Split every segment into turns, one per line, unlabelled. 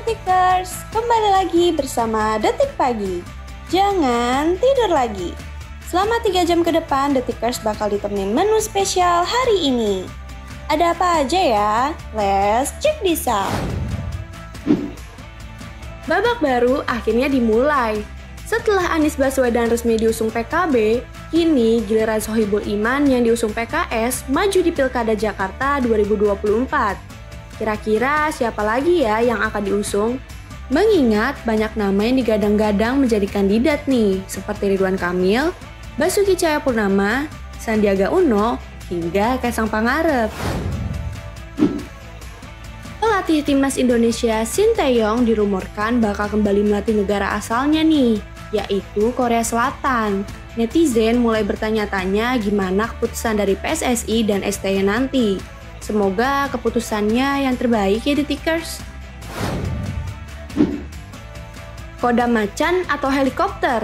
Detikers, kembali lagi bersama Detik Pagi. Jangan tidur lagi. Selama 3 jam ke depan, Detikers bakal ditemenin menu spesial hari ini. Ada apa aja ya? Let's check this out. Babak baru akhirnya dimulai. Setelah Anies Baswedan resmi diusung PKB, kini giliran Sohibul Iman yang diusung PKS maju di Pilkada Jakarta 2024. Kira-kira siapa lagi ya yang akan diusung? Mengingat banyak nama yang digadang-gadang menjadi kandidat nih, seperti Ridwan Kamil, Basuki Cahayapurnama, Sandiaga Uno, hingga Kaisang Pangarep. Pelatih timnas Indonesia Shin Yong dirumorkan bakal kembali melatih negara asalnya nih, yaitu Korea Selatan. Netizen mulai bertanya-tanya gimana keputusan dari PSSI dan STN e nanti. Semoga keputusannya yang terbaik ya The Tickers. Koda macan atau helikopter?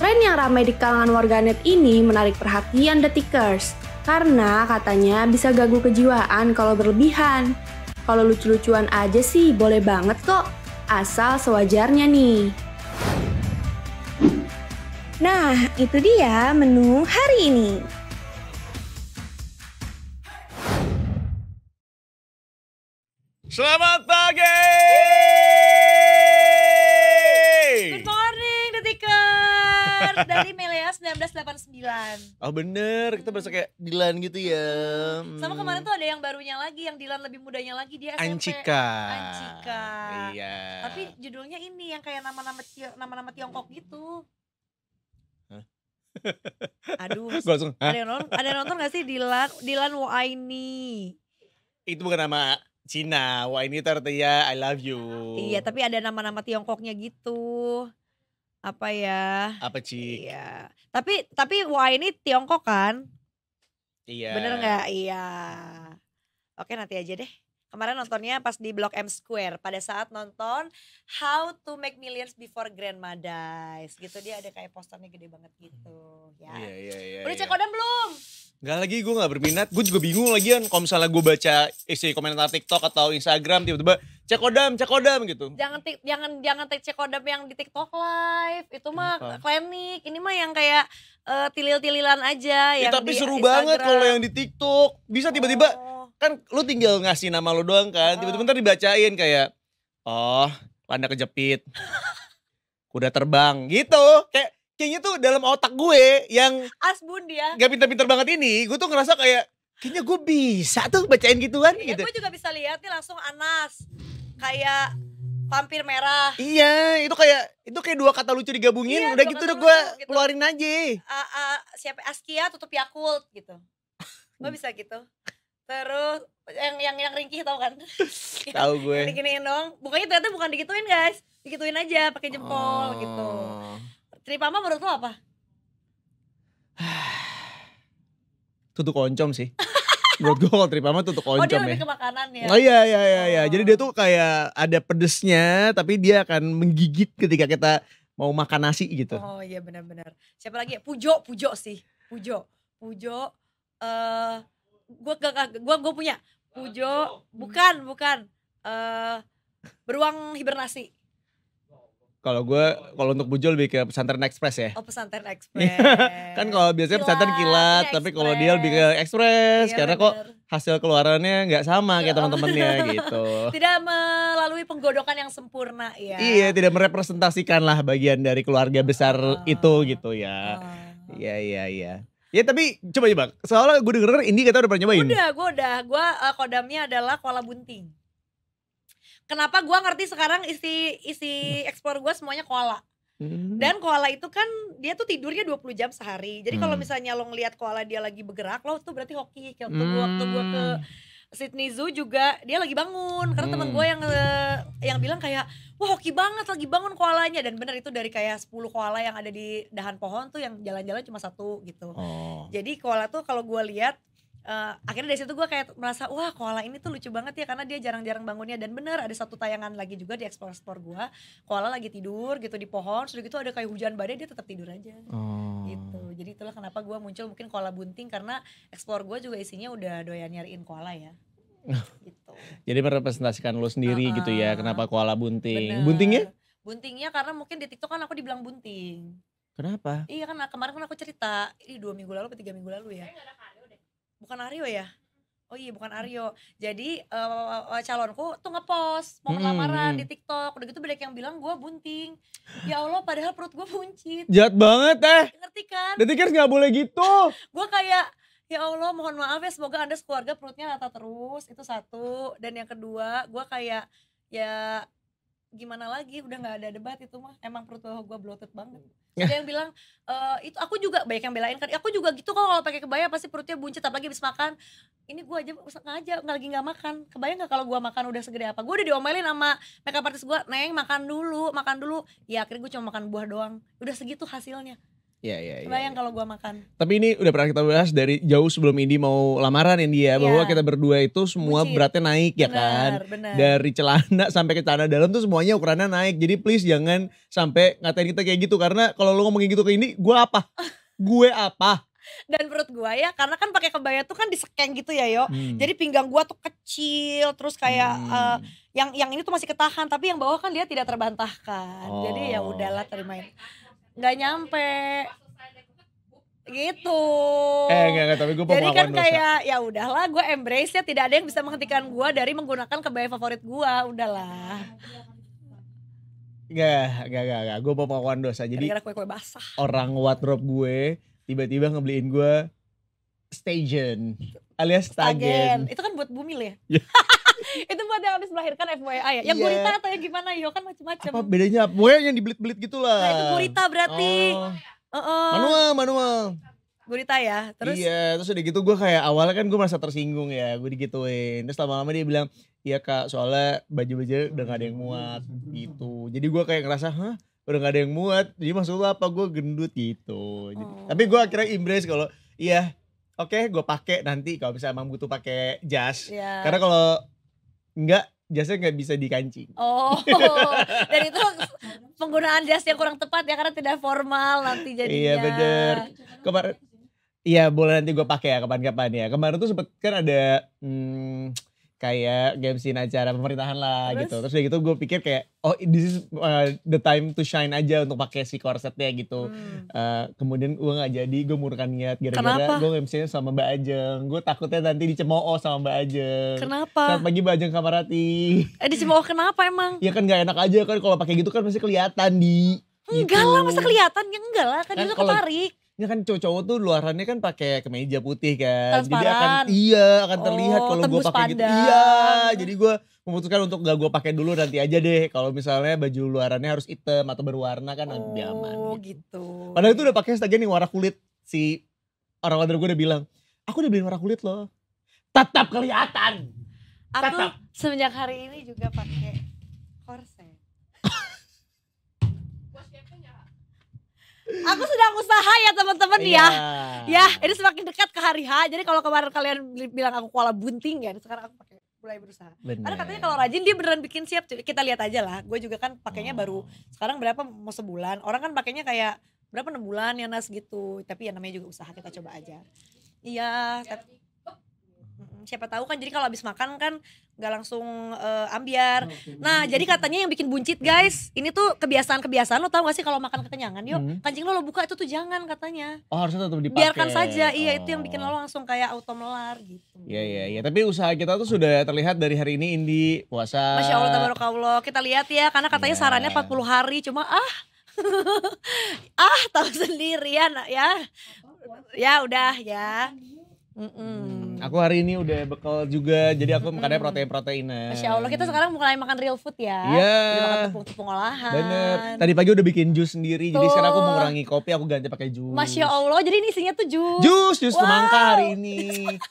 Tren yang ramai di kalangan warganet ini menarik perhatian The Tickers karena katanya bisa ganggu kejiwaan kalau berlebihan. Kalau lucu-lucuan aja sih boleh banget kok, asal sewajarnya nih. Nah, itu dia menu hari ini.
Selamat pagi. Good morning, Detiker. Dari Melea 1989.
Oh bener, kita berasa kayak Dilan gitu ya. Sama
kemarin mm. tuh ada yang barunya lagi, yang Dilan lebih mudanya lagi dia SMP.
Ancika. Ancika.
Iya. Tapi judulnya ini yang kayak nama-nama nama-nama Tiongkok gitu. Aduh, langsung, ada yang nonton, ada yang nonton gak sih Dilan Dilan Waini?
Itu bukan nama Cina. Wah ini Tortilla, ya, I love you. Iya, tapi
ada nama-nama Tiongkoknya gitu. Apa ya?
Apa sih? Iya.
Tapi tapi wah ini Tiongkok kan?
Iya. Bener nggak?
Iya. Oke nanti aja deh. Kemarin nontonnya pas di Blok M Square pada saat nonton How to Make Millions Before Grandma Dies. Gitu dia ada kayak posternya gede banget
gitu ya. Iya iya iya. Udah iya. cek kodan belum? Gak lagi gue gak berminat, gue juga bingung lagi kan kalau misalnya gue baca isi komentar TikTok atau Instagram tiba-tiba cek kodam, cek kodam gitu.
Jangan tik, jangan jangan cek kodam yang di TikTok live, itu mah Apa? klinik, ini mah yang kayak uh, tilil-tililan aja. Ya, yang tapi seru Instagram. banget kalau yang di TikTok,
bisa tiba-tiba oh kan lu tinggal ngasih nama lu doang kan. Tiba-tiba ntar dibacain kayak oh, landa kejepit. Kuda terbang gitu. Kayak kayaknya tuh dalam otak gue yang asbun dia. Gak pinter-pinter banget ini, gue tuh ngerasa kayak kayaknya gue bisa tuh bacain gituan iya, gitu. Gue
juga bisa lihat nih langsung Anas kayak vampir merah.
Iya, itu kayak itu kayak dua kata lucu digabungin, iya, udah gitu udah gue gitu. keluarin aja.
Uh, uh, siapa Askia tutup Yakult gitu. gue bisa gitu terus yang yang yang ringkih tau kan tahu gue diginiin dong bukannya ternyata bukan digituin guys digituin aja pakai jempol oh. gitu tripama menurut lo apa
tutup koncom sih menurut gue kalau tripama tutup koncom oh, dia lebih ya. ke makanan ya oh iya iya iya, iya. Oh. jadi dia oh. tuh kayak ada pedesnya tapi dia akan menggigit ketika kita mau makan nasi gitu oh
iya benar-benar siapa lagi ya? Pujo Pujo sih Pujo Pujo eh gue gue gue punya ah, Pujo oh, hmm. bukan bukan uh, beruang hibernasi
kalau gue kalau untuk bujol lebih ke pesantren ekspres ya. Oh
pesantren ekspres.
kan kalau biasanya kilat, pesantren kilat, tapi kalau dia lebih ke ekspres iya, karena bener. kok hasil keluarannya nggak sama kayak iya. teman-temannya gitu.
Tidak melalui penggodokan yang sempurna ya. Iya,
tidak merepresentasikan lah bagian dari keluarga besar oh. itu gitu ya. Iya oh. iya iya. iya. Ya tapi coba bang Soalnya gue denger ini kita udah pernah nyobain. Udah,
gue udah. Gue uh, kodamnya adalah koala bunting. Kenapa gue ngerti sekarang isi isi ekspor gue semuanya koala.
Hmm. Dan
koala itu kan dia tuh tidurnya 20 jam sehari. Jadi kalau hmm. misalnya lo ngelihat koala dia lagi bergerak, lo tuh berarti hoki. Kayak waktu gue waktu gue ke hmm. Sydney Zoo juga dia lagi bangun karena hmm. temen gue yang eh, yang bilang kayak wah hoki banget lagi bangun koalanya dan benar itu dari kayak 10 koala yang ada di dahan pohon tuh yang jalan-jalan cuma satu gitu. Oh. Jadi koala tuh kalau gue lihat uh, akhirnya dari situ gue kayak merasa wah koala ini tuh lucu banget ya karena dia jarang-jarang bangunnya dan bener ada satu tayangan lagi juga di explore explore gue koala lagi tidur gitu di pohon sudah gitu ada kayak hujan badai dia tetap tidur aja oh. gitu jadi itulah kenapa gue muncul mungkin koala bunting karena explore gue juga isinya udah doyan nyariin koala ya
gitu. jadi merepresentasikan lo sendiri uh -uh. gitu ya kenapa koala bunting bener. buntingnya
buntingnya karena mungkin di tiktok kan aku dibilang bunting Kenapa? Iya kan kemarin kan aku cerita, ini dua minggu lalu atau tiga minggu lalu ya bukan Aryo ya Oh iya bukan Aryo. Jadi uh, calonku tuh ngepost mau hmm, lamaran hmm. di TikTok. Udah gitu banyak yang bilang gue bunting. Ya Allah padahal perut gue buncit. Jahat banget eh. Ngerti kan? Detikers
nggak boleh gitu.
gue kayak ya Allah mohon maaf ya semoga anda sekeluarga perutnya rata terus itu satu. Dan yang kedua gue kayak ya gimana lagi udah nggak ada debat itu mah emang perut gue bloated banget ada yang bilang e, itu aku juga banyak yang belain kan eh, aku juga gitu kok kalau pakai kebaya pasti perutnya buncit apalagi habis makan ini gue aja sengaja nggak lagi nggak makan kebayang nggak kalau gue makan udah segede apa gue udah diomelin sama makeup artist gue neng makan dulu makan dulu ya akhirnya gue cuma makan buah doang udah segitu hasilnya Iya iya. Ya, Bayang iya. kalau gue makan.
Tapi ini udah pernah kita bahas dari jauh sebelum ini mau lamaran Indi ya, bahwa iya. kita berdua itu semua Bucin. beratnya naik bener, ya kan. Bener. Dari celana sampai ke celana dalam tuh semuanya ukurannya naik. Jadi please jangan sampai ngatain kita kayak gitu karena kalau lo ngomongin gitu ke ini gue apa? gue apa?
dan perut gua ya karena kan pakai kebaya tuh kan disekeng gitu ya yo hmm. jadi pinggang gua tuh kecil terus kayak hmm. uh, yang yang ini tuh masih ketahan tapi yang bawah kan dia tidak terbantahkan oh. jadi ya oh. udahlah terimain nggak nyampe gitu. Eh enggak, enggak tapi gue Jadi kan kayak ya udahlah gue embrace ya tidak ada yang bisa menghentikan gue dari menggunakan kebaya favorit gue udahlah.
gak gak gak gak Gue mau dosa. Jadi kue -kue basah. orang wardrobe gue tiba-tiba ngebeliin gue stagen alias stagen. stagen. Itu
kan buat bumil ya? itu buat yang habis melahirkan FYI ya. Yang yeah. gurita atau yang gimana? Yo iya, kan macam-macam. Apa bedanya?
Pokoknya yang dibelit-belit gitu lah. Nah, itu gurita berarti. Oh.
Uh -uh. Manual, manual. Gurita ya, terus? Iya,
terus udah gitu gue kayak awalnya kan gue merasa tersinggung ya, gue digituin. Terus lama-lama dia bilang, iya kak soalnya baju-baju udah gak ada yang muat gitu. Jadi gue kayak ngerasa, hah udah gak ada yang muat, jadi maksud lo apa gue gendut gitu. oh. Tapi gue akhirnya embrace kalau iya oke okay, gue pakai nanti kalau misalnya emang butuh pakai jas. Yeah. Karena kalau enggak jasnya nggak bisa dikancing.
Oh, dan itu penggunaan jas yang kurang tepat ya karena tidak formal nanti jadinya. Iya benar.
Kemarin, iya boleh nanti gue pakai ya kapan-kapan ya. Kemarin tuh sempet kan ada hmm, kayak gamesin acara pemerintahan lah terus? gitu terus dari gitu gue pikir kayak oh this is uh, the time to shine aja untuk pakai si korsetnya gitu hmm. uh, kemudian gue nggak jadi gue murkan niat gara-gara gue gamesinnya sama Mbak Ajeng gue takutnya nanti dicemooh sama Mbak Ajeng kenapa saat pagi Mbak Ajeng Kamarati
eh dicemooh kenapa emang
ya kan nggak enak aja kan kalau pakai gitu kan masih kelihatan di enggak lah gitu. masa
kelihatan ya enggak lah kan,
kan itu ketarik ini kan cowok-cowok tuh luarannya kan pakai kemeja putih kan. Transparan. Jadi akan iya akan terlihat oh, kalau gue pakai gitu. Iya, jadi gue memutuskan untuk gak gue pakai dulu nanti aja deh. Kalau misalnya baju luarannya harus hitam atau berwarna kan oh, lebih aman.
gitu. gitu.
Padahal itu udah pakai aja nih warna kulit si orang order gue udah bilang, aku udah beli warna kulit loh.
Tetap kelihatan. Aku
tetap.
semenjak hari ini juga pakai
Aku sedang
usaha ya teman-teman ya. Iya. Ya, ini semakin dekat ke hari H. Jadi kalau kemarin kalian bilang aku koala bunting ya, sekarang aku pakai mulai berusaha. Bener. Karena katanya kalau rajin dia beneran bikin siap. Kita lihat aja lah. Gue juga kan pakainya oh. baru sekarang berapa mau sebulan. Orang kan pakainya kayak berapa enam bulan ya Nas gitu. Tapi ya namanya juga usaha kita coba aja. Iya, tapi siapa tahu kan jadi kalau habis makan kan nggak langsung uh, ambiar. Oh, nah, jadi katanya yang bikin buncit guys, ini tuh kebiasaan-kebiasaan lo tau gak sih kalau makan kekenyangan, yuk hmm. kancing lo lo buka itu tuh jangan katanya.
Oh harusnya tetap dipakai. Biarkan saja, oh.
iya itu yang bikin lo oh. langsung kayak auto melar gitu.
Iya iya iya, tapi usaha kita tuh sudah terlihat dari hari ini Indi puasa. Masya Allah
tabarakallah, kita lihat ya karena katanya yeah. sarannya 40 hari, cuma ah ah tahu sendiri ya, ya ya udah ya. Mm -mm.
Aku hari ini udah bekal juga, jadi aku makannya protein protein Masya Allah,
kita sekarang mulai makan real food ya. Iya. Yeah. Jadi makan tepung-tepung olahan. Bener.
Tadi pagi udah bikin jus sendiri, tuh. jadi sekarang aku mengurangi kopi, aku ganti pakai jus. Masya
Allah, jadi ini isinya tuh jus. Jus, jus wow. semangka hari ini.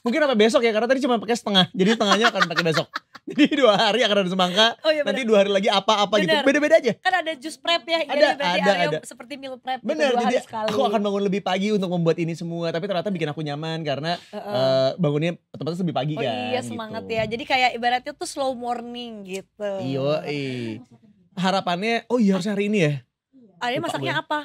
Mungkin apa besok ya,
karena tadi cuma pakai setengah, jadi setengahnya akan pakai besok. Jadi dua hari akan ada semangka, oh, iya bener. nanti dua hari lagi apa-apa gitu. Beda-beda
aja. Kan ada jus prep ya, ada, ya, ada, ada. seperti meal prep. Gitu, bener, gitu, jadi aku akan
bangun lebih pagi untuk membuat ini semua. Tapi ternyata bikin aku nyaman karena uh -uh. Uh, bangun bangunnya tempatnya lebih pagi oh, kan. iya gitu. semangat
gitu. ya. Jadi kayak ibaratnya tuh slow morning gitu. Iya.
Harapannya oh iya harus hari ini ya.
Hari masaknya gue. apa?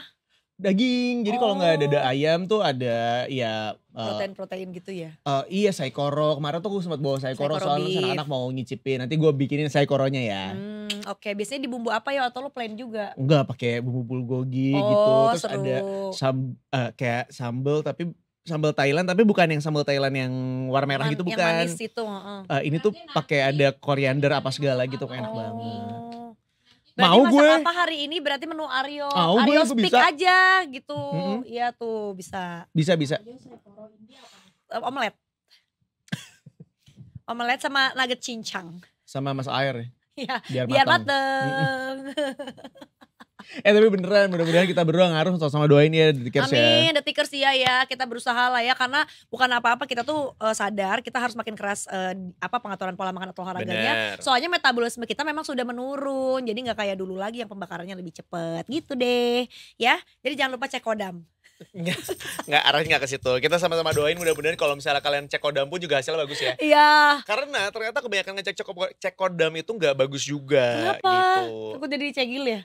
Daging. Jadi oh. kalau nggak ada, oh. ayam tuh ada ya eh,
protein-protein gitu ya.
Uh, iya saikoro. Kemarin tuh gue sempat bawa saikoro, saikoro soalnya anak-anak mau nyicipin. Nanti gue bikinin saikoronya ya. Hmm.
Oke, okay. biasanya di bumbu apa ya atau lo plain juga?
Enggak, pakai bumbu bulgogi gitu. oh, gitu. Terus seru. ada sam, uh, kayak sambel tapi sambal Thailand tapi bukan yang sambal Thailand yang warna merah gitu, yang, gitu bukan. Yang manis
itu, uh. Uh,
ini tuh pakai ada koriander apa segala gitu oh. enak banget. Berarti mau gue apa
hari ini berarti menu Aryo. Mau Aryo gue, speak bisa. aja gitu. Iya mm -hmm. tuh bisa. Bisa bisa. Eh, omelet. Omelet sama nugget cincang.
Sama mas air ya.
Iya, biar, Biar mateng.
eh tapi beneran mudah-mudahan kita berdua ngaruh sama-sama doain ya detikers tikers ya. Amin,
detikers ya ya. Kita berusaha lah ya karena bukan apa-apa kita tuh uh, sadar kita harus makin keras uh, apa pengaturan pola makan atau olahraganya. Soalnya metabolisme kita memang sudah menurun. Jadi nggak kayak dulu lagi yang pembakarannya lebih cepet gitu deh. Ya. Jadi jangan lupa cek kodam.
nggak arahnya nggak ke situ. Kita sama-sama doain mudah-mudahan kalau misalnya kalian cek kodam pun juga hasilnya bagus ya.
Iya.
Karena ternyata kebanyakan ngecek cek kodam itu nggak bagus juga.
Kenapa? Gitu. aku jadi cegil ya?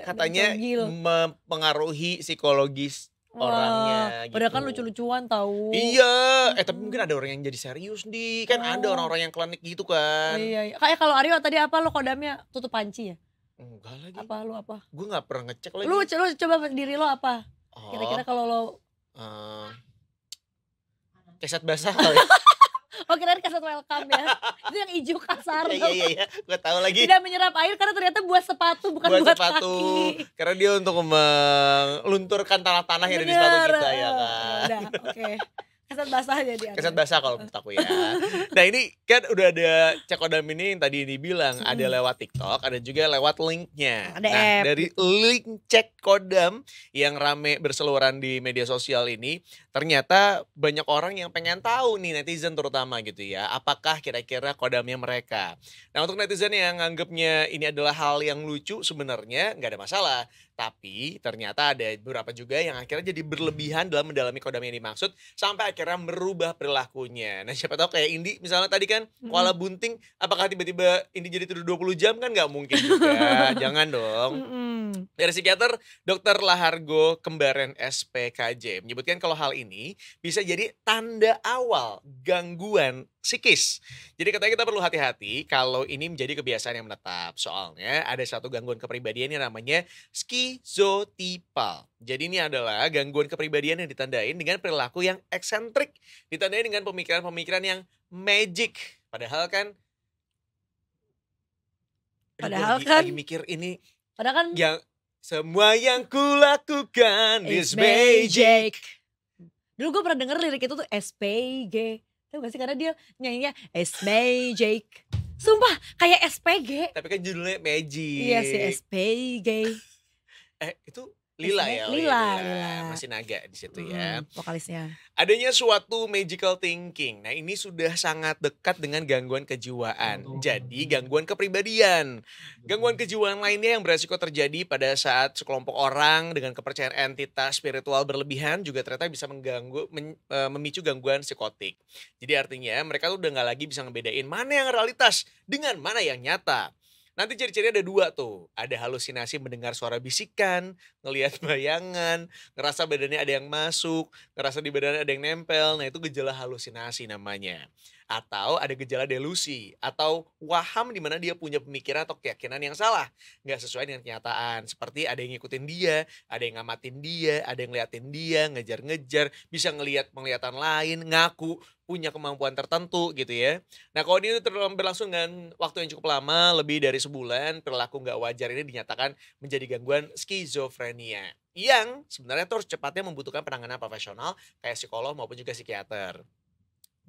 katanya
mempengaruhi psikologis Wah, orangnya gitu. Padahal kan gitu.
lucu-lucuan tahu. Iya,
eh tapi mungkin ada orang yang jadi serius di kan oh. ada orang-orang yang klinik gitu kan. Iya,
iya. kayak kalau Aryo tadi apa lo kodamnya tutup panci ya? Enggak lagi. Apa lu apa?
Gue nggak pernah ngecek lagi. Lu,
lu coba diri lo apa? Kira-kira oh. kalau lo
uh, keset basah kali. Ya.
Oh kirain kasat welcome ya. Itu yang hijau kasar. Iya iya iya, gue tahu lagi. Tidak menyerap air karena ternyata buat sepatu bukan buat, buat sepatu. Kaki.
Karena dia untuk melunturkan tanah-tanah yang ada di sepatu kita ya kan. Udah,
oke. Okay. Kasat basah jadi. Kasat
basah kalau menurut aku ya. nah ini kan udah ada Cekodam ini yang tadi dibilang hmm. ada lewat TikTok, ada juga lewat linknya. Ada nah app. dari link Cekodam yang rame berseluruhan di media sosial ini ternyata banyak orang yang pengen tahu nih netizen terutama gitu ya apakah kira-kira kodamnya mereka nah untuk netizen yang nganggapnya ini adalah hal yang lucu sebenarnya nggak ada masalah tapi ternyata ada beberapa juga yang akhirnya jadi berlebihan dalam mendalami kodam yang dimaksud sampai akhirnya merubah perilakunya nah siapa tahu kayak Indi misalnya tadi kan Kuala bunting apakah tiba-tiba Indi jadi tidur 20 jam kan nggak mungkin juga jangan dong dari psikiater Dr. Lahargo Kembaren SPKJ menyebutkan kalau hal ini ini bisa jadi tanda awal gangguan psikis. Jadi katanya kita perlu hati-hati kalau ini menjadi kebiasaan yang menetap. Soalnya ada satu gangguan kepribadian yang namanya skizotipal. Jadi ini adalah gangguan kepribadian yang ditandain dengan perilaku yang eksentrik, ditandain dengan pemikiran-pemikiran yang magic. Padahal kan Padahal lagi, kan lagi mikir ini
Padahal kan yang
semua yang kulakukan is magic.
magic. Dulu gue pernah denger lirik itu tuh SPG. Tahu gak sih karena dia nyanyinya SPG. Sumpah kayak SPG. Tapi kan judulnya Magic. Iya sih SPG. eh itu Lila ya. Oh, iya, lila, lila, Lila. Masih
naga di situ ya. hmm, ya. Vokalisnya. Adanya suatu magical thinking. Nah, ini sudah sangat dekat dengan gangguan kejiwaan. Oh. Jadi, gangguan kepribadian. Gangguan kejiwaan lainnya yang beresiko terjadi pada saat sekelompok orang dengan kepercayaan entitas spiritual berlebihan juga ternyata bisa mengganggu e, memicu gangguan psikotik. Jadi artinya mereka tuh udah nggak lagi bisa ngebedain mana yang realitas dengan mana yang nyata. Nanti ciri-ciri ada dua tuh. Ada halusinasi mendengar suara bisikan, ngelihat bayangan, ngerasa badannya ada yang masuk, ngerasa di badannya ada yang nempel. Nah itu gejala halusinasi namanya atau ada gejala delusi atau waham di mana dia punya pemikiran atau keyakinan yang salah nggak sesuai dengan kenyataan seperti ada yang ngikutin dia ada yang ngamatin dia ada yang ngeliatin dia ngejar-ngejar bisa ngelihat penglihatan lain ngaku punya kemampuan tertentu gitu ya nah kalau ini berlangsung dengan waktu yang cukup lama lebih dari sebulan perilaku nggak wajar ini dinyatakan menjadi gangguan skizofrenia yang sebenarnya terus cepatnya membutuhkan penanganan profesional kayak psikolog maupun juga psikiater.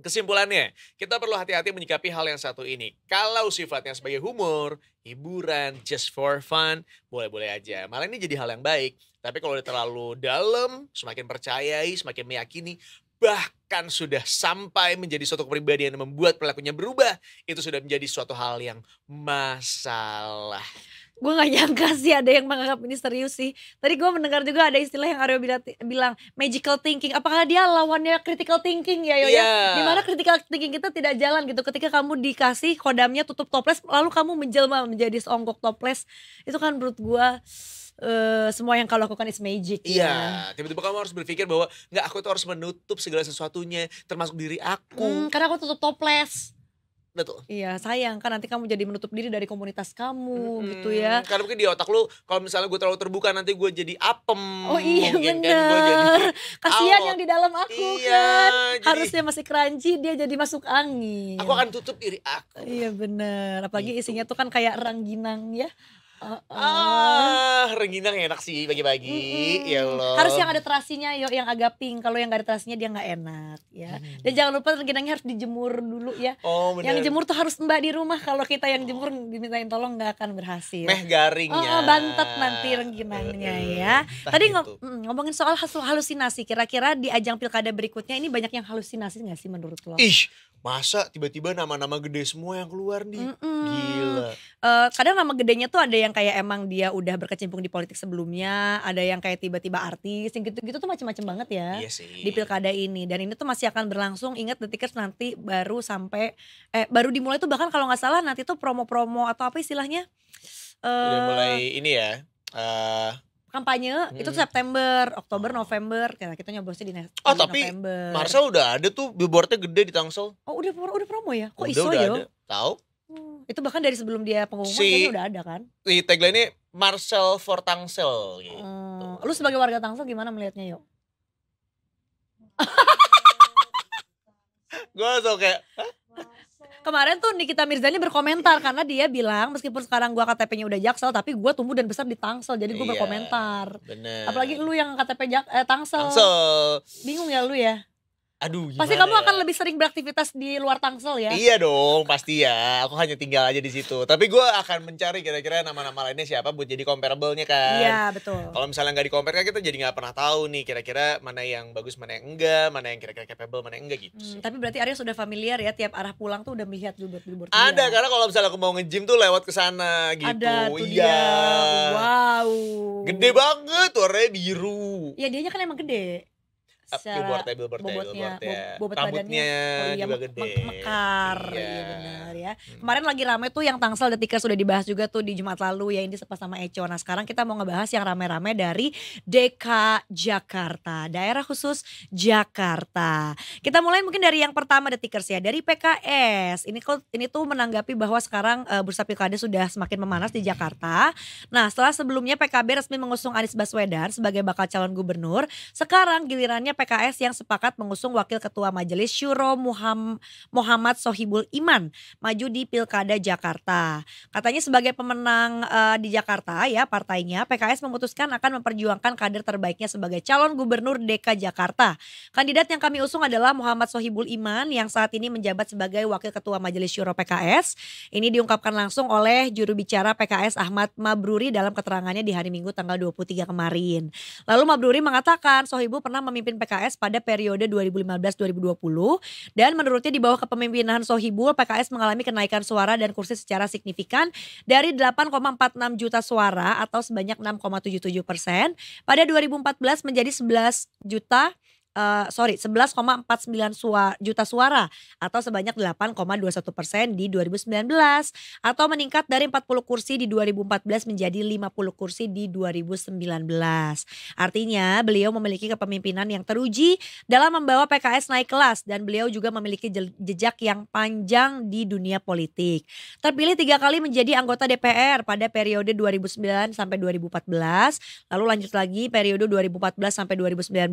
Kesimpulannya, kita perlu hati-hati menyikapi hal yang satu ini. Kalau sifatnya sebagai humor, hiburan, just for fun, boleh-boleh aja. Malah ini jadi hal yang baik. Tapi kalau terlalu dalam, semakin percayai, semakin meyakini, bahkan sudah sampai menjadi suatu kepribadian yang membuat pelakunya berubah, itu sudah menjadi suatu hal yang masalah
gue gak nyangka sih ada yang menganggap ini serius sih tadi gue mendengar juga ada istilah yang Aryo bilang, magical thinking apakah dia lawannya critical thinking ya Yoyo yeah. dimana critical thinking kita tidak jalan gitu ketika kamu dikasih kodamnya tutup toples lalu kamu menjelma menjadi seonggok toples itu kan menurut gue Uh, semua yang kau lakukan is magic. Ya. Iya, yeah.
ya. tiba-tiba kamu harus berpikir bahwa nggak aku tuh harus menutup segala sesuatunya, termasuk diri aku. Hmm,
karena aku tutup toples. Betul. Iya, sayang kan nanti kamu jadi menutup diri dari komunitas kamu hmm, gitu ya.
Karena mungkin di otak lu kalau misalnya gue terlalu terbuka nanti gue jadi apem. Oh iya mungkin, kan. bener.
Kan? Kasihan yang di dalam aku iya, kan. Jadi, Harusnya masih keranji dia jadi masuk angin. Aku akan tutup diri aku. Iya bener. Apalagi gitu. isinya tuh kan kayak rangginang ya. Uh,
Ah, rengginang enak sih bagi-bagi Hmm. Ya Allah. Harus yang ada
terasinya, yuk yang agak pink. Kalau yang gak ada terasinya dia nggak enak, ya. Hmm. Dan jangan lupa rengginangnya harus dijemur dulu ya. Oh, bener. Yang jemur tuh harus Mbak di rumah. Kalau kita yang jemur dimintain tolong nggak akan berhasil. Meh garingnya. Oh, bantet nanti rengginangnya uh, ya. Tadi gitu. ngomongin soal hasil halusinasi, kira-kira di ajang pilkada berikutnya ini banyak yang halusinasi nggak sih menurut lo? Ih,
masa tiba-tiba nama-nama gede semua yang keluar nih mm -mm. gila
uh, kadang nama gedenya tuh ada yang kayak emang dia udah berkecimpung di politik sebelumnya ada yang kayak tiba-tiba artis yang gitu-gitu tuh macam-macam banget ya iya sih. di pilkada ini dan ini tuh masih akan berlangsung ingat detikers nanti baru sampai eh baru dimulai tuh bahkan kalau nggak salah nanti tuh promo-promo atau apa istilahnya uh, udah eh, mulai
ini ya uh,
kampanye hmm. itu September, Oktober, November. Karena kita nyoblosnya di Oh, tapi
Marcel udah ada tuh billboardnya gede di Tangsel.
Oh, udah udah promo ya? Kok udah, iso udah ya? Tahu? Hmm. Itu bahkan dari sebelum dia pengumuman si, udah ada kan?
Si tagline ini Marcel for Tangsel gitu.
Hmm. Lu sebagai warga Tangsel gimana melihatnya, yuk?
Gue langsung kayak,
kemarin tuh Nikita Mirzani berkomentar karena dia bilang meskipun sekarang gua KTP-nya udah Jaksel tapi gua tumbuh dan besar di Tangsel jadi gua iya, berkomentar.
Bener. Apalagi
lu yang KTP jak eh, Tangsel. Tangsel. Bingung ya lu ya?
aduh
gimana Pasti kamu ya?
akan lebih sering beraktivitas di luar Tangsel ya? Iya
dong, pasti ya. Aku hanya tinggal aja di situ. Tapi gue akan mencari kira-kira nama-nama lainnya siapa buat jadi comparable-nya kan. Iya, betul. Kalau misalnya nggak di-compare kan kita jadi nggak pernah tahu nih kira-kira mana yang bagus, mana yang enggak, mana yang kira-kira capable, mana yang enggak
gitu Hmm, tapi berarti Arya sudah familiar ya tiap arah pulang tuh udah melihat billboard-billboard. Ada,
karena kalau misalnya aku mau nge-gym tuh lewat ke sana gitu. Ada, tuh iya. dia. Wow. Gede banget
warnanya biru. Iya dianya kan emang gede billboardnya, ya,
bobotnya, ya. bobot Rambutnya badannya oh iya, juga gede. mekar, iya, iya
benar ya. Hmm. Kemarin lagi rame tuh yang Tangsel Detikers sudah dibahas juga tuh di Jumat lalu ya ini sepas sama Eco. Nah sekarang kita mau ngebahas yang rame-rame dari DK Jakarta, daerah khusus Jakarta. Kita mulai mungkin dari yang pertama Detikers ya, dari PKS. Ini ini tuh menanggapi bahwa sekarang uh, bursa pilkada sudah semakin memanas di Jakarta. Nah setelah sebelumnya PKB resmi mengusung Anies Baswedan sebagai bakal calon gubernur, sekarang gilirannya PKS yang sepakat mengusung Wakil Ketua Majelis Syuro Muhammad Sohibul Iman maju di Pilkada Jakarta. Katanya sebagai pemenang uh, di Jakarta ya partainya, PKS memutuskan akan memperjuangkan kader terbaiknya sebagai calon gubernur DK Jakarta. Kandidat yang kami usung adalah Muhammad Sohibul Iman yang saat ini menjabat sebagai Wakil Ketua Majelis Syuro PKS. Ini diungkapkan langsung oleh juru bicara PKS Ahmad Mabruri dalam keterangannya di hari Minggu tanggal 23 kemarin. Lalu Mabruri mengatakan Sohibul pernah memimpin PKS pada periode 2015-2020 dan menurutnya di bawah kepemimpinan Sohibul PKS mengalami kenaikan suara dan kursi secara signifikan dari 8,46 juta suara atau sebanyak 6,77 persen pada 2014 menjadi 11 juta uh, sorry 11,49 suara, juta suara atau sebanyak 8,21 persen di 2019 atau meningkat dari 40 kursi di 2014 menjadi 50 kursi di 2019. Artinya beliau memiliki kepemimpinan yang teruji dalam membawa PKS naik kelas dan beliau juga memiliki jejak yang panjang di dunia politik. Terpilih tiga kali menjadi anggota DPR pada periode 2009 sampai 2014, lalu lanjut lagi periode 2014 sampai 2019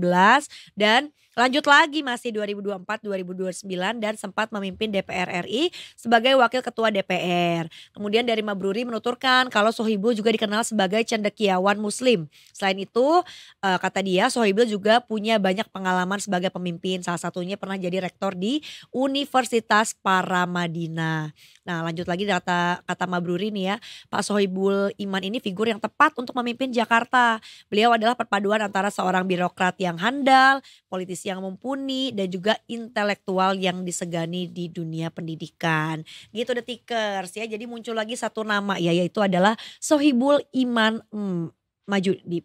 dan Amen Lanjut lagi masih 2024-2029 dan sempat memimpin DPR RI sebagai wakil ketua DPR. Kemudian dari Mabruri menuturkan kalau Sohibul juga dikenal sebagai cendekiawan muslim. Selain itu eh, kata dia Sohibul juga punya banyak pengalaman sebagai pemimpin. Salah satunya pernah jadi rektor di Universitas Paramadina. Nah lanjut lagi data kata Mabruri nih ya. Pak Sohibul Iman ini figur yang tepat untuk memimpin Jakarta. Beliau adalah perpaduan antara seorang birokrat yang handal, politisi yang mumpuni dan juga intelektual yang disegani di dunia pendidikan. Gitu tickers ya. Jadi muncul lagi satu nama ya yaitu adalah Sohibul Iman hmm, maju di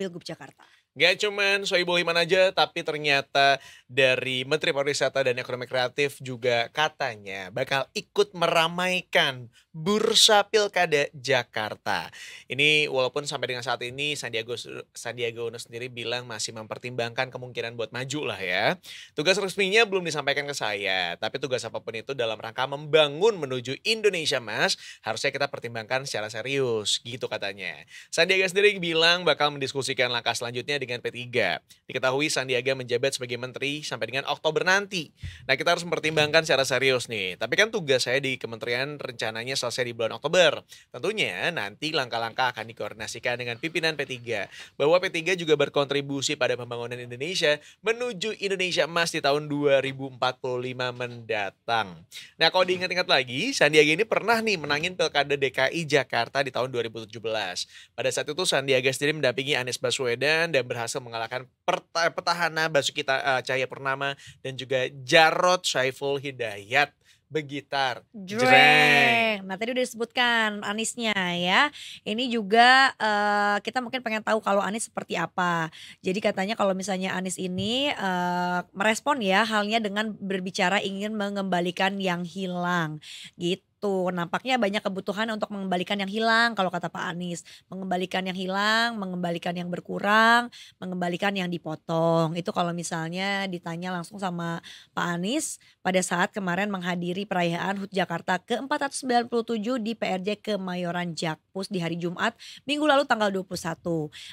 Pilgub Jakarta. Gak cuman Sohibul
Iman aja, tapi ternyata dari Menteri Pariwisata dan Ekonomi Kreatif juga katanya bakal ikut meramaikan Bursa Pilkada Jakarta. Ini walaupun sampai dengan saat ini Sandiaga Sandiaga Uno sendiri bilang masih mempertimbangkan kemungkinan buat maju lah ya. Tugas resminya belum disampaikan ke saya, tapi tugas apapun itu dalam rangka membangun menuju Indonesia Mas, harusnya kita pertimbangkan secara serius gitu katanya. Sandiaga sendiri bilang bakal mendiskusikan langkah selanjutnya dengan P3. Diketahui Sandiaga menjabat sebagai menteri sampai dengan Oktober nanti. Nah, kita harus mempertimbangkan secara serius nih. Tapi kan tugas saya di Kementerian rencananya selesai di bulan Oktober. Tentunya nanti langkah-langkah akan dikoordinasikan dengan pimpinan P3 bahwa P3 juga berkontribusi pada pembangunan Indonesia menuju Indonesia emas di tahun 2045 mendatang. Nah, kalau diingat-ingat lagi, Sandiaga ini pernah nih menangin Pilkada DKI Jakarta di tahun 2017. Pada saat itu Sandiaga sendiri mendampingi Anies Baswedan dan berhasil mengalahkan pertahanan petahana Basuki uh, eh, Cahaya Purnama dan juga Jarod Saiful Hidayat begitar. Jreng.
Nah tadi udah disebutkan Anisnya ya. Ini juga uh, kita mungkin pengen tahu kalau Anis seperti apa. Jadi katanya kalau misalnya Anis ini uh, merespon ya halnya dengan berbicara ingin mengembalikan yang hilang gitu itu. Nampaknya banyak kebutuhan untuk mengembalikan yang hilang kalau kata Pak Anies. Mengembalikan yang hilang, mengembalikan yang berkurang, mengembalikan yang dipotong. Itu kalau misalnya ditanya langsung sama Pak Anies pada saat kemarin menghadiri perayaan HUT Jakarta ke-497 di PRJ Kemayoran Jakpus di hari Jumat minggu lalu tanggal 21.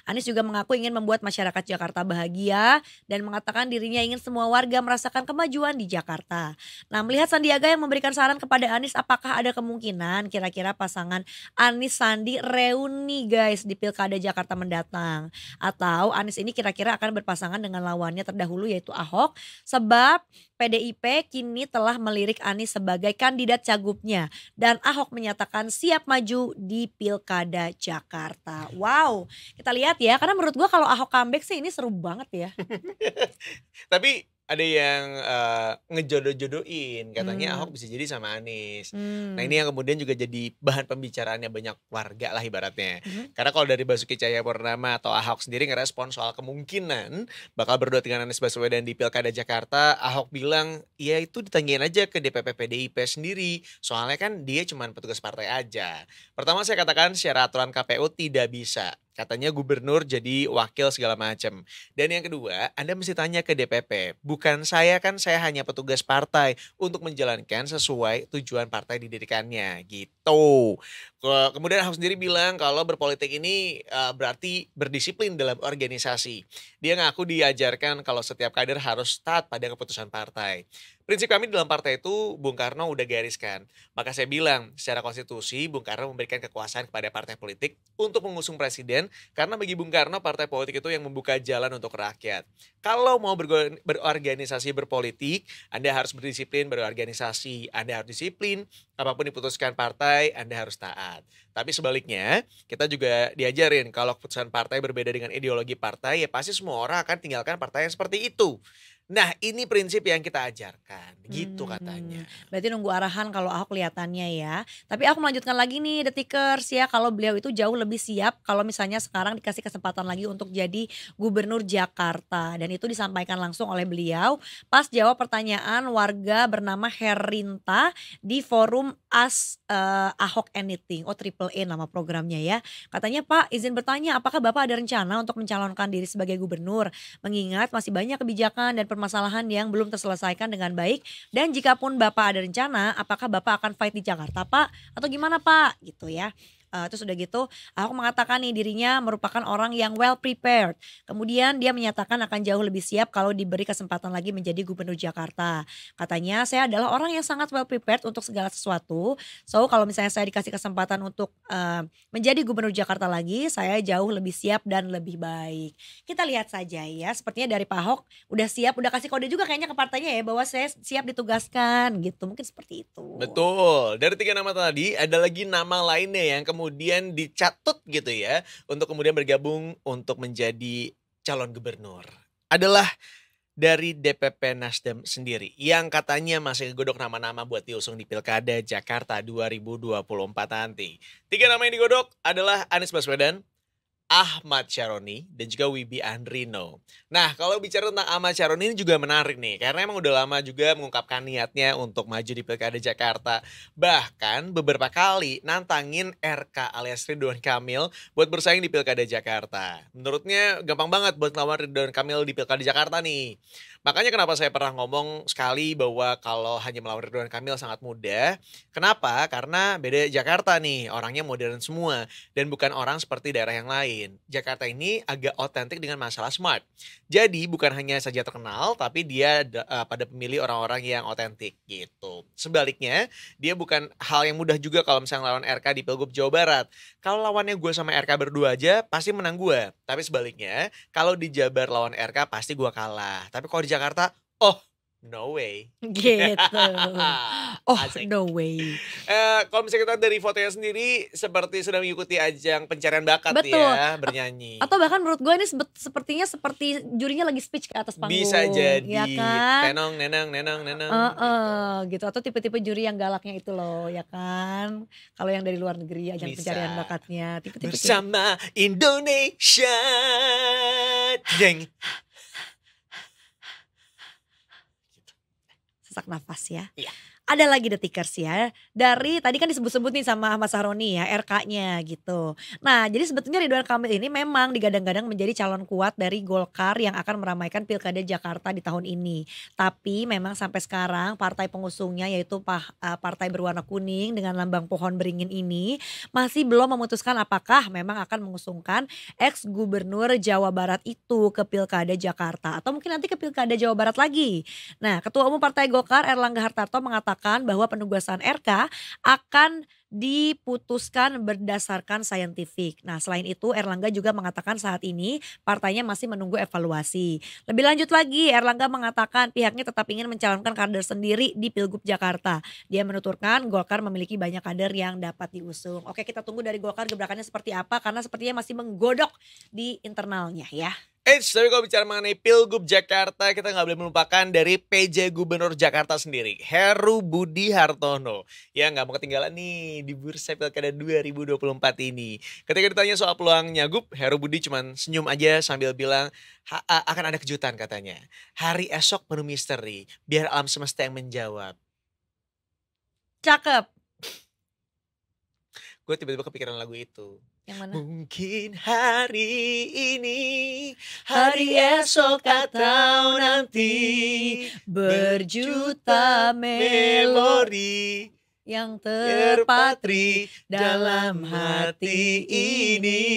Anies juga mengaku ingin membuat masyarakat Jakarta bahagia dan mengatakan dirinya ingin semua warga merasakan kemajuan di Jakarta. Nah, melihat Sandiaga yang memberikan saran kepada Anies apakah ada kemungkinan kira-kira pasangan Anis Sandi reuni guys di Pilkada Jakarta mendatang atau Anis ini kira-kira akan berpasangan dengan lawannya terdahulu yaitu Ahok sebab PDIP kini telah melirik Anis sebagai kandidat cagupnya dan Ahok menyatakan siap maju di Pilkada Jakarta. Wow, kita lihat ya karena menurut gua kalau Ahok comeback sih ini seru banget ya.
Tapi ada yang uh, ngejodoh-jodohin katanya hmm. Ahok bisa jadi sama Anies. Hmm. Nah ini hmm. yang kemudian juga jadi bahan pembicaraannya banyak warga lah ibaratnya. Hmm. Karena kalau dari Basuki Cahaya Cahayapurnama atau Ahok sendiri ngerespon soal kemungkinan bakal berdua dengan Anies Baswedan di Pilkada Jakarta, Ahok bilang ya itu ditanyain aja ke DPP PDIP sendiri. Soalnya kan dia cuma petugas partai aja. Pertama saya katakan secara aturan KPU tidak bisa katanya gubernur jadi wakil segala macam. Dan yang kedua, Anda mesti tanya ke DPP. Bukan saya kan saya hanya petugas partai untuk menjalankan sesuai tujuan partai didirikannya gitu. Kemudian harus sendiri bilang kalau berpolitik ini eh, berarti berdisiplin dalam organisasi. Dia ngaku diajarkan kalau setiap kader harus taat pada keputusan partai prinsip kami dalam partai itu Bung Karno udah gariskan. Maka saya bilang, secara konstitusi Bung Karno memberikan kekuasaan kepada partai politik untuk mengusung presiden karena bagi Bung Karno partai politik itu yang membuka jalan untuk rakyat. Kalau mau berorganisasi berpolitik, Anda harus berdisiplin berorganisasi, Anda harus disiplin, apapun diputuskan partai Anda harus taat. Tapi sebaliknya, kita juga diajarin kalau keputusan partai berbeda dengan ideologi partai, ya pasti semua orang akan tinggalkan partai yang seperti itu. Nah, ini prinsip yang kita ajarkan, gitu hmm.
katanya. Berarti nunggu arahan kalau Ahok kelihatannya ya. Tapi aku melanjutkan lagi nih detikers ya, kalau beliau itu jauh lebih siap kalau misalnya sekarang dikasih kesempatan lagi untuk jadi gubernur Jakarta dan itu disampaikan langsung oleh beliau pas jawab pertanyaan warga bernama Herinta di forum ask uh, eh, Ahok anything. Oh triple A nama programnya ya. Katanya Pak izin bertanya apakah Bapak ada rencana untuk mencalonkan diri sebagai gubernur. Mengingat masih banyak kebijakan dan permasalahan yang belum terselesaikan dengan baik. Dan jikapun Bapak ada rencana apakah Bapak akan fight di Jakarta Pak? Atau gimana Pak? Gitu ya. Uh, terus udah gitu Ahok mengatakan nih dirinya merupakan orang yang well prepared. Kemudian dia menyatakan akan jauh lebih siap kalau diberi kesempatan lagi menjadi gubernur Jakarta. Katanya saya adalah orang yang sangat well prepared untuk segala sesuatu. So kalau misalnya saya dikasih kesempatan untuk uh, menjadi gubernur Jakarta lagi, saya jauh lebih siap dan lebih baik. Kita lihat saja ya, sepertinya dari Pak Ahok udah siap, udah kasih kode juga kayaknya ke partainya ya bahwa saya siap ditugaskan gitu. Mungkin seperti
itu. Betul. Dari tiga nama tadi ada lagi nama lainnya ya, yang kemudian kemudian dicatut gitu ya untuk kemudian bergabung untuk menjadi calon gubernur adalah dari DPP Nasdem sendiri yang katanya masih godok nama-nama buat diusung di Pilkada Jakarta 2024 nanti. Tiga nama yang digodok adalah Anies Baswedan, Ahmad Sharoni dan juga Wibi Andrino. Nah, kalau bicara tentang Ahmad Sharoni ini juga menarik nih, karena emang udah lama juga mengungkapkan niatnya untuk maju di Pilkada Jakarta. Bahkan beberapa kali nantangin RK alias Ridwan Kamil buat bersaing di Pilkada Jakarta. Menurutnya gampang banget buat ngelawan Ridwan Kamil di Pilkada Jakarta nih. Makanya kenapa saya pernah ngomong sekali bahwa kalau hanya melawan Ridwan Kamil sangat mudah. Kenapa? Karena beda Jakarta nih, orangnya modern semua dan bukan orang seperti daerah yang lain lain. Jakarta ini agak otentik dengan masalah smart. Jadi bukan hanya saja terkenal, tapi dia uh, pada pemilih orang-orang yang otentik gitu. Sebaliknya, dia bukan hal yang mudah juga kalau misalnya lawan RK di Pilgub Jawa Barat. Kalau lawannya gue sama RK berdua aja, pasti menang gue. Tapi sebaliknya, kalau di Jabar lawan RK pasti gue kalah. Tapi kalau di Jakarta, oh no way. Gitu. oh, Asik. no way. Uh, kalau misalnya kita dari fotonya sendiri seperti sudah mengikuti ajang pencarian bakat Betul. ya, bernyanyi. A
atau bahkan menurut gue ini sepertinya seperti jurinya lagi speech ke atas panggung. Bisa ya jadi. Ya kan? Tenong, nenang, nenang, nenang. Uh, uh, gitu. gitu. Atau tipe-tipe juri yang galaknya itu loh, ya kan? Kalau yang dari luar negeri ajang Bisa. pencarian bakatnya. Tipe -tipe Bersama Indonesia. Jeng. sesak nafas ya. Iya ada lagi detikers ya dari tadi kan disebut-sebut nih sama Mas Haroni ya RK-nya gitu. Nah jadi sebetulnya Ridwan Kamil ini memang digadang-gadang menjadi calon kuat dari Golkar yang akan meramaikan pilkada Jakarta di tahun ini. Tapi memang sampai sekarang partai pengusungnya yaitu eh, partai berwarna kuning dengan lambang pohon beringin ini masih belum memutuskan apakah memang akan mengusungkan ex gubernur Jawa Barat itu ke pilkada Jakarta atau mungkin nanti ke pilkada Jawa Barat lagi. Nah ketua umum partai Golkar Erlangga Hartarto mengatakan mengatakan bahwa penugasan RK akan diputuskan berdasarkan saintifik. Nah, selain itu Erlangga juga mengatakan saat ini partainya masih menunggu evaluasi. Lebih lanjut lagi, Erlangga mengatakan pihaknya tetap ingin mencalonkan kader sendiri di Pilgub Jakarta. Dia menuturkan Golkar memiliki banyak kader yang dapat diusung. Oke, kita tunggu dari Golkar gebrakannya seperti apa karena sepertinya masih menggodok di internalnya ya.
Eh, tapi kalau bicara mengenai Pilgub Jakarta, kita nggak boleh melupakan dari PJ Gubernur Jakarta sendiri, Heru Budi Hartono. Ya, nggak mau ketinggalan nih di Bursa Pilkada 2024 ini. Ketika ditanya soal peluangnya, Gub, Heru Budi cuman senyum aja sambil bilang, akan ada kejutan katanya. Hari esok penuh misteri, biar alam semesta yang menjawab. Cakep. Gue tiba-tiba kepikiran lagu itu. Yang mana?
Mungkin hari ini, hari esok atau nanti berjuta melodi yang terpatri dalam hati ini.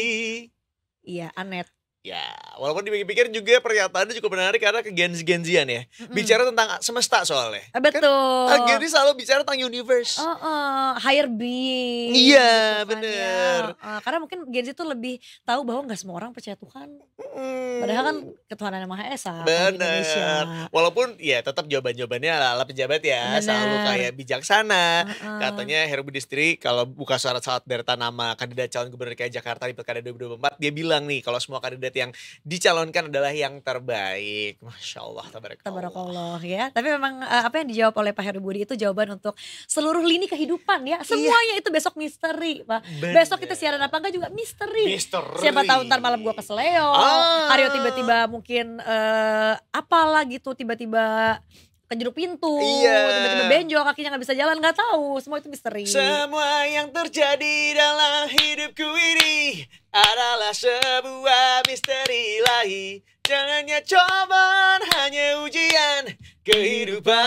Iya, Anet. Ya,
walaupun dipikir-pikir juga pernyataannya cukup menarik karena ke Gen genzian ya. hmm Bicara tentang semesta soalnya.
Ah, betul. Kan, ah, Genzi selalu bicara tentang universe. Oh, oh higher being. Iya, gitu kan ya. bener. Uh, karena mungkin Genzi itu lebih tahu bahwa nggak semua orang percaya Tuhan. Mm. Padahal kan ketuhanan yang Maha Esa. Bener.
Walaupun ya tetap jawaban-jawabannya ala pejabat ya. Bener. Selalu kayak bijaksana.
Uh-uh. Katanya
Heru Budistri kalau buka surat-surat dari nama kandidat calon gubernur kayak Jakarta di pilkada 2024. Dia bilang nih kalau semua kandidat kandidat yang dicalonkan adalah yang terbaik. Masya Allah,
tabarakallah. Tabarakallah ya. Tapi memang eh, apa yang dijawab oleh Pak Heru Budi itu jawaban untuk seluruh lini kehidupan ya. Iya. Semuanya iya. itu besok misteri Pak. Bener. Besok kita siaran apa enggak juga misteri. misteri. Siapa tahu ntar malam gua ke Seleo. Ah. Aryo tiba-tiba mungkin uh, apalah gitu tiba-tiba kejeruk pintu, iya. tiba-tiba benjol, kakinya nggak bisa jalan, nggak tahu. Semua itu misteri. Semua yang terjadi dalam hidupku ini
adalah sebuah misteri lagi. Jangannya cobaan, hanya ujian kehidupan.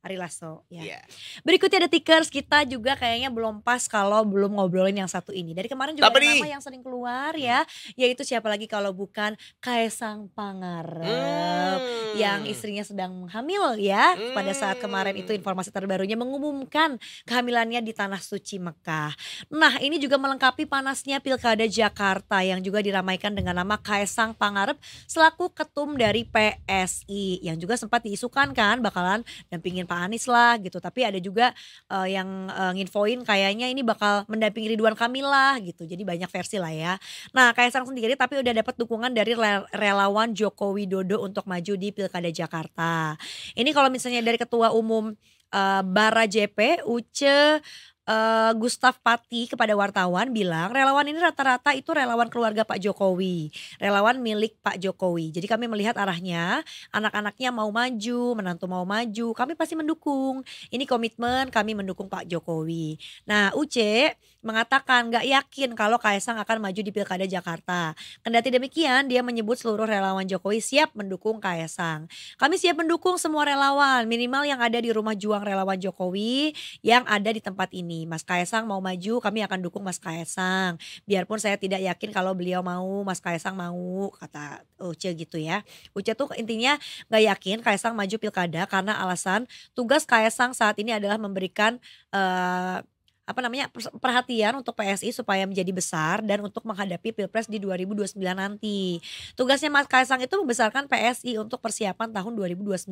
Ari Lasso ya. Yeah. Berikutnya ada tikers kita juga kayaknya belum pas kalau belum ngobrolin yang satu ini. Dari kemarin juga ada nama yang sering keluar hmm. ya, yaitu siapa lagi kalau bukan Kaisang Pangarep mm. yang istrinya sedang hamil ya. Mm. Pada saat kemarin itu hmm. informasi terbarunya mengumumkan kehamilannya di tanah suci Mekah. Nah, ini juga melengkapi panasnya Pilkada Jakarta yang juga diramaikan dengan nama Kaisang Pangarep selaku ketum dari PSI yang juga sempat diisukan kan bakalan dampingin Pak Anies lah gitu. Tapi ada juga uh, yang uh, nginfoin kayaknya ini bakal mendampingi Ridwan Kamil lah gitu. Jadi banyak versi lah ya. Nah kayak Kaisang sendiri tapi udah dapat dukungan dari relawan Joko Widodo untuk maju di Pilkada Jakarta. Ini kalau misalnya dari Ketua Umum uh, Bara JP, Uce uh, Gustaf Pati kepada wartawan bilang relawan ini rata-rata itu relawan keluarga Pak Jokowi, relawan milik Pak Jokowi. Jadi kami melihat arahnya, anak-anaknya mau maju, menantu mau maju, kami pasti mendukung. Ini komitmen kami mendukung Pak Jokowi. Nah Uce mengatakan nggak yakin kalau Kaisang akan maju di Pilkada Jakarta. Kendati demikian, dia menyebut seluruh relawan Jokowi siap mendukung Kaisang. Kami siap mendukung semua relawan, minimal yang ada di rumah juang relawan Jokowi yang ada di tempat ini. Mas Kaisang mau maju kami akan dukung Mas Kaisang biarpun saya tidak yakin kalau beliau mau Mas Kaisang mau kata Uce gitu ya Uce tuh intinya nggak yakin Kaisang maju pilkada karena alasan tugas Kaisang saat ini adalah memberikan uh, apa namanya perhatian untuk PSI supaya menjadi besar dan untuk menghadapi Pilpres di 2029 nanti. Tugasnya Mas Kaisang itu membesarkan PSI untuk persiapan tahun 2029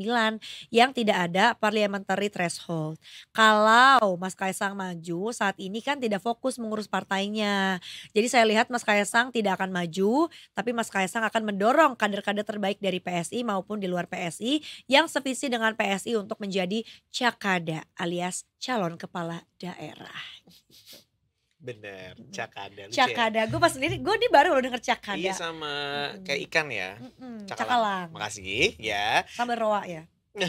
yang tidak ada parliamentary threshold. Kalau Mas Kaisang maju saat ini kan tidak fokus mengurus partainya. Jadi saya lihat Mas Kaisang tidak akan maju, tapi Mas Kaisang akan mendorong kader-kader terbaik dari PSI maupun di luar PSI yang sevisi dengan PSI untuk menjadi cakada alias calon kepala daerah
benar Bener, cakada. Lucu ya? cakada, gue pas sendiri,
gue ini baru lo denger cakada. Iya
sama mm. kayak ikan ya. cakalang. cakalang. Makasih ya.
sama roa ya.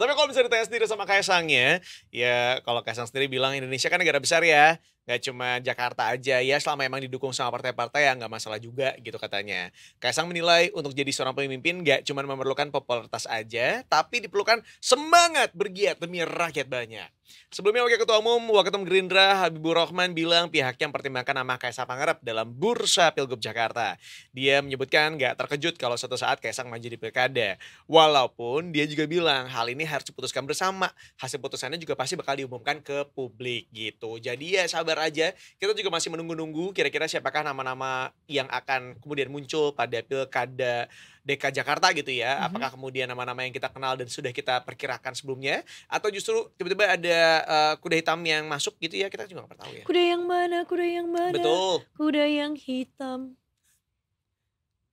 Tapi kalau bisa ditanya sendiri sama ya ya kalau Kaisang sendiri bilang Indonesia kan negara besar ya nggak cuma Jakarta aja ya selama emang didukung sama partai-partai ya nggak masalah juga gitu katanya. Kaisang menilai untuk jadi seorang pemimpin nggak cuma memerlukan popularitas aja tapi diperlukan semangat bergiat demi rakyat banyak. Sebelumnya Wakil Ketua Umum Ketua Gerindra Habibur Rahman bilang pihaknya mempertimbangkan nama Kaisang Pangarep dalam bursa Pilgub Jakarta. Dia menyebutkan nggak terkejut kalau suatu saat Kaisang maju di pilkada. Walaupun dia juga bilang hal ini harus diputuskan bersama. Hasil putusannya juga pasti bakal diumumkan ke publik gitu. Jadi ya sahabat sabar aja. Kita juga masih menunggu-nunggu kira-kira siapakah nama-nama yang akan kemudian muncul pada pilkada DK Jakarta gitu ya. Mm -hmm. Apakah kemudian nama-nama yang kita kenal dan sudah kita perkirakan sebelumnya atau justru tiba-tiba ada uh, kuda hitam yang masuk gitu ya kita juga nggak pernah tahu
ya. Kuda yang mana? Kuda yang mana? Betul. Kuda yang hitam.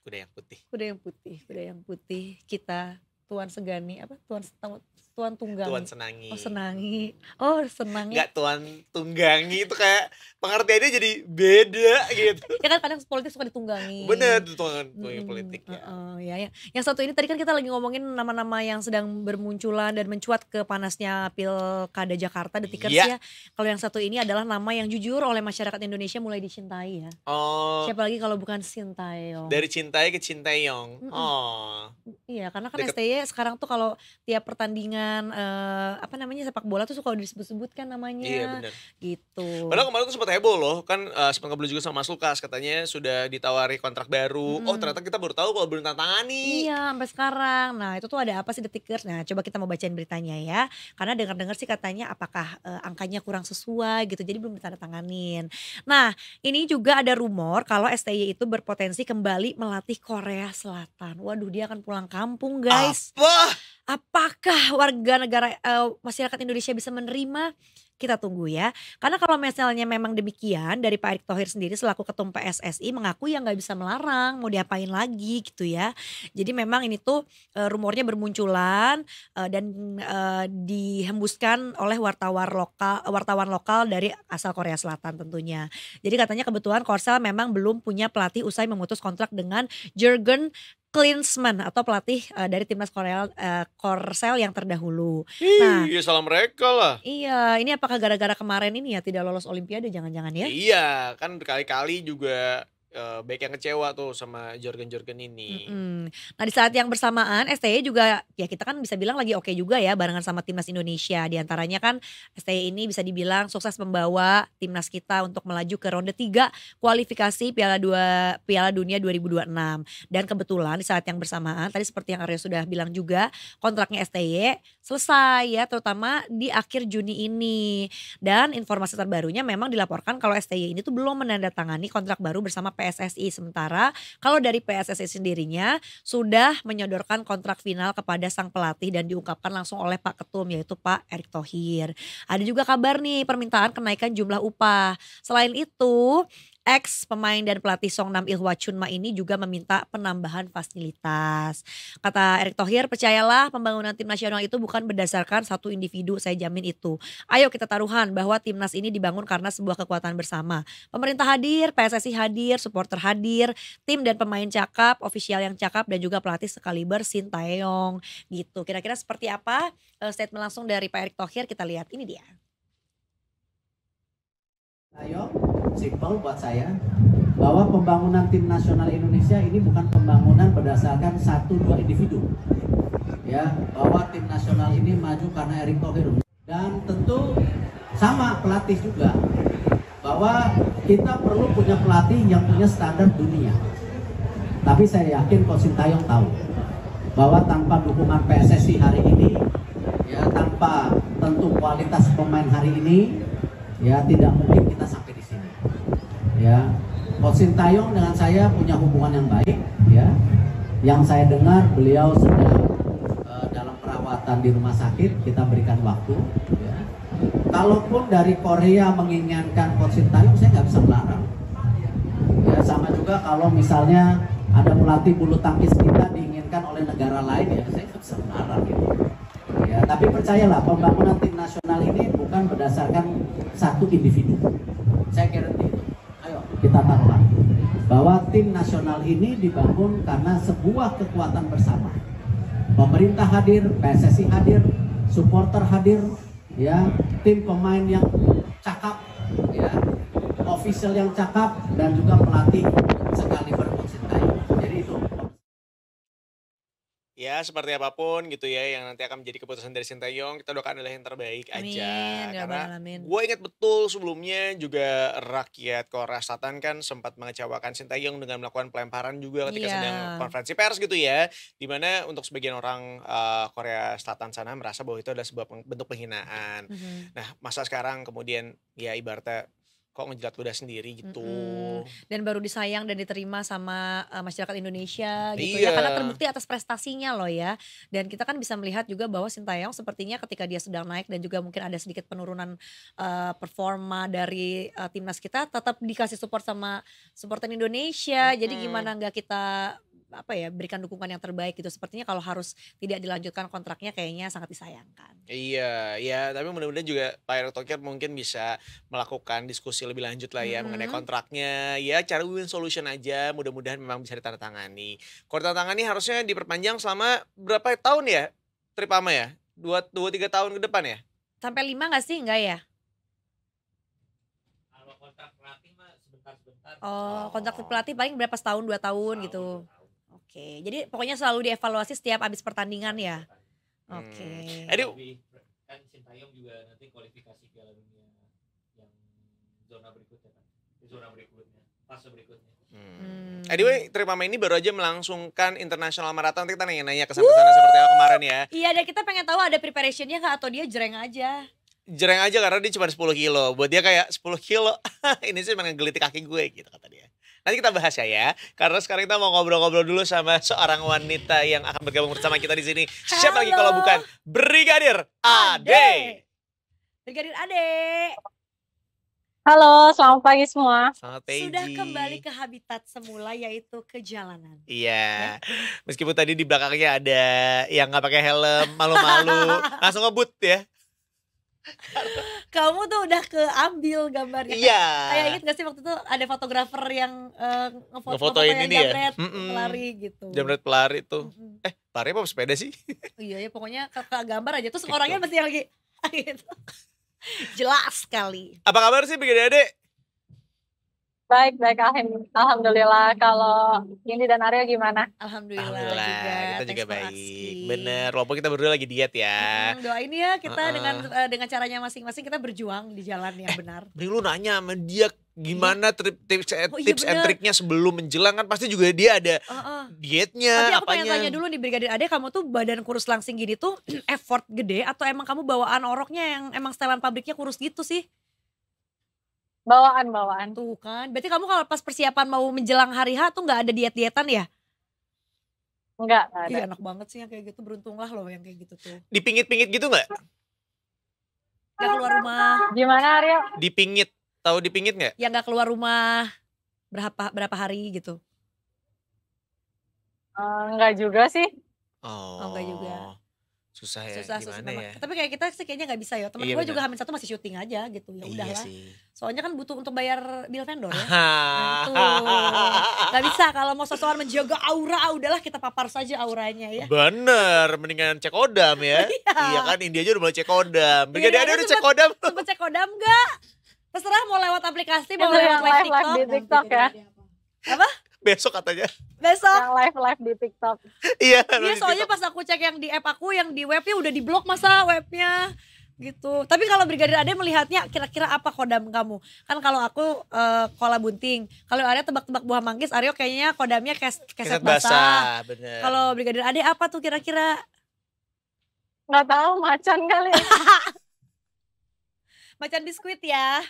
Kuda yang putih. Kuda yang putih. Kuda yang putih. Kita Tuan Segani apa? Tuan Tuan tuan tunggang. Tuan senangi. Oh senangi. Oh senangi. Enggak
tuan tunggangi itu kayak
pengertiannya jadi
beda
gitu. ya kan kadang politik suka ditunggangi. Bener
tuan tunggangi hmm, politik ya. Uh,
uh, ya, ya. Yang satu ini tadi kan kita lagi ngomongin nama-nama yang sedang bermunculan dan mencuat ke panasnya pilkada Jakarta detikers ya. ya. Kalau yang satu ini adalah nama yang jujur oleh masyarakat Indonesia mulai dicintai ya.
Oh. Siapa
lagi kalau bukan Sintayong. Dari
cintai ke Cintayong. Mm -mm. Oh.
Iya karena kan Deket. STY sekarang tuh kalau tiap pertandingan dengan uh, apa namanya sepak bola tuh suka disebut sebutkan namanya. Iya benar.
Gitu. Padahal kemarin tuh sempat heboh loh kan uh, sempat ngobrol juga sama Mas Lukas katanya sudah ditawari kontrak baru. Hmm. Oh ternyata kita baru tahu kalau belum
tantangani. Iya sampai sekarang. Nah itu tuh ada apa sih detikers? Nah coba kita mau bacain beritanya ya. Karena dengar-dengar sih katanya apakah uh, angkanya kurang sesuai gitu. Jadi belum ditandatanganin. Nah ini juga ada rumor kalau STY itu berpotensi kembali melatih Korea Selatan. Waduh dia akan pulang kampung guys. Apa? apakah warga negara uh, masyarakat Indonesia bisa menerima kita tunggu ya karena kalau misalnya memang demikian dari Pak Erick Thohir sendiri selaku ketum PSSI mengaku ya nggak bisa melarang mau diapain lagi gitu ya jadi memang ini tuh uh, rumornya bermunculan uh, dan uh, dihembuskan oleh wartawan lokal wartawan lokal dari asal Korea Selatan tentunya jadi katanya kebetulan Korsel memang belum punya pelatih usai memutus kontrak dengan Jurgen Klinsmann atau pelatih uh, dari timnas Korea uh, Korsel yang terdahulu.
Hii, nah, iya salah mereka lah.
Iya, ini apakah gara-gara kemarin ini ya tidak lolos Olimpiade jangan-jangan ya? Iya,
kan berkali-kali juga Uh, baik yang kecewa tuh sama Jorgen-Jorgen ini.
Mm-hmm. Nah di saat yang bersamaan STY e juga ya kita kan bisa bilang lagi oke okay juga ya barengan sama timnas Indonesia. Di antaranya kan STY e ini bisa dibilang sukses membawa timnas kita untuk melaju ke ronde 3 kualifikasi Piala dua Piala Dunia 2026. Dan kebetulan di saat yang bersamaan tadi seperti yang Arya sudah bilang juga kontraknya STY e selesai ya terutama di akhir Juni ini. Dan informasi terbarunya memang dilaporkan kalau STY ini tuh belum menandatangani kontrak baru bersama PSSI sementara kalau dari PSSI sendirinya sudah menyodorkan kontrak final kepada sang pelatih dan diungkapkan langsung oleh Pak Ketum yaitu Pak Erick Thohir. Ada juga kabar nih permintaan kenaikan jumlah upah. Selain itu ex pemain dan pelatih Songnam Ilhwa Chunma ini juga meminta penambahan fasilitas. Kata Erick Thohir, percayalah pembangunan tim nasional itu bukan berdasarkan satu individu, saya jamin itu. Ayo kita taruhan bahwa timnas ini dibangun karena sebuah kekuatan bersama. Pemerintah hadir, PSSI hadir, supporter hadir, tim dan pemain cakap, ofisial yang cakap dan juga pelatih sekaliber Sintayong gitu. Kira-kira seperti apa eh, statement langsung dari Pak Erick Thohir kita lihat ini dia.
Ayo, simple buat saya bahwa pembangunan tim nasional Indonesia ini bukan pembangunan berdasarkan satu dua individu. Ya, bahwa tim nasional ini maju karena Erick Thohir dan tentu sama pelatih juga bahwa kita perlu punya pelatih yang punya standar dunia. Tapi saya yakin Coach Sintayong tahu bahwa tanpa dukungan PSSI hari ini, ya tanpa tentu kualitas pemain hari ini, ya tidak mungkin kita sampai di sini ya Coach Sintayong dengan saya punya hubungan yang baik ya yang saya dengar beliau sedang uh, dalam perawatan di rumah sakit kita berikan waktu ya kalaupun dari Korea menginginkan Coach Sintayong saya nggak bisa melarang ya sama juga kalau misalnya ada pelatih bulu tangkis kita diinginkan oleh negara lain ya saya nggak bisa melarang gitu Ya, tapi percayalah pembangunan tim nasional ini bukan berdasarkan satu individu. Saya kira itu. Ayo kita taruhlah bahwa tim nasional ini dibangun karena sebuah kekuatan bersama. Pemerintah hadir, PSSI hadir, supporter hadir, ya, tim pemain yang cakap, ya, official yang cakap dan juga pelatih sekali
ya seperti apapun gitu ya yang nanti akan menjadi keputusan dari Sintayong kita doakan adalah yang terbaik amin,
aja karena
gue ingat betul sebelumnya juga rakyat Korea Selatan kan sempat mengecewakan Sintayong dengan melakukan pelemparan juga ketika yeah. sedang konferensi pers gitu ya dimana untuk sebagian orang uh, Korea Selatan sana merasa bahwa itu adalah sebuah bentuk penghinaan mm -hmm. nah masa sekarang kemudian ya ibaratnya kok ngejilat udah sendiri gitu. Mm-hmm.
Dan baru disayang dan diterima sama uh, masyarakat Indonesia gitu ya iya. karena terbukti atas prestasinya loh ya. Dan kita kan bisa melihat juga bahwa Sintayong sepertinya ketika dia sedang naik dan juga mungkin ada sedikit penurunan uh, performa dari uh, timnas kita tetap dikasih support sama supporter Indonesia. Mm-hmm. Jadi gimana nggak kita apa ya berikan dukungan yang terbaik gitu. Sepertinya kalau harus tidak dilanjutkan kontraknya kayaknya sangat disayangkan.
Iya, ya tapi mudah-mudahan juga Pak Erick Thohir mungkin bisa melakukan diskusi lebih lanjut lah ya hmm. mengenai kontraknya. Ya cari win solution aja. Mudah-mudahan memang bisa ditandatangani. kontrak tangani harusnya diperpanjang selama berapa tahun ya? Tripama ya? Dua, dua tiga tahun ke depan ya?
Sampai lima nggak sih? Enggak ya? Oh, kontrak oh. pelatih paling berapa setahun, dua tahun, gitu. tahun. gitu. Oke, jadi pokoknya selalu dievaluasi setiap abis pertandingan ya. Hmm. Oke. Okay. Hmm. Aduh.
Kan Sintayong juga nanti kualifikasi Piala Dunia yang zona berikutnya kan. Zona berikutnya, fase
berikutnya. Hmm. Anyway, eh, Terima ini baru aja melangsungkan international marathon. Nanti kita nanya-nanya ke sana seperti apa kemarin ya.
Iya, dan kita pengen tahu ada preparationnya nggak atau dia jereng aja.
Jereng aja karena dia cuma 10 kilo. Buat dia kayak 10 kilo. ini sih memang ngegelitik kaki gue gitu kata dia. Nanti kita bahas ya ya. Karena sekarang kita mau ngobrol-ngobrol dulu sama seorang wanita yang akan bergabung bersama kita di sini. Siapa lagi kalau bukan Brigadir Ade.
Brigadir Ade. Halo, selamat pagi semua. Selamat
pagi. Sudah kembali ke habitat semula yaitu ke jalanan.
Iya.
Ya?
Meskipun tadi di belakangnya ada yang nggak pakai helm, malu-malu, langsung ngebut ya.
kamu tuh udah keambil gambarnya. Iya. Kayak inget gak sih waktu itu ada fotografer yang uh, eh, ngefoto ngefotoin ini ya? jamret ya? pelari gitu. Jamret
pelari tuh. mm hmm Eh, pelari apa sepeda sih?
iya ya pokoknya ke, ke gambar aja terus gitu. orangnya yang lagi
gitu. Jelas sekali.
Apa kabar sih Bikin Adek?
Baik, baik. Alhamdulillah. Kalau ini dan Aryo gimana? Alhamdulillah,
Alhamdulillah juga. Kita juga baik. Bener, walaupun kita berdua lagi diet ya.
Hmm,
doain ya kita uh -uh. dengan uh, dengan caranya masing-masing kita berjuang di jalan yang eh, benar.
Beri lu nanya sama dia gimana trip, tips eh, oh, iya, tips etriknya and triknya sebelum menjelang kan pasti juga dia ada uh -uh. dietnya Tapi aku apanya. pengen
tanya dulu nih Brigadir Ade kamu tuh badan kurus langsing gini tuh effort gede atau emang kamu bawaan oroknya yang emang setelan pabriknya kurus gitu sih
Bawaan, bawaan. Tuh
kan. Berarti kamu kalau pas persiapan mau menjelang hari H tuh nggak ada diet-dietan ya? Enggak, ada. Iya enak banget sih yang kayak gitu, beruntunglah loh yang kayak gitu tuh. Di pingit-pingit gitu nggak? Gak keluar rumah. Gimana Arya?
Di pingit, tahu di pingit nggak?
Ya nggak keluar rumah berapa berapa hari gitu. Uh, eh, enggak juga sih. Oh. oh enggak juga
susah ya susah, gimana susah, ya.
Tapi kayak kita sih kayaknya nggak bisa ya. Temen iya, gue juga hamil satu masih syuting aja gitu ya udah lah. iya Soalnya kan butuh untuk bayar bill vendor ya. itu nggak bisa kalau mau sesuatu menjaga aura udahlah kita papar saja auranya ya.
Bener, mendingan cek odam ya. Iya. iya. kan India aja udah mulai cek odam. Iya, Brigade ada udah
cek odam. Sempet cek odam gak? Terserah mau lewat aplikasi, mau lewat live TikTok.
TikTok ya.
Apa? Besok katanya
besok yang live live di TikTok. Iya. Iya soalnya pas aku cek yang di app aku yang di webnya udah di blok masa webnya gitu. Tapi kalau Brigadir Ade melihatnya kira-kira apa kodam kamu? Kan kalau aku uh, eh, kola bunting, kalau Arya tebak-tebak buah manggis, Aryo kayaknya kodamnya kes keset, keset basah. basah kalau Brigadir Ade apa tuh kira-kira? Nggak tahu macan kali. Ya. macan biskuit ya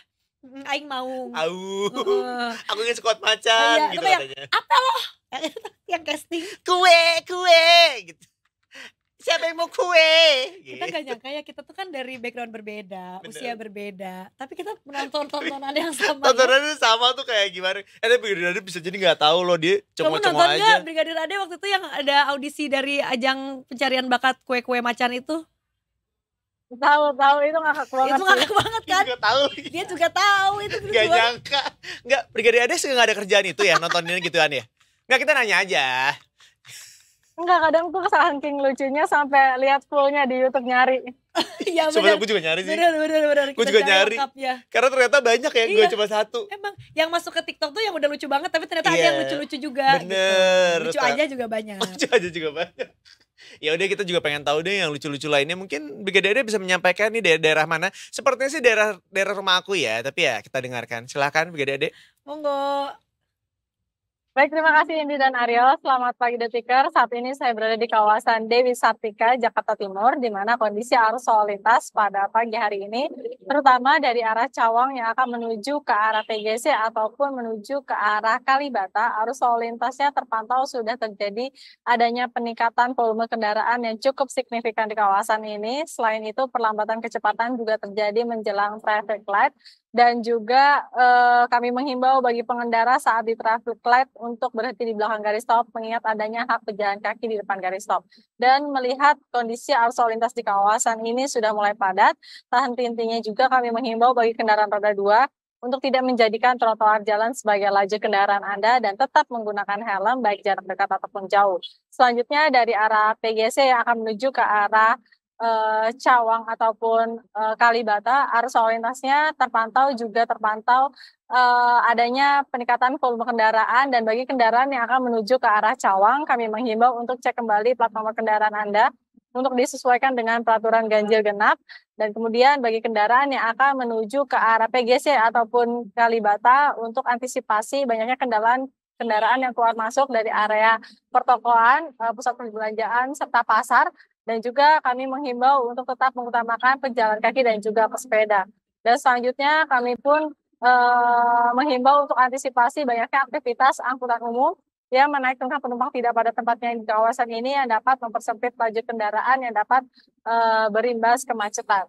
aing mau. Au.
Uh. Aku ingin sekuat macan iya, gitu katanya. Yang,
apa lo? yang casting. Kue, kue gitu. Siapa yang mau kue? Kita gak gitu. nyangka ya kita tuh kan dari background berbeda, Bener. usia berbeda, tapi kita menonton tontonan yang sama. Ya.
Tontonan sama tuh kayak gimana? Eh, Brigadir Ade bisa jadi gak tahu loh dia cuma-cuma aja. Kamu nonton
Brigadir Ade waktu itu yang ada audisi dari ajang pencarian bakat kue-kue macan itu? tahu tahu itu ngakak banget itu ngakak banget kan dia juga tahu dia juga tahu itu gak nyangka
nggak brigadir ada nggak ada kerjaan itu ya nontonin gituan ya nggak kita nanya aja
Enggak, kadang tuh saking lucunya sampai lihat fullnya di YouTube nyari. Iya benar. Aku juga nyari sih. Benar benar benar. Aku juga nyari. Ya.
Karena ternyata banyak ya, iya. gue cuma satu. Emang
yang masuk
ke TikTok tuh yang udah lucu banget, tapi ternyata ada iya. yang lucu-lucu juga. Gitu. Bener. Lucu aja juga banyak. Lucu
aja juga banyak. Ya udah kita juga pengen tahu deh yang lucu-lucu lainnya mungkin Brigadir bisa menyampaikan nih daerah mana. Sepertinya sih daerah daerah rumah aku ya, tapi ya kita dengarkan. Silahkan Brigadir
Monggo. Baik, terima kasih Indi dan Ariel. Selamat pagi Detiker. Saat ini saya berada di kawasan Dewi Sartika, Jakarta Timur, di mana kondisi arus lalu lintas pada pagi hari ini, terutama dari arah Cawang yang akan menuju ke arah TGC ataupun menuju ke arah Kalibata, arus lalu lintasnya terpantau sudah terjadi adanya peningkatan volume kendaraan yang cukup signifikan di kawasan ini. Selain itu, perlambatan kecepatan juga terjadi menjelang traffic light dan juga eh, kami menghimbau bagi pengendara saat di traffic light untuk berhenti di belakang garis stop mengingat adanya hak pejalan kaki di depan garis stop. Dan melihat kondisi arus lalu lintas di kawasan ini sudah mulai padat, Tahan tintinya juga kami menghimbau bagi kendaraan roda dua untuk tidak menjadikan trotoar jalan sebagai laju kendaraan Anda dan tetap menggunakan helm baik jarak dekat ataupun jauh. Selanjutnya dari arah PGC yang akan menuju ke arah Eh, Cawang ataupun eh, Kalibata arus lalu lintasnya terpantau juga terpantau eh, adanya peningkatan volume kendaraan dan bagi kendaraan yang akan menuju ke arah Cawang kami menghimbau untuk cek kembali plat nomor kendaraan Anda untuk disesuaikan dengan peraturan ganjil genap dan kemudian bagi kendaraan yang akan menuju ke arah PGC ataupun Kalibata untuk antisipasi banyaknya kendaraan kendaraan yang keluar masuk dari area pertokoan, pusat perbelanjaan serta pasar dan juga kami menghimbau untuk tetap mengutamakan pejalan kaki dan juga pesepeda. Dan selanjutnya kami pun e, menghimbau untuk antisipasi banyaknya aktivitas angkutan umum yang menaikkan penumpang tidak pada tempatnya di kawasan ini yang dapat mempersempit laju kendaraan yang dapat e, berimbas kemacetan.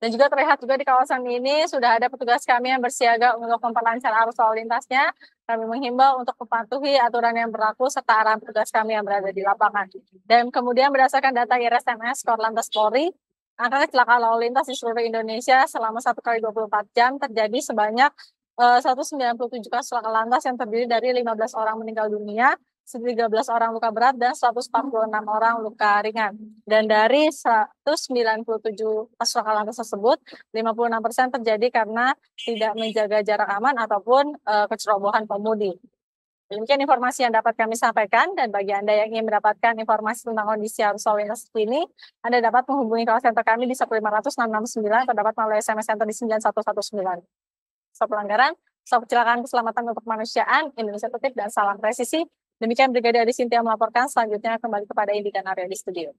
Dan juga terlihat juga di kawasan ini sudah ada petugas kami yang bersiaga untuk memperlancar arus lalu lintasnya. Kami menghimbau untuk mematuhi aturan yang berlaku serta arahan petugas kami yang berada di lapangan. Dan kemudian berdasarkan data IRSMS Korlantas Polri, angka kecelakaan lalu lintas di seluruh Indonesia selama 1 kali 24 jam terjadi sebanyak 197 eh, kasus kecelakaan lantas yang terdiri dari 15 orang meninggal dunia, 13 orang luka berat dan 146 orang luka ringan. Dan dari 197 kasus kecelakaan tersebut, 56 persen terjadi karena tidak menjaga jarak aman ataupun e, kecerobohan pemudi. Demikian informasi yang dapat kami sampaikan dan bagi Anda yang ingin mendapatkan informasi tentang kondisi arus lalu lintas ini, Anda dapat menghubungi call center kami di 15669 atau dapat melalui SMS center di 9119. Stop pelanggaran, stop kecelakaan keselamatan untuk kemanusiaan, Indonesia tertib, dan salam presisi. Demikian brigadir Adi Sintia melaporkan, selanjutnya kembali kepada Indika Arya di studio.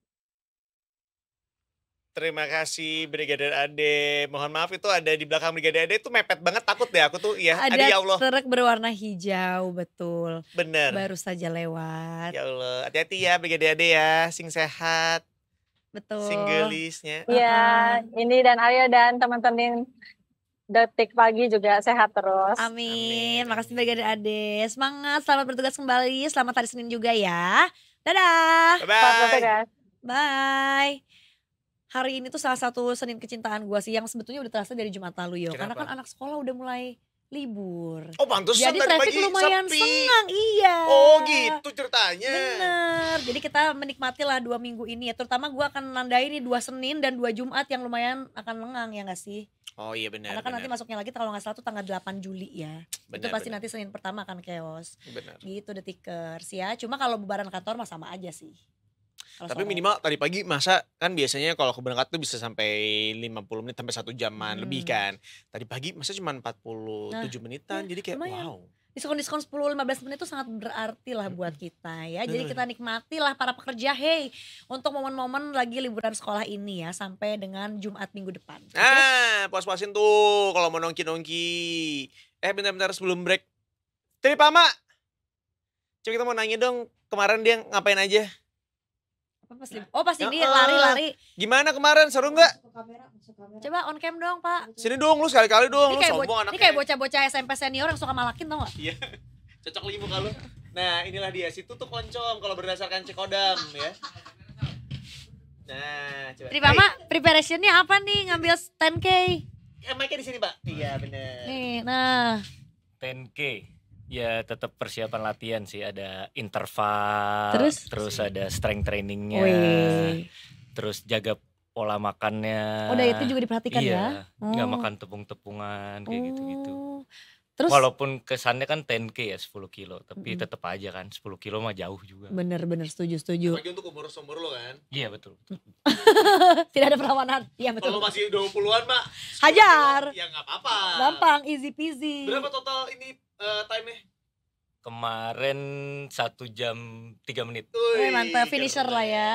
Terima kasih Brigadir Ade. Mohon maaf itu ada di belakang Brigadir Ade itu mepet banget takut deh aku tuh ya. Ada Ade, ya Allah.
truk berwarna hijau betul. Bener. Baru saja lewat. Ya Allah,
hati-hati ya Brigadir Ade ya, sing sehat. Betul. Singgelisnya.
Iya, uh
-huh. ini dan Arya dan teman-teman detik pagi juga sehat terus.
Amin. Amin. Makasih banyak dari Ade. Semangat, selamat bertugas kembali. Selamat hari Senin juga ya. Dadah. Bye. Bye. Bye. Hari ini tuh salah satu Senin kecintaan gue sih yang sebetulnya udah terasa dari Jumat lalu yo. Karena kan anak sekolah udah mulai libur. Oh pantas Jadi tadi pagi lumayan sepi. senang, iya. Oh gitu ceritanya. Bener, jadi kita menikmati lah dua minggu ini ya. Terutama gue akan nandai nih dua Senin dan dua Jumat yang lumayan akan lengang ya gak sih?
Oh iya benar. Karena kan bener. nanti masuknya
lagi kalau nggak salah tuh tanggal 8 Juli ya. Bener, itu pasti bener. nanti Senin pertama akan chaos. Benar. Gitu detikers ya. Cuma kalau bubaran kantor mah sama aja sih. Tapi minimal
gitu. tadi pagi masa kan biasanya kalau aku berangkat tuh bisa sampai 50 menit sampai satu jaman hmm. lebih kan. Tadi pagi masa cuma 47 nah, menitan ya, jadi
kayak lumayan. wow diskon-diskon 10-15 menit itu sangat berarti lah hmm. buat kita ya. Jadi kita nikmati lah para pekerja, hey untuk momen-momen lagi liburan sekolah ini ya sampai dengan Jumat minggu depan.
Okay? Ah, puas-puasin tuh kalau mau nongki-nongki. Eh bentar-bentar sebelum break, Tapi Pama, coba kita mau nanya dong kemarin dia ngapain aja?
pas Oh pas oh, ini ya, lari-lari.
Gimana kemarin seru nggak?
Coba on cam dong pak.
Sini dong lu sekali-kali dong. Ini lu
kayak bo kayak bocah-bocah SMP senior yang suka malakin tau gak? Iya.
Cocok limu kalau. Nah inilah dia situ tuh koncom kalau berdasarkan cekodam ya. Nah coba. Terima Mak.
preparationnya apa nih ngambil 10k? Ya, mic di sini pak. Iya benar. Nih nah.
10k. Ya tetap persiapan latihan sih ada interval, terus, terus ada strength trainingnya, terus jaga pola makannya. Oh, udah itu juga diperhatikan iya, ya? Nggak hmm. makan tepung-tepungan kayak
gitu-gitu. Hmm. Terus
walaupun kesannya kan 10k ya 10 kilo, tapi mm -hmm. tetap aja kan 10 kilo mah jauh juga. Bener-bener
setuju setuju. Tapi
untuk umur umur lo kan? Iya betul.
Tidak ada perlawanan. Iya betul. Kalau masih 20-an mah hajar. Kilo, ya nggak apa-apa. Gampang, easy peasy.
Berapa
total ini Eh, time-nya?
Kemarin satu jam tiga menit.
Ui, mantap finisher lah ya.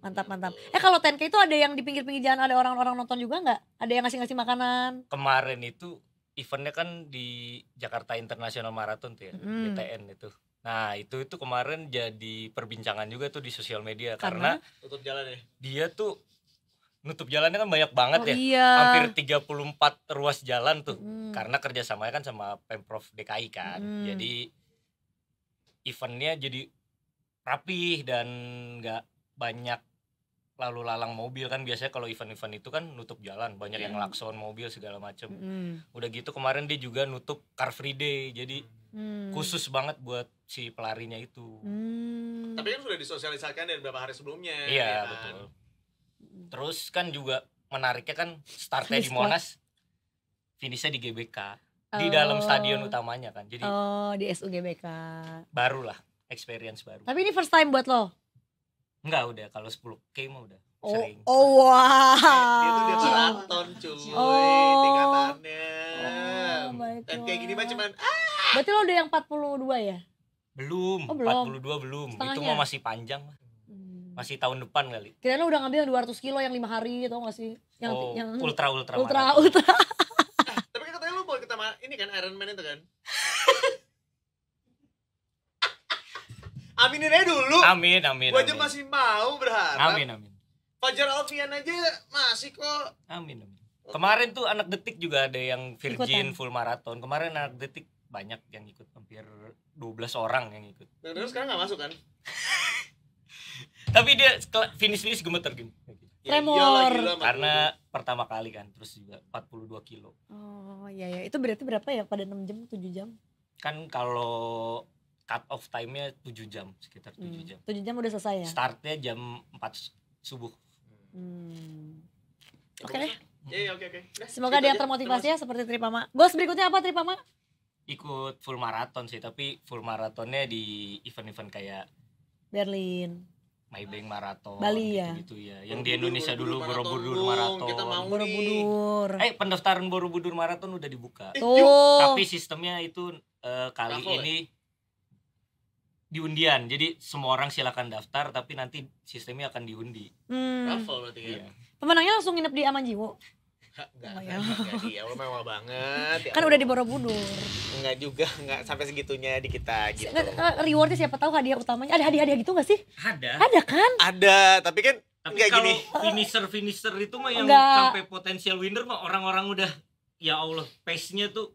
Mantap mantap. Eh kalau 10K itu ada yang di pinggir-pinggir jalan ada orang-orang nonton juga nggak? Ada yang ngasih-ngasih makanan?
Kemarin itu eventnya kan di Jakarta International Marathon tuh ya, hmm. itu. Nah itu itu kemarin jadi perbincangan juga tuh di sosial media karena, karena jalan ya. Dia tuh nutup jalannya kan banyak banget oh, ya. Iya. Hampir 34 ruas jalan tuh. Hmm. Karena kerjasamanya kan sama Pemprov DKI kan. Hmm. Jadi eventnya jadi rapih dan nggak banyak lalu lalang mobil kan biasanya kalau event-event itu kan nutup jalan banyak hmm. yang lakson mobil segala macem hmm. udah gitu kemarin dia juga nutup car free day jadi hmm. khusus banget buat si pelarinya itu hmm. tapi kan sudah
disosialisasikan dari beberapa hari sebelumnya iya ya kan? betul Terus kan
juga menariknya kan startnya di Monas, finishnya di GBK. Oh. Di dalam stadion utamanya kan. Jadi Oh,
di SU GBK.
Barulah, experience baru. Tapi
ini first time buat lo?
Enggak, udah kalau 10K mah udah.
Oh, sering. oh wow. Eh, dia tuh dia maraton cuy, oh. tingkatannya.
Oh Dan kayak gini mah cuman
ah. Berarti lo udah yang 42 ya?
Belum, oh, belum. 42 belum. Setengahnya. Itu mau masih panjang lah masih tahun depan kali.
Kira udah ngambil yang 200 kilo yang lima hari tau gak sih? Yang, oh, yang hmm, ultra ultra ultra ultra. eh,
tapi kan katanya lu mau kita ini kan Iron Man itu kan. Aminin aja dulu. Amin
amin. Gua aja masih
mau berharap. Amin amin. Fajar Alfian aja masih kok.
Amin amin. Kemarin tuh anak detik juga ada yang Virgin Ikutan. full maraton Kemarin anak detik banyak yang ikut hampir 12 orang yang ikut.
terus sekarang gak masuk kan?
tapi dia finish finish gemeter gini ya, Tremor. Ya, Karena pertama kali kan, terus juga 42 kilo.
Oh, iya ya. Itu berarti berapa ya pada 6 jam, 7 jam?
Kan kalau cut off time-nya 7 jam, sekitar 7 hmm. jam.
7 jam udah selesai ya?
Startnya jam 4 subuh.
Hmm. Oke okay. Ya, Iya, oke oke. Semoga dia termotivasi ya seperti Tripama. Bos berikutnya apa Tripama?
Ikut full maraton sih, tapi full maratonnya di event-event kayak
Berlin.
Maybank Marathon
Bali ya gitu, gitu
ya yang di Indonesia dulu Borobudur Marathon kita mau Borobudur eh pendaftaran Borobudur Marathon udah dibuka eh, tuh tapi sistemnya itu uh, kali Raffle, ya? ini ya? diundian jadi semua orang silakan daftar tapi nanti sistemnya akan diundi
hmm. raffle berarti ya iya. pemenangnya langsung nginep di Amanjiwo enggak, enggak, enggak,
iya lo mewah banget
ya kan udah di
Borobudur
enggak juga enggak sampai segitunya di kita gitu enggak, rewardnya
siapa tahu hadiah utamanya ada hadiah hadiah gitu nggak sih
ada ada kan ada tapi kan tapi kalau gini. finisher finisher itu mah yang enggak.
sampai
potensial winner mah orang-orang udah ya Allah pace-nya tuh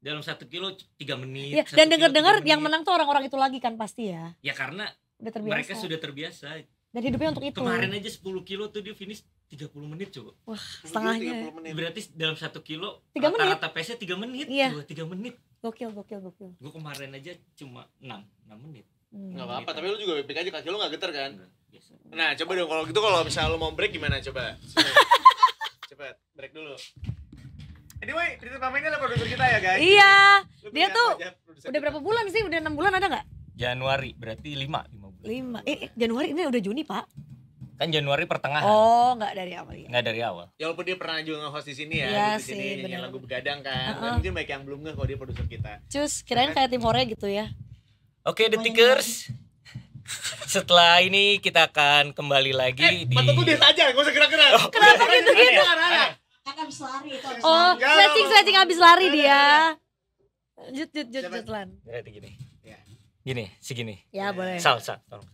dalam satu kilo tiga menit ya, dan dengar-dengar yang
menang tuh orang-orang itu lagi kan pasti ya
ya karena udah terbiasa. mereka sudah terbiasa
dan hidupnya untuk itu kemarin aja
10 kilo tuh dia finish tiga puluh menit coba. Wah, setengahnya. Menit. Berarti dalam satu kilo tiga rata, -rata pesnya tiga menit. Iya. Yeah. tiga menit. Gokil, gokil, gokil. Gue kemarin aja cuma enam enam menit. Hmm. Gak apa-apa, gitu. tapi lu juga
baik aja kaki lu gak getar kan? Enggak, Nah, coba dong kalau gitu kalau misal lu mau break gimana coba? Cepet, break dulu. Anyway, cerita pertama ini adalah produser kita ya guys. Iya,
lu dia tuh aja, udah berapa bulan sih? Udah enam bulan ada nggak?
Januari, berarti lima, lima
bulan. Lima, eh, eh Januari ini udah Juni pak.
Kan Januari pertengahan.
Oh,
nggak dari awal ya.
Nggak dari awal. Ya walaupun dia pernah juga nge-host di sini ya, ya di sini nyanyi lagu begadang kan. Uh -uh. Mungkin baik yang belum nggak kalau dia produser kita.
Cus, kirain kayak tim Hore gitu ya.
Oke, okay, The Tickers. Setelah
ini kita akan kembali lagi eh, di Mata tuh
aja, gak usah gerak-gerak. Oh,
Kenapa gitu-gitu? Kan habis lari itu. Oh, stretching-stretching habis lari dia. Jut jut jut jut lan.
Berarti gini. Gini, segini. Ya, boleh. Sal, sal, tolong.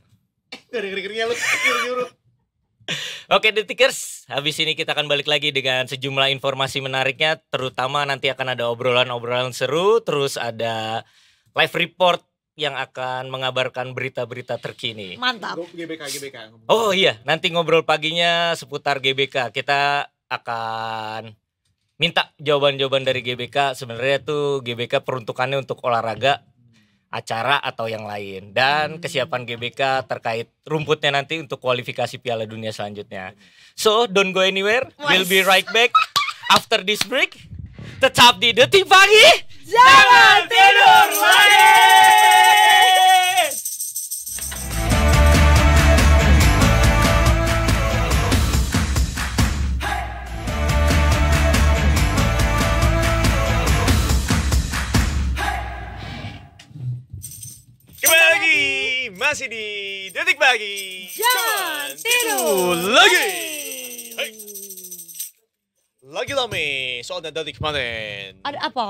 Eh, gak ada gerik lu, nyuruh-nyuruh.
Oke Detikers, habis ini kita akan balik lagi dengan sejumlah informasi menariknya Terutama nanti akan ada obrolan-obrolan seru Terus ada live report yang akan mengabarkan berita-berita terkini Mantap
GBK, GBK
Oh iya, nanti ngobrol paginya seputar GBK Kita akan minta jawaban-jawaban dari GBK Sebenarnya tuh GBK peruntukannya untuk olahraga acara atau yang lain dan hmm. kesiapan GBK terkait rumputnya nanti untuk kualifikasi Piala Dunia selanjutnya. So don't go anywhere, we'll be right back after this break. Tetap di Detik Pagi, jangan tidur lagi.
Kembali lagi masih di detik pagi.
Jangan tidur lagi. Hai.
Lagi lama soalnya detik kemarin. Ada apa?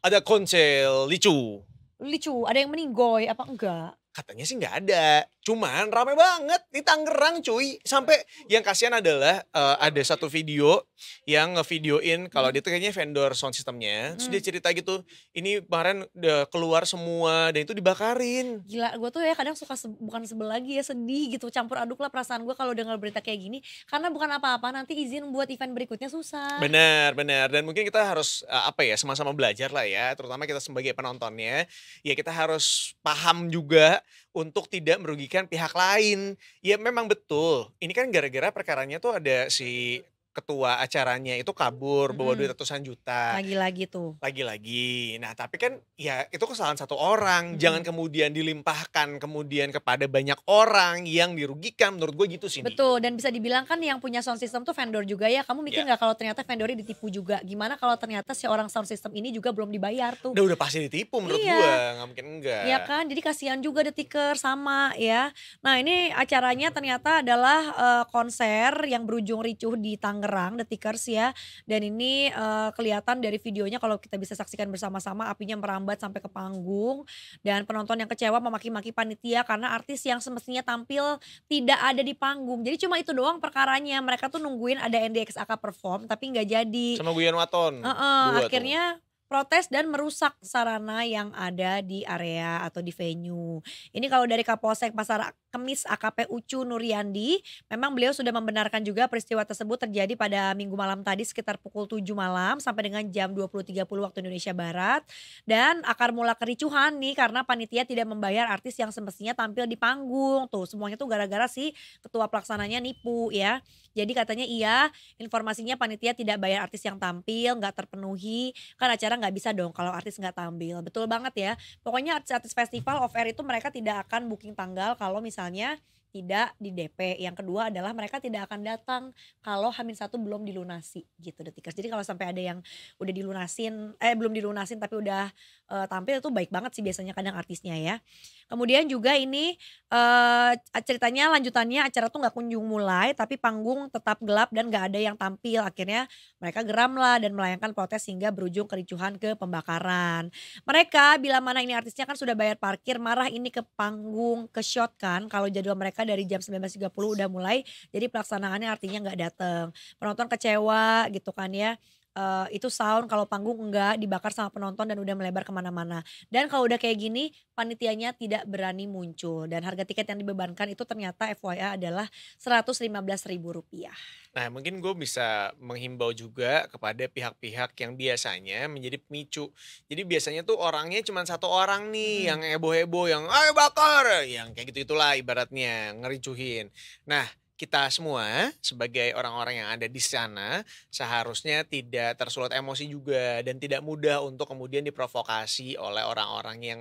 Ada konsel licu.
Licu, ada yang meninggoy apa enggak? Katanya sih enggak ada.
Cuman rame banget di Tangerang cuy. Sampai yang kasihan adalah uh, ada satu video yang ngevideoin kalau dia tuh kayaknya vendor sound systemnya. Terus hmm. dia cerita gitu, ini kemarin udah keluar semua dan itu dibakarin.
Gila, gue tuh ya kadang suka se bukan sebel lagi ya sedih gitu. Campur aduk lah perasaan gue kalau dengar berita kayak gini. Karena bukan apa-apa nanti izin buat event berikutnya susah.
Benar, benar. Dan mungkin kita harus uh, apa ya sama-sama belajar lah ya. Terutama kita sebagai penontonnya. Ya kita harus paham juga untuk tidak merugikan merugikan pihak lain. Ya memang betul. Ini kan gara-gara perkaranya tuh ada si ketua acaranya itu kabur bawa duit ratusan juta.
Lagi-lagi tuh.
Lagi-lagi. Nah, tapi kan ya itu kesalahan satu orang. Hmm. Jangan kemudian dilimpahkan kemudian kepada banyak orang yang dirugikan menurut gue gitu sih.
Betul, dan bisa dibilang kan yang punya sound system tuh vendor juga ya. Kamu mikir ya. nggak yeah. kalau ternyata vendornya ditipu juga? Gimana kalau ternyata si orang sound system ini juga belum dibayar tuh? Udah udah
pasti ditipu menurut iya. gue, nggak mungkin enggak. Iya kan,
jadi kasihan juga detiker sama ya. Nah, ini acaranya ternyata adalah uh, konser yang berujung ricuh di Tangerang Tangerang, Detikers ya. Dan ini uh, kelihatan dari videonya kalau kita bisa saksikan bersama-sama apinya merambat sampai ke panggung dan penonton yang kecewa memaki-maki panitia karena artis yang semestinya tampil tidak ada di panggung. Jadi cuma itu doang perkaranya. Mereka tuh nungguin ada NDXAK perform tapi nggak jadi. Sama Guyan Waton. Uh -uh, akhirnya protes dan merusak sarana yang ada di area atau di venue. Ini kalau dari Kapolsek Pasar Kemis AKP Ucu Nuriandi, memang beliau sudah membenarkan juga peristiwa tersebut terjadi pada minggu malam tadi sekitar pukul 7 malam sampai dengan jam 20.30 waktu Indonesia Barat. Dan akar mula kericuhan nih karena panitia tidak membayar artis yang semestinya tampil di panggung. Tuh semuanya tuh gara-gara si ketua pelaksananya nipu ya. Jadi katanya iya informasinya panitia tidak bayar artis yang tampil, nggak terpenuhi. Kan acara nggak bisa dong kalau artis nggak tampil. Betul banget ya. Pokoknya artis-artis festival of air itu mereka tidak akan booking tanggal kalau misalnya tidak di DP. Yang kedua adalah mereka tidak akan datang kalau Hamin satu belum dilunasi gitu detikers. Jadi kalau sampai ada yang udah dilunasin, eh belum dilunasin tapi udah uh, tampil itu baik banget sih biasanya kadang artisnya ya. Kemudian juga ini uh, ceritanya lanjutannya acara tuh nggak kunjung mulai tapi panggung tetap gelap dan nggak ada yang tampil. Akhirnya mereka geram lah dan melayangkan protes hingga berujung kericuhan ke pembakaran. Mereka bila mana ini artisnya kan sudah bayar parkir marah ini ke panggung ke shot kan kalau jadwal mereka bahkan dari jam 19.30 udah mulai jadi pelaksanaannya artinya nggak datang penonton kecewa gitu kan ya Uh, itu sound kalau panggung enggak dibakar sama penonton dan udah melebar kemana-mana dan kalau udah kayak gini panitianya tidak berani muncul dan harga tiket yang dibebankan itu ternyata FYA adalah 115 ribu rupiah
nah mungkin gue bisa menghimbau juga kepada pihak-pihak yang biasanya menjadi pemicu jadi biasanya tuh orangnya cuma satu orang nih hmm. yang heboh-heboh yang ayo bakar yang kayak gitu itulah ibaratnya ngericuhin nah kita semua sebagai orang-orang yang ada di sana seharusnya tidak tersulut emosi juga dan tidak mudah untuk kemudian diprovokasi oleh orang-orang yang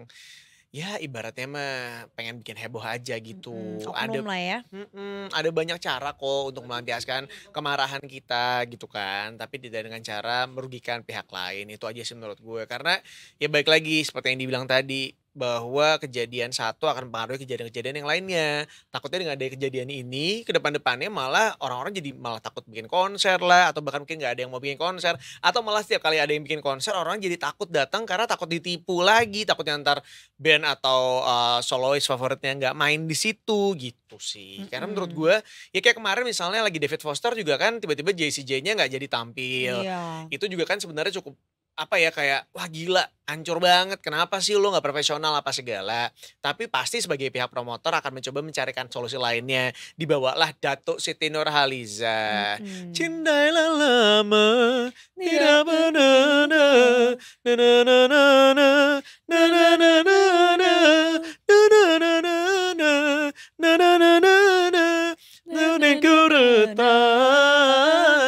ya ibaratnya mah pengen bikin heboh aja gitu. Mm-hmm, ada lah
ya. Mm-mm,
ada banyak cara kok untuk melampiaskan kemarahan kita gitu kan, tapi tidak dengan cara merugikan pihak lain. Itu aja sih menurut gue karena ya baik lagi seperti yang dibilang tadi bahwa kejadian satu akan mempengaruhi kejadian-kejadian yang lainnya. Takutnya dengan ada kejadian ini, ke depan-depannya malah orang-orang jadi malah takut bikin konser lah, atau bahkan mungkin gak ada yang mau bikin konser, atau malah setiap kali ada yang bikin konser orang jadi takut datang karena takut ditipu lagi, takutnya ntar band atau uh, solois favoritnya gak main di situ gitu sih. Mm -hmm. Karena menurut gue, ya kayak kemarin misalnya lagi David Foster juga kan tiba-tiba JCJ-nya gak jadi tampil, yeah. itu juga kan sebenarnya cukup apa ya kayak wah gila ancur banget kenapa sih lu nggak profesional apa segala tapi pasti sebagai pihak promotor akan mencoba mencarikan solusi lainnya dibawalah Datuk Siti Nurhaliza hmm. cintailah lama iya. tidak pernah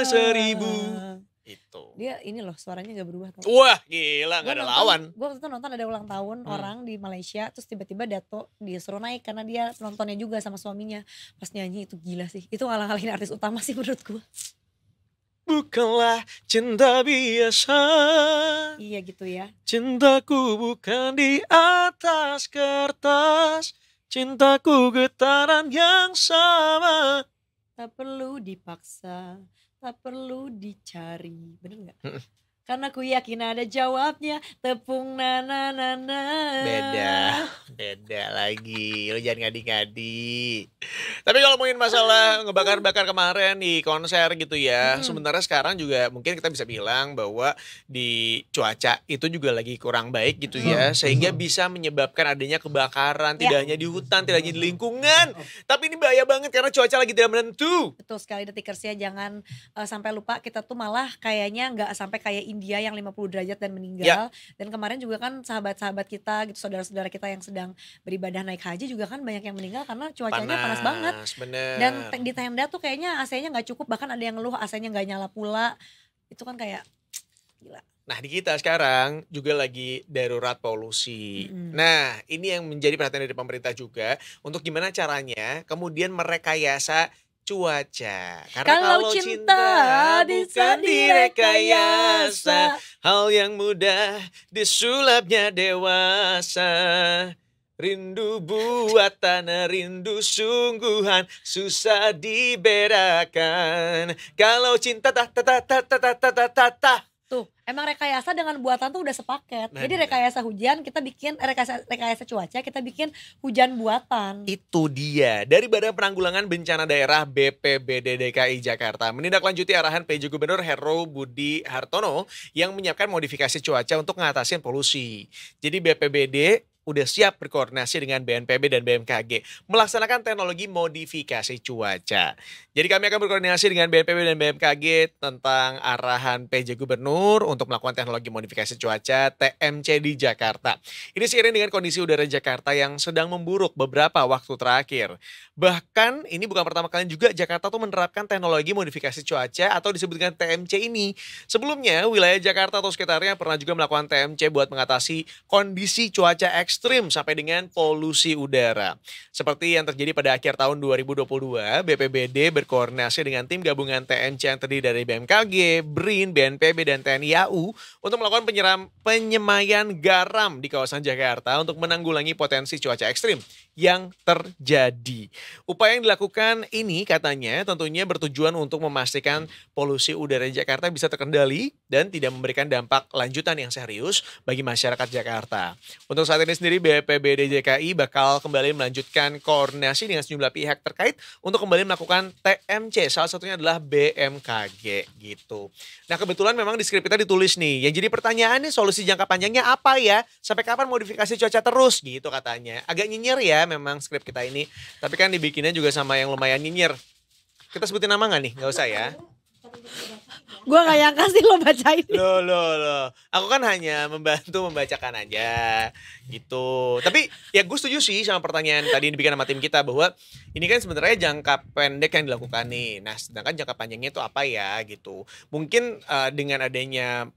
seribu
dia ini loh suaranya gak berubah tuh.
Wah gila gak ada lawan.
Gue waktu itu nonton ada ulang tahun hmm. orang di Malaysia terus tiba-tiba Dato disuruh naik karena dia nontonnya juga sama suaminya. Pas nyanyi itu gila sih. Itu ngalah-ngalahin artis utama sih menurut gue.
Bukanlah cinta biasa. Iya gitu ya. Cintaku bukan
di atas kertas. Cintaku getaran yang sama. Tak perlu dipaksa tak perlu dicari bener nggak karena ku yakin ada jawabnya tepung nana nana beda
beda lagi Lo jangan ngadi-ngadi tapi kalau mungkin masalah hmm. ngebakar-bakar kemarin di konser gitu ya hmm. sementara sekarang juga mungkin kita bisa bilang bahwa di cuaca itu juga lagi kurang baik gitu ya hmm. sehingga hmm. bisa menyebabkan adanya kebakaran ya. tidak hanya di hutan tidak hanya di lingkungan hmm. tapi ini bahaya banget karena cuaca lagi tidak menentu
betul sekali detikers jangan uh, sampai lupa kita tuh malah kayaknya nggak sampai kayak ini dia yang 50 derajat dan meninggal. Ya. Dan kemarin juga kan sahabat-sahabat kita gitu saudara-saudara kita yang sedang beribadah naik haji juga kan banyak yang meninggal karena cuacanya panas, panas banget.
Bener. Dan di
tenda tuh kayaknya AC-nya nggak cukup bahkan ada yang ngeluh AC-nya nggak nyala pula. Itu kan kayak
gila. Nah di kita sekarang juga lagi darurat polusi. mm Nah ini yang menjadi perhatian dari pemerintah juga untuk gimana caranya kemudian merekayasa cuaca. Karena kalau, kalau cinta, cinta bukan direkayasa, hal yang mudah disulapnya dewasa. Rindu buatan, rindu sungguhan, susah diberakan. Kalau cinta tak tak tak tak
tak tak tak tak Tuh, emang rekayasa dengan buatan tuh udah sepaket. Nah, Jadi iya. rekayasa hujan kita bikin eh, rekayasa rekayasa cuaca kita bikin hujan buatan. Itu
dia. Dari Badan Penanggulangan Bencana Daerah BPBD DKI Jakarta menindaklanjuti arahan PJ Gubernur Heru Budi Hartono yang menyiapkan modifikasi cuaca untuk mengatasi polusi. Jadi BPBD udah siap berkoordinasi dengan BNPB dan BMKG melaksanakan teknologi modifikasi cuaca. Jadi kami akan berkoordinasi dengan BNPB dan BMKG tentang arahan PJ Gubernur untuk melakukan teknologi modifikasi cuaca TMC di Jakarta. Ini seiring dengan kondisi udara Jakarta yang sedang memburuk beberapa waktu terakhir. Bahkan ini bukan pertama kali juga Jakarta tuh menerapkan teknologi modifikasi cuaca atau disebutkan TMC ini. Sebelumnya wilayah Jakarta atau sekitarnya pernah juga melakukan TMC buat mengatasi kondisi cuaca ekstrim ekstrim sampai dengan polusi udara. Seperti yang terjadi pada akhir tahun 2022, BPBD berkoordinasi dengan tim gabungan TNC yang terdiri dari BMKG, BRIN, BNPB, dan TNI AU untuk melakukan penyeram, penyemayan garam di kawasan Jakarta untuk menanggulangi potensi cuaca ekstrim yang terjadi. Upaya yang dilakukan ini katanya tentunya bertujuan untuk memastikan polusi udara di Jakarta bisa terkendali dan tidak memberikan dampak lanjutan yang serius bagi masyarakat Jakarta. Untuk saat ini sendiri BPBD DKI bakal kembali melanjutkan koordinasi dengan sejumlah pihak terkait untuk kembali melakukan TMC. Salah satunya adalah BMKG gitu. Nah kebetulan memang di skrip kita ditulis nih. Yang jadi pertanyaan nih solusi jangka panjangnya apa ya? Sampai kapan modifikasi cuaca terus gitu katanya. Agak nyinyir ya memang skrip kita ini. Tapi kan dibikinnya juga sama yang lumayan nyinyir. Kita sebutin nama nggak nih? Nggak usah ya.
Gue gak yang sih lo bacain.
Lo lo lo. Aku kan hanya membantu membacakan aja gitu. Tapi ya gue setuju sih sama pertanyaan tadi yang dibikin sama tim kita bahwa ini kan sebenarnya jangka pendek yang dilakukan nih. Nah, sedangkan jangka panjangnya itu apa ya gitu. Mungkin uh, dengan adanya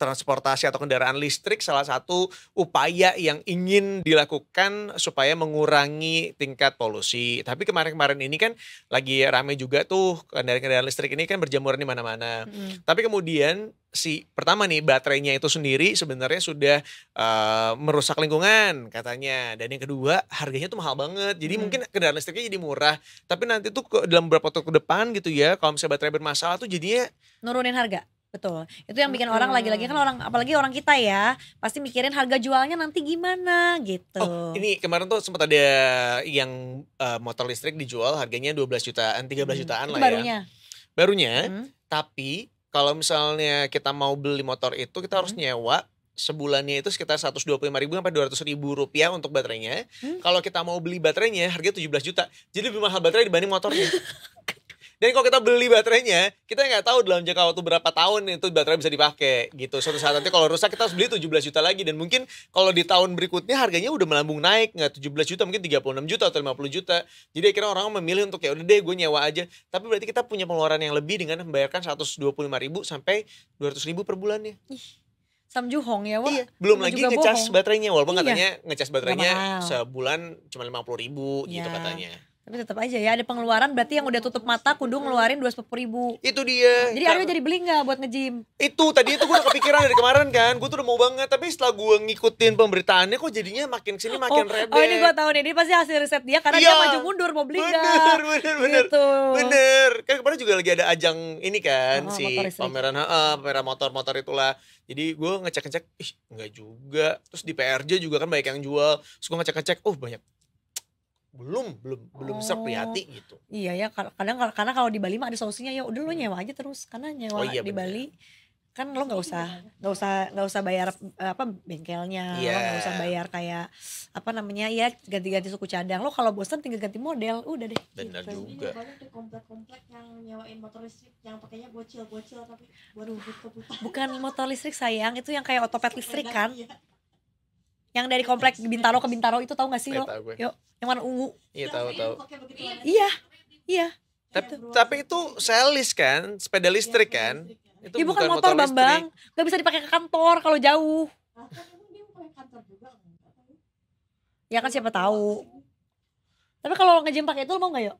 transportasi atau kendaraan listrik salah satu upaya yang ingin dilakukan supaya mengurangi tingkat polusi. Tapi kemarin-kemarin ini kan lagi rame juga tuh kendaraan-kendaraan listrik ini kan berjamuran di mana-mana. Mm. Tapi kemudian si pertama nih baterainya itu sendiri sebenarnya sudah uh, merusak lingkungan katanya dan yang kedua harganya tuh mahal banget jadi hmm. mungkin kendaraan listriknya jadi murah tapi nanti tuh dalam beberapa tahun ke depan gitu ya kalau misalnya baterai bermasalah tuh jadinya
nurunin harga Betul. Itu yang bikin orang lagi-lagi kan orang apalagi orang kita ya, pasti mikirin harga jualnya nanti gimana gitu. Oh,
ini kemarin tuh sempat ada yang uh, motor listrik dijual harganya 12 jutaan, 13 hmm. jutaan lah barunya. ya. Barunya. Barunya. Hmm. Tapi kalau misalnya kita mau beli motor itu kita hmm. harus nyewa sebulannya itu sekitar 125 ribu sampai 200 ribu rupiah untuk baterainya. Hmm? Kalau kita mau beli baterainya harganya 17 juta. Jadi lebih mahal baterai dibanding motornya. Dan kalau kita beli baterainya, kita nggak tahu dalam jangka waktu berapa tahun itu baterai bisa dipakai gitu. Suatu saat nanti kalau rusak kita harus beli 17 juta lagi dan mungkin kalau di tahun berikutnya harganya udah melambung naik nggak 17 juta mungkin 36 juta atau 50 juta. Jadi akhirnya orang memilih untuk ya udah deh gue nyewa aja. Tapi berarti kita punya pengeluaran yang lebih dengan membayarkan 125 ribu sampai 200 ribu per bulannya.
Sam Juhong ya Wak. Iya. Belum Sama lagi ngecas
baterainya walaupun iya. katanya ngecas baterainya sebulan cuma lima puluh ribu ya. gitu iya. katanya
tapi tetap aja ya ada pengeluaran berarti yang udah tutup mata kudu ngeluarin dua ratus ribu itu dia jadi Aryo jadi beli nggak buat ngejim
itu tadi itu gue udah kepikiran dari kemarin kan gue tuh udah mau banget tapi setelah gue ngikutin pemberitaannya
kok jadinya makin sini oh, makin oh, rebel oh ini gue tahu nih ini pasti hasil riset dia karena ya, dia iya. maju mundur mau beli nggak bener, bener bener gitu.
bener kan kemarin juga lagi ada ajang ini kan oh, si pameran uh, pameran motor-motor itulah jadi gue ngecek-ngecek ih nggak juga terus di PRJ juga kan banyak yang jual terus gue ngecek-ngecek oh banyak belum belum oh, belum oh, serpriati
gitu. Iya ya kadang karena kalau di Bali mah ada solusinya ya udah lu nyewa aja terus karena nyewa oh, iya, di bener. Bali kan lo nggak usah nggak usah nggak usah bayar apa bengkelnya yeah. lo nggak usah bayar kayak apa namanya ya ganti-ganti suku cadang lo kalau bosan tinggal ganti model udah deh
benar gitu. Iya, juga
banyak tuh komplek-komplek yang nyewain motor listrik yang pakainya bocil-bocil tapi buat bukan motor listrik sayang itu yang kayak otopet listrik iya. kan iya yang dari kompleks Bintaro ke Bintaro itu tahu gak sih lo? Eh, Yo, yang warna ungu.
Iya tahu tahu. Iya, iya. Tapi, tapi itu selis kan, sepeda iya, listrik kan? Itu ya, bukan, bukan motor, motor Bambang,
listrik. gak bisa dipakai ke kantor kalau jauh. Nah, kan ya kan siapa tahu. Tapi kalau ngejim pakai itu lo mau gak yuk?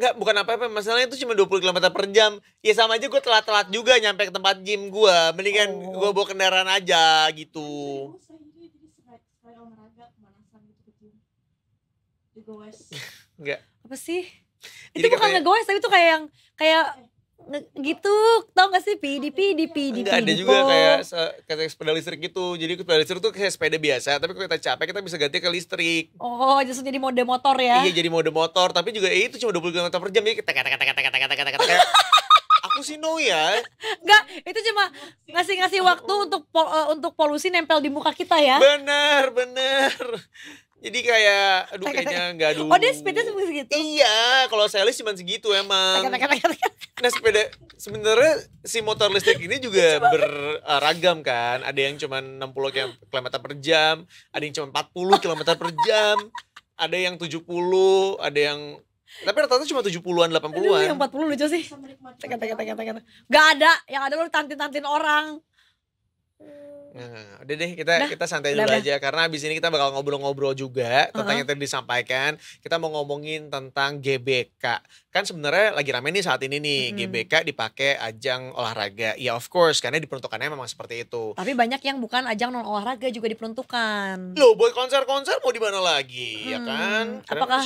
Enggak, bukan apa-apa. Masalahnya itu cuma 20 km per jam. Ya sama aja gue telat-telat juga nyampe ke tempat gym gue. Mendingan oh. gue bawa kendaraan aja gitu. Iya, Digowes. Enggak.
Apa
sih? Jadi itu bukan kayak... ngegowes tapi itu kayak yang kayak gitu tau gak sih pidi pidi pidi Enggak ada juga kayak
kayak sepeda listrik gitu jadi sepeda listrik tuh kayak sepeda biasa tapi kalau kita capek kita bisa ganti ke listrik
oh justru jadi mode motor ya iya
jadi mode motor tapi juga eh, itu cuma 20 km per jam jadi kita kata kata kata kata kata kata kata
aku sih no ya Enggak, itu cuma ngasih-ngasih waktu oh. untuk pol, uh, eh, untuk polusi nempel di muka kita ya
benar benar jadi kayak, aduh kayaknya nggak dulu.
Oh dia sepeda cuma segitu?
Iya, kalau saya lihat cuma segitu emang. Taka, taka, taka, nah sepeda, sebenarnya si motor listrik ini juga beragam kan. Ada yang cuma 60 km per jam, ada yang cuma 40 km per jam, ada yang 70, ada yang tapi rata-rata cuma 70-an, 80-an. Yang
40 lucu sih. Tengah, tengah, tengah, tengah. Gak ada. Yang ada lu tantin-tantin orang.
Nah, udah deh kita nah, kita santai dulu aja karena abis ini kita bakal ngobrol-ngobrol juga tentang uh -huh. yang tadi disampaikan. Kita mau ngomongin tentang GBK. Kan sebenarnya lagi rame nih saat ini nih hmm. GBK dipakai ajang olahraga. Ya of course karena diperuntukannya memang seperti itu.
Tapi banyak yang bukan ajang non olahraga juga diperuntukkan.
Loh buat konser-konser mau di mana lagi hmm. ya kan? Karena Apakah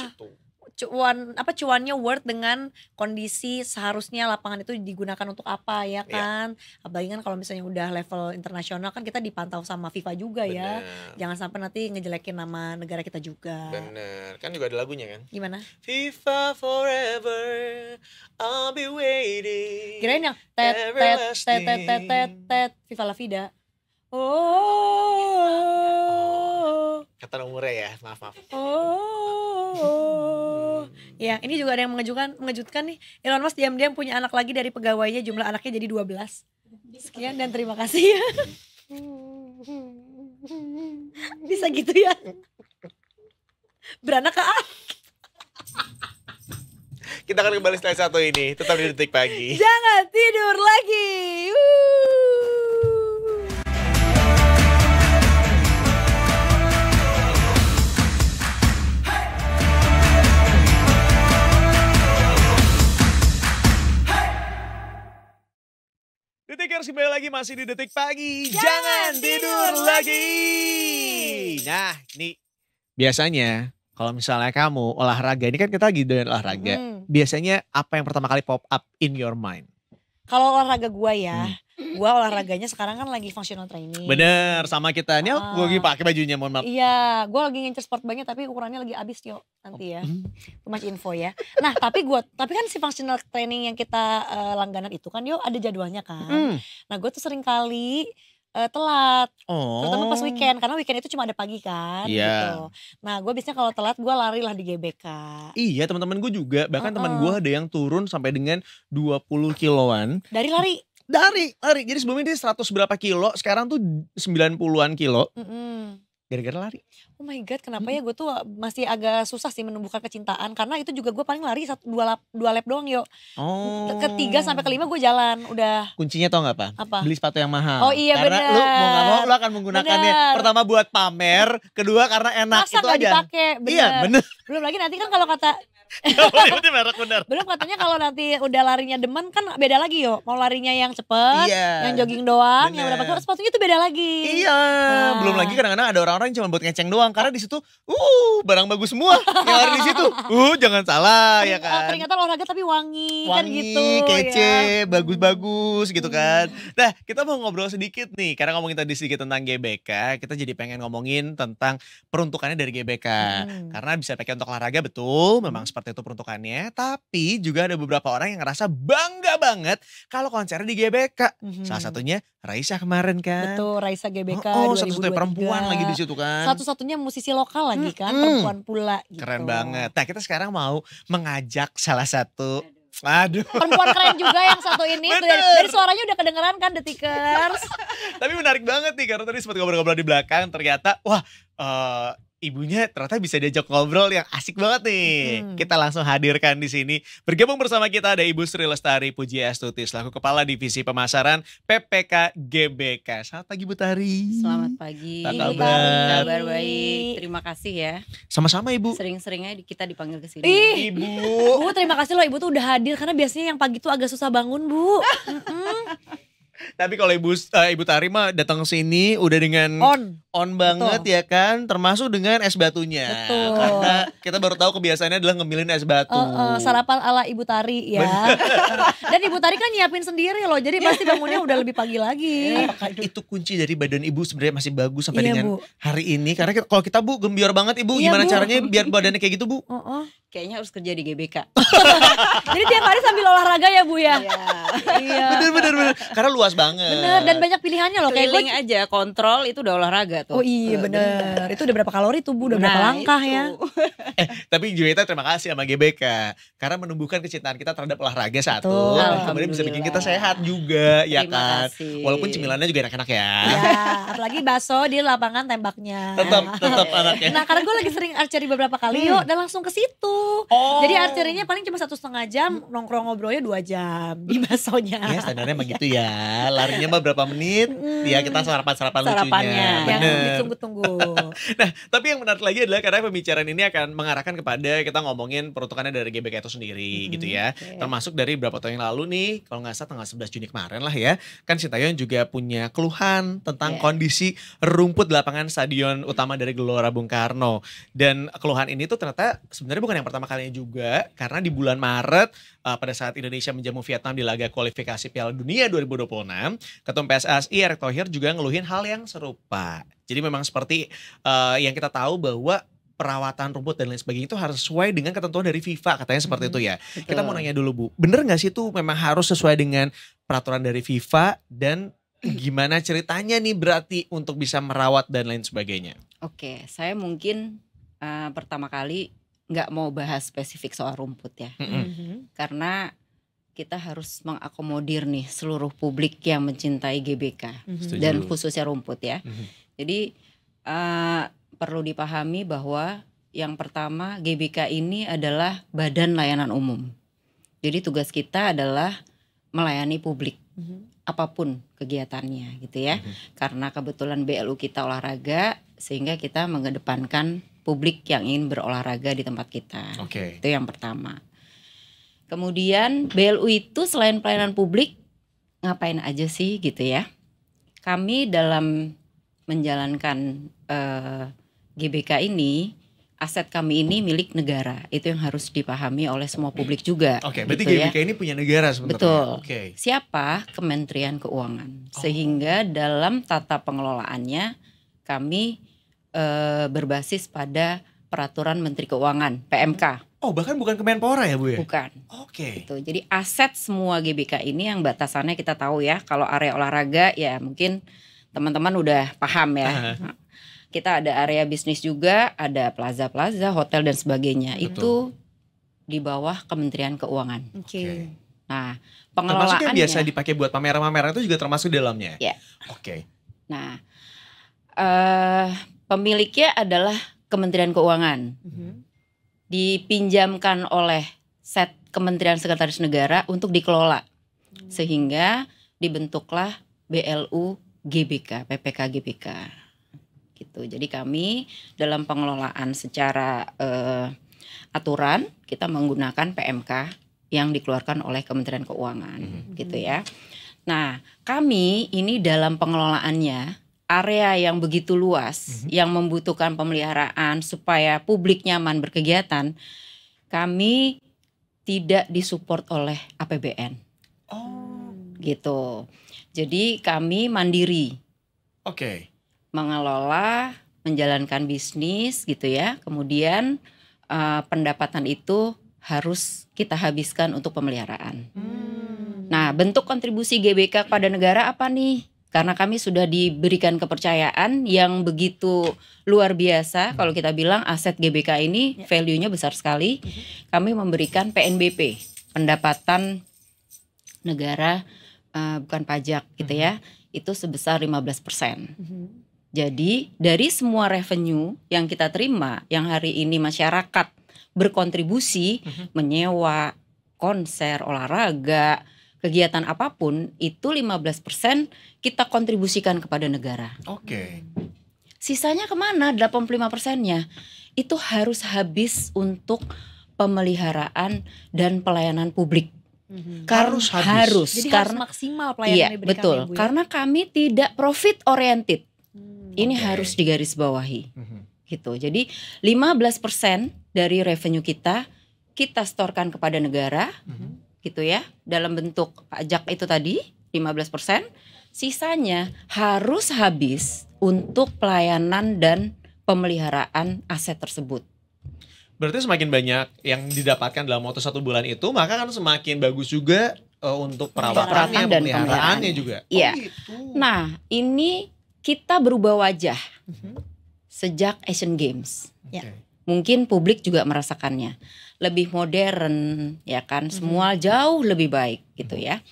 cuan apa cuannya worth dengan kondisi seharusnya lapangan itu digunakan untuk apa ya kan yeah. apalagi kan kalau misalnya udah level internasional kan kita dipantau sama FIFA juga Bener. ya jangan sampai nanti ngejelekin nama negara kita juga
Bener kan juga ada lagunya kan
gimana FIFA
forever I'll be waiting kirain yang
tet tet tet tet tet tet FIFA La Vida oh
Kata umurnya ya, maaf maaf.
Oh. Ya, ini juga ada yang mengejutkan, mengejutkan nih. Elon Musk diam-diam punya anak lagi dari pegawainya, jumlah anaknya jadi 12. Sekian dan terima kasih ya. Bisa gitu ya. Beranak ke ah.
Kita akan kembali setelah satu ini, tetap di detik pagi.
Jangan tidur lagi.
Woo.
Detikers kembali lagi masih di Detik Pagi. Jangan, Jangan tidur, lagi.
Nah, nih
biasanya kalau misalnya kamu olahraga, ini kan kita lagi dengan olahraga. Hmm. Biasanya apa yang pertama kali pop up in your mind?
Kalau olahraga gue ya, hmm gue olahraganya sekarang kan lagi functional training. Bener,
sama kita. Ini uh, ah. gue lagi pakai bajunya, mohon
maaf. Iya, gue lagi ngincer sport banyak tapi ukurannya lagi habis yuk nanti ya. Oh, hmm. Too much info ya. Nah, tapi gue, tapi kan si functional training yang kita uh, langganan itu kan yuk ada jadwalnya kan. Mm. Nah, gue tuh sering kali uh, eh, telat. Oh. Terutama pas weekend karena weekend itu cuma ada pagi kan yeah. gitu. Nah, gue biasanya kalau telat gue lari lah di GBK.
Iya, teman-teman gue juga, bahkan uh -uh. teman gue ada yang turun sampai dengan 20 kiloan.
Dari lari? Dari,
lari. Jadi sebelumnya dia 100 berapa kilo, sekarang tuh 90-an kilo. Mm -hmm. Gara-gara lari.
Oh my God, kenapa hmm. ya gue tuh uh, masih agak susah sih menumbuhkan kecintaan. Karena itu juga gue paling lari satu, dua, lap, dua lap doang yuk. Oh. Ketiga sampai kelima gue jalan, udah.
Kuncinya tau gak apa? Apa? Beli sepatu yang mahal. Oh iya karena bener. lu mau gak mau lu
akan menggunakannya. Bener. Pertama
buat pamer, kedua karena enak. Masa itu gak aja. dipake, iya, bener. Iya bener.
Belum lagi nanti kan kalau kata di merek benar. Belum katanya kalau nanti udah larinya demen kan beda lagi yo. Mau larinya yang cepet, iya, yang jogging doang, bener. yang berapa kilo sepatunya itu beda lagi. Iya. Nah.
Belum lagi kadang-kadang ada orang-orang yang cuma buat ngeceng doang karena di situ uh barang bagus semua yang lari di situ. Uh jangan salah ya kan.
Ternyata oh, olahraga tapi wangi, kan wangi kan gitu. kece, bagus ya.
bagus-bagus gitu hmm. kan. Nah, kita mau ngobrol sedikit nih karena ngomongin tadi sedikit tentang GBK, kita jadi pengen ngomongin tentang peruntukannya dari GBK. Hmm. Karena bisa pakai untuk olahraga betul, memang hmm. seperti waktu itu peruntukannya, tapi juga ada beberapa orang yang ngerasa bangga banget kalau konsernya di GBK. Mm-hmm. Salah satunya Raisa kemarin kan. Betul,
Raisa GBK Oh, oh satu-satunya perempuan lagi di situ kan. Satu-satunya musisi lokal lagi kan, perempuan pula gitu. Keren banget.
Nah, kita sekarang mau mengajak salah satu Aduh. Perempuan keren
juga yang satu ini Bener. dari, dari suaranya udah kedengeran kan detikers.
Tapi menarik banget nih karena tadi sempat ngobrol-ngobrol di belakang ternyata wah uh, ibunya ternyata bisa diajak ngobrol yang asik banget nih. Hmm. Kita langsung hadirkan di sini. Bergabung bersama kita ada Ibu Sri Lestari Puji Astuti selaku Kepala Divisi Pemasaran PPK GBK. Selamat
pagi Bu Tari. Selamat pagi. Apa kabar? Kabar baik. Terima kasih ya. Sama-sama Ibu. Sering-seringnya kita dipanggil ke sini. Ibu.
Bu, terima kasih loh Ibu tuh udah hadir karena biasanya yang pagi tuh agak susah bangun, Bu.
Tapi kalau ibu uh, ibu Tari mah datang sini udah dengan on on banget Betul. ya kan termasuk dengan es batunya Betul. karena kita baru tahu kebiasaannya adalah ngemilin es batu uh, uh, sarapan
ala ibu tari ya dan ibu tari kan nyiapin sendiri loh jadi pasti iya. bangunnya
udah lebih pagi lagi
apakah itu kunci dari badan ibu sebenarnya masih bagus sampai iya, dengan bu. hari ini karena kalau kita bu gembior banget ibu iya, gimana bu. caranya biar badannya kayak gitu bu uh -uh.
kayaknya harus kerja di GBK
jadi tiap hari sambil olahraga ya bu ya iya bener
bener bener karena luas banget bener dan
banyak pilihannya loh Keliling kayak gue aja kontrol itu udah olahraga tuh. Oh iya eh, bener. Itu udah berapa kalori tuh Bu, udah nah, berapa langkah itu. ya.
eh tapi Juwita terima kasih sama GBK. Karena menumbuhkan kecintaan kita terhadap olahraga satu. kemudian bisa bikin kita sehat juga ya terima kan. Kasih. Walaupun cemilannya juga enak-enak ya. Ya
apalagi bakso di lapangan tembaknya. Tetap, tetap anaknya. Nah karena gue lagi sering archery beberapa kali hmm. yuk dan langsung ke situ. Oh. Jadi archerynya paling cuma satu setengah jam, nongkrong ngobrolnya dua jam di basonya. Ya standarnya
emang gitu ya, larinya mah berapa menit, hmm. ya kita sarapan-sarapan lucunya. Bener. Yang Iya. Iya,
ditunggu-tunggu.
nah, tapi yang menarik lagi adalah karena pembicaraan ini akan mengarahkan kepada kita ngomongin peruntukannya dari GBK itu sendiri hmm, gitu ya. Okay. Iya. Termasuk dari berapa tahun yang lalu nih, kalau nggak salah tanggal 11 Juni kemarin lah ya, kan Sintayong juga punya keluhan tentang yeah. kondisi rumput lapangan stadion utama dari Gelora Bung Karno. Dan keluhan ini tuh ternyata sebenarnya bukan yang pertama kalinya juga, karena di bulan Maret uh, pada saat Indonesia menjamu Vietnam di laga kualifikasi Piala Dunia 2026, Ketum PSSI Erick Thohir juga ngeluhin hal yang serupa. Jadi memang seperti uh, yang kita tahu bahwa perawatan rumput dan lain sebagainya itu harus sesuai dengan ketentuan dari FIFA katanya seperti hmm, itu ya. Betul. Kita mau nanya dulu Bu, bener gak sih itu memang harus sesuai dengan peraturan dari FIFA dan gimana ceritanya nih berarti untuk bisa merawat dan lain sebagainya?
Oke, saya mungkin uh, pertama kali nggak mau bahas spesifik soal rumput ya, mm -hmm. karena mm-hmm. kita harus mengakomodir nih seluruh publik yang mencintai GBK mm -hmm. dan khususnya rumput ya. Mm -hmm. Jadi uh, perlu dipahami bahwa yang pertama GBK ini adalah badan layanan umum. Jadi tugas kita adalah melayani publik mm -hmm. apapun kegiatannya gitu ya. Mm -hmm. Karena kebetulan BLU kita olahraga sehingga kita mengedepankan publik yang ingin berolahraga di tempat kita. Oke. Okay. Itu yang pertama. Kemudian BLU itu selain pelayanan publik ngapain aja sih gitu ya? Kami dalam menjalankan uh, eh, GBK ini aset kami ini milik negara. Itu yang harus dipahami oleh semua publik juga. Oke, okay, berarti gitu GBK ya. ini punya negara sebenarnya. Betul. Okay. Siapa? Kementerian Keuangan. Oh. Sehingga dalam tata pengelolaannya kami uh, berbasis pada peraturan Menteri Keuangan PMK. Oh, bahkan bukan Kemenpora ya, Bu ya? Bukan. Oke. Okay. Gitu. Jadi aset semua GBK ini yang batasannya kita tahu ya. Kalau area olahraga ya mungkin teman-teman udah paham ya. Uh -huh. Kita ada area bisnis juga, ada plaza-plaza, hotel dan sebagainya. Betul. Itu di bawah Kementerian Keuangan. Oke. Okay. okay.
Nah, pengelolaannya termasuk yang biasa dipakai buat pameran-pameran itu juga termasuk dalamnya. Ya. Oke. Okay.
Nah, eh uh, Pemiliknya adalah Kementerian Keuangan. Mm-hmm. Dipinjamkan oleh set Kementerian Sekretaris Negara untuk dikelola. Mm-hmm. Sehingga dibentuklah BLU GBK, PPK GBK. Gitu. Jadi kami dalam pengelolaan secara eh, aturan kita menggunakan PMK yang dikeluarkan oleh Kementerian Keuangan mm -hmm. gitu ya. Nah, kami ini dalam pengelolaannya area yang begitu luas mm -hmm. yang membutuhkan pemeliharaan supaya publik nyaman berkegiatan, kami tidak disupport oleh APBN. Oh, gitu. Jadi kami mandiri. Oke. Okay. Mengelola, menjalankan bisnis gitu ya. Kemudian uh, pendapatan itu harus kita habiskan untuk pemeliharaan. Hmm. Nah, bentuk kontribusi GBK pada negara apa nih? karena kami sudah diberikan kepercayaan yang begitu luar biasa hmm. kalau kita bilang aset GBK ini ya. value-nya besar sekali hmm. kami memberikan PNBP pendapatan negara uh, bukan pajak hmm. gitu ya hmm. itu sebesar 15% hmm. jadi dari semua revenue yang kita terima yang hari ini masyarakat berkontribusi hmm. menyewa konser olahraga kegiatan apapun itu 15% kita kontribusikan kepada negara. Oke. Okay. Sisanya kemana 85 persennya? Itu harus habis untuk pemeliharaan dan pelayanan publik. Mm-hmm. Harus habis. Harus. Jadi karena, harus
maksimal pelayanan iya, betul. Ya, ya? Karena
kami tidak profit oriented. Hmm, Ini okay. harus digarisbawahi. Mm-hmm. Gitu. Jadi 15% dari revenue kita kita setorkan kepada negara. Mm-hmm gitu ya dalam bentuk pajak itu tadi 15%, sisanya harus habis untuk pelayanan dan pemeliharaan aset tersebut.
Berarti semakin banyak yang didapatkan dalam waktu satu bulan itu, maka kan semakin bagus juga uh, untuk perawatan dan pemeliharaannya juga.
Iya. Oh, gitu. Nah, ini kita berubah wajah mhm. sejak Asian Games. Okay. Mungkin publik juga merasakannya lebih modern ya kan mhm. semua jauh lebih baik gitu ya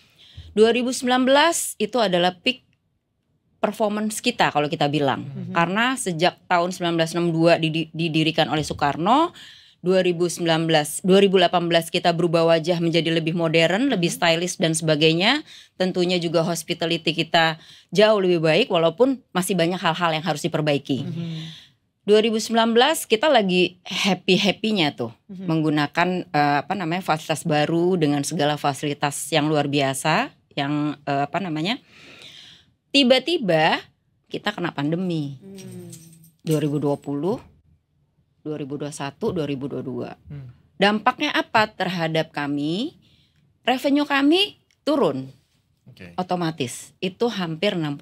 2019 itu adalah peak performance kita kalau kita bilang mhm. karena sejak tahun 1962 didirikan oleh Soekarno 2019 2018 kita berubah wajah menjadi lebih modern, lebih mhm. stylish dan sebagainya. Tentunya juga hospitality kita jauh lebih baik walaupun masih banyak hal-hal yang harus diperbaiki. -hmm. 2019 kita lagi happy-happynya tuh mm-hmm. menggunakan uh, apa namanya fasilitas baru dengan segala fasilitas yang luar biasa yang uh, apa namanya tiba-tiba kita kena pandemi. Mm. 2020, 2021, 2022. mm. Dampaknya apa terhadap kami? Revenue kami turun. Okay. Otomatis itu hampir 60%.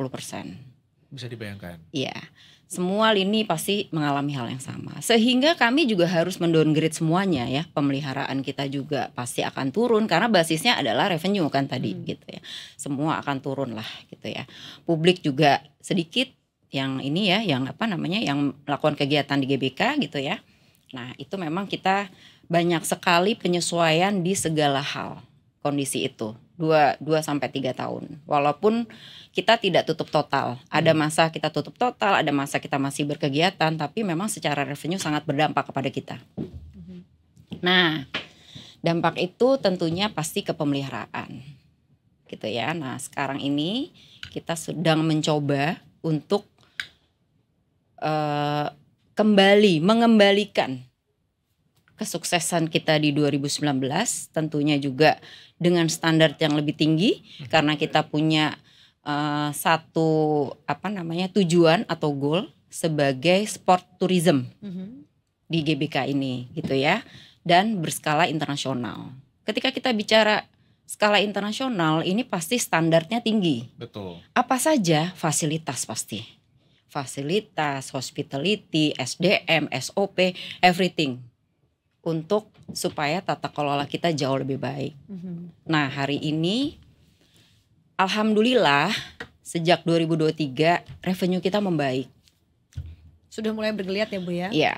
Bisa dibayangkan.
Iya. Semua lini pasti mengalami hal yang sama. Sehingga kami juga harus mendowngrade semuanya ya. Pemeliharaan kita juga pasti akan turun karena basisnya adalah revenue kan tadi hmm. gitu ya. Semua akan turun lah gitu ya. Publik juga sedikit yang ini ya, yang apa namanya, yang melakukan kegiatan di GBK gitu ya. Nah itu memang kita banyak sekali penyesuaian di segala hal kondisi itu 2 2 sampai 3 tahun. Walaupun kita tidak tutup total. Ada hmm. masa kita tutup total, ada masa kita masih berkegiatan, tapi memang secara revenue sangat berdampak kepada kita. Hmm. Nah, dampak itu tentunya pasti ke pemeliharaan. Gitu ya. Nah, sekarang ini kita sedang mencoba untuk uh, kembali mengembalikan kesuksesan kita di 2019 tentunya juga dengan standar yang lebih tinggi hmm. karena kita punya uh, satu apa namanya tujuan atau goal sebagai sport tourism mm-hmm. di GBK ini gitu ya dan berskala internasional. Ketika kita bicara skala internasional ini pasti standarnya tinggi. Betul. Apa saja fasilitas pasti. Fasilitas, hospitality, SDM, SOP, everything untuk supaya tata kelola kita jauh lebih baik. Mm-hmm. Nah, hari ini alhamdulillah sejak 2023 revenue kita membaik.
Sudah mulai bergeliat ya, Bu ya?
Iya.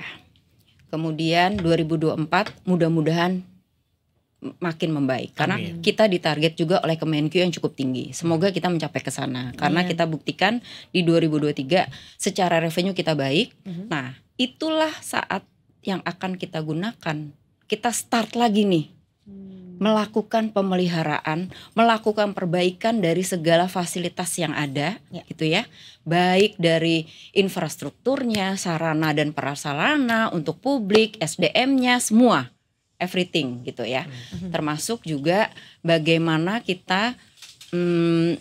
Kemudian 2024 mudah-mudahan makin membaik karena Amin. kita ditarget juga oleh Kemenkyu yang cukup tinggi. Semoga kita mencapai ke sana karena iya. kita buktikan di 2023 secara revenue kita baik. Mm -hmm. Nah, itulah saat yang akan kita gunakan kita start lagi nih hmm. melakukan pemeliharaan, melakukan perbaikan dari segala fasilitas yang ada, ya. gitu ya, baik dari infrastrukturnya, sarana dan prasarana untuk publik, SDM-nya, semua, everything, gitu ya, hmm. termasuk juga bagaimana kita hmm,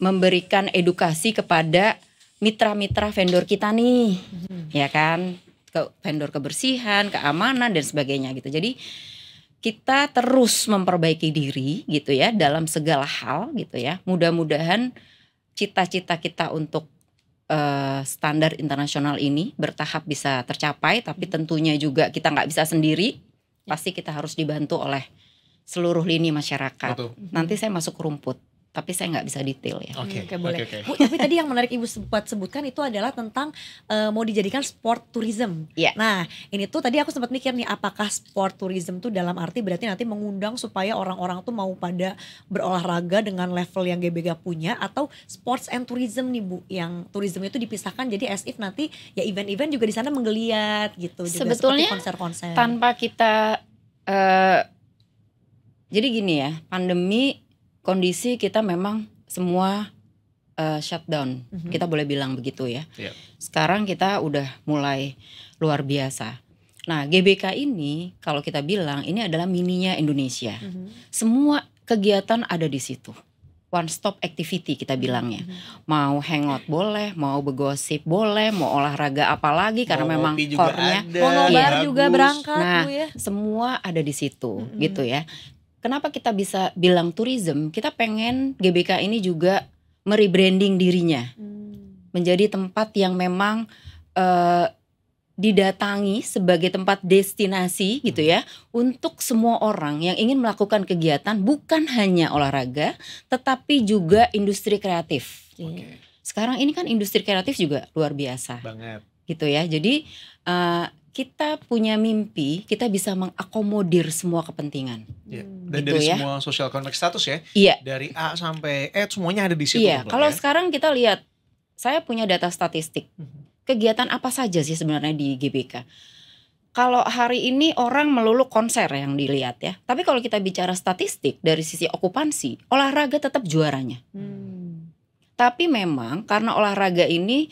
memberikan edukasi kepada mitra-mitra vendor kita nih, hmm. ya kan, ke vendor kebersihan, keamanan dan sebagainya gitu. Jadi kita terus memperbaiki diri gitu ya dalam segala hal gitu ya. Mudah-mudahan cita-cita kita untuk uh, standar internasional ini bertahap bisa tercapai, tapi tentunya juga kita nggak bisa sendiri. Ya. Pasti kita harus dibantu oleh seluruh lini masyarakat. Betul. Nanti saya masuk rumput tapi saya nggak bisa detail ya. Oke, okay. Hmm, okay, boleh. Okay, okay. Bu,
tapi tadi yang menarik ibu sempat sebutkan itu adalah tentang uh, mau dijadikan sport tourism. Yeah. Nah, ini tuh tadi aku sempat mikir nih, apakah sport tourism tuh dalam arti berarti nanti mengundang supaya orang-orang tuh mau pada berolahraga dengan level yang GBG punya atau sports and tourism nih bu, yang tourism itu dipisahkan jadi as if nanti ya event-event juga
di sana menggeliat gitu. Sebetulnya
konser-konser. Tanpa
kita uh, jadi gini ya, pandemi kondisi kita memang semua uh, eh, shutdown. Mm -hmm. Kita boleh bilang begitu ya. Yeah. Sekarang kita udah mulai luar biasa. Nah, GBK ini kalau kita bilang ini adalah mininya Indonesia. Mm -hmm. Semua kegiatan ada di situ. One stop activity kita bilangnya. Mm -hmm. Mau hangout boleh, mau begosip boleh, mau olahraga apalagi karena memang core-nya. Mau nobar iya, juga berangkat Nah, ya. semua ada di situ mm -hmm. gitu ya kenapa kita bisa bilang tourism? Kita pengen GBK ini juga merebranding dirinya hmm. menjadi tempat yang memang uh, didatangi sebagai tempat destinasi gitu ya untuk semua orang yang ingin melakukan kegiatan bukan hanya olahraga tetapi juga industri kreatif. Iya. Okay. Sekarang ini kan industri kreatif juga luar biasa. Banget gitu ya. Jadi uh, kita punya mimpi, kita bisa mengakomodir semua kepentingan.
Ya. Dan hmm. gitu dari ya. semua social context status ya. Iya. Dari A sampai E semuanya ada di situ. Iya. Kalau
ya. sekarang kita lihat, saya punya data statistik. Hmm. Kegiatan apa saja sih sebenarnya di GBK? Kalau hari ini orang melulu konser yang dilihat ya. Tapi kalau kita bicara statistik dari sisi okupansi, olahraga tetap juaranya. Hmm. Tapi memang karena olahraga ini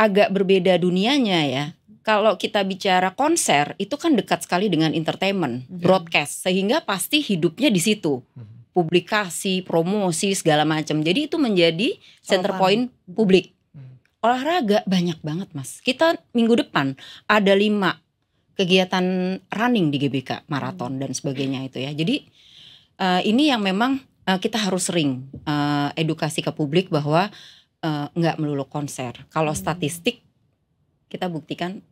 agak berbeda dunianya ya. Kalau kita bicara konser itu kan dekat sekali dengan entertainment, mm-hmm. broadcast, sehingga pasti hidupnya di situ. Mm-hmm. Publikasi, promosi segala macam. Jadi itu menjadi center point publik. Mhm. Olahraga banyak banget, Mas. Kita minggu depan ada lima kegiatan running di GBK, maraton dan sebagainya itu ya. Jadi eh, ini yang memang eh, kita harus sering eh, edukasi ke publik bahwa uh, melulu konser. Kalau hmm. statistik kita buktikan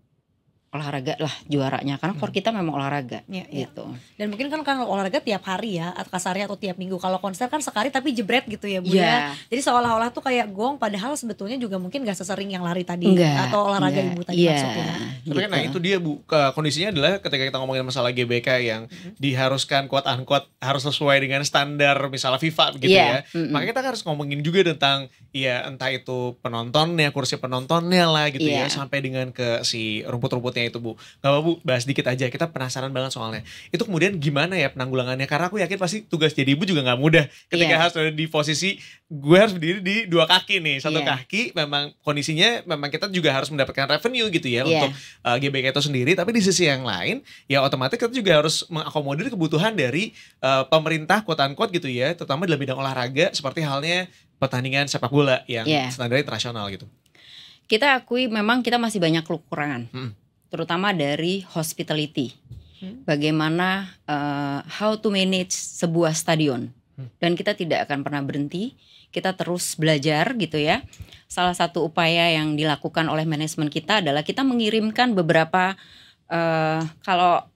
olahraga lah juaranya karena core hmm. kita memang olahraga ya, gitu. Ya.
Dan mungkin kan kalau olahraga tiap hari ya atau kasarnya atau tiap minggu. Kalau konser kan sekali tapi jebret gitu ya Bu ya. ya. Jadi seolah-olah tuh kayak gong padahal sebetulnya juga mungkin gak sesering yang lari tadi enggak, atau olahraga enggak, Ibu tadi ya, maksudnya.
Gitu. Tapi kan, nah itu dia Bu kondisinya adalah ketika kita ngomongin masalah GBK yang mm-hmm. diharuskan kuat angkot harus sesuai dengan standar misalnya FIFA gitu yeah. ya. Mm-hmm. Makanya kita harus ngomongin juga tentang ya entah itu penontonnya, kursi penontonnya lah gitu yeah. ya iya. sampai dengan ke si rumput rumput selanjutnya itu Bu. nggak apa Bu, bahas dikit aja. Kita penasaran banget soalnya. Itu kemudian gimana ya penanggulangannya? Karena aku yakin pasti tugas jadi ibu juga nggak mudah. Ketika yeah. harus di posisi gue harus berdiri di dua kaki nih. Satu yeah. kaki memang kondisinya memang kita juga harus mendapatkan revenue gitu ya yeah. untuk uh, GBK itu sendiri. Tapi di sisi yang lain ya otomatis kita juga harus mengakomodir kebutuhan dari uh, pemerintah quote-unquote gitu ya. Terutama dalam bidang olahraga seperti halnya pertandingan sepak bola yang yeah. standar internasional gitu.
Kita akui memang kita masih banyak kekurangan. Hmm terutama dari hospitality. Hmm. Bagaimana uh, how to manage sebuah stadion. Hmm. Dan kita tidak akan pernah berhenti, kita terus belajar gitu ya. Salah satu upaya yang dilakukan oleh manajemen kita adalah kita mengirimkan beberapa uh, kalau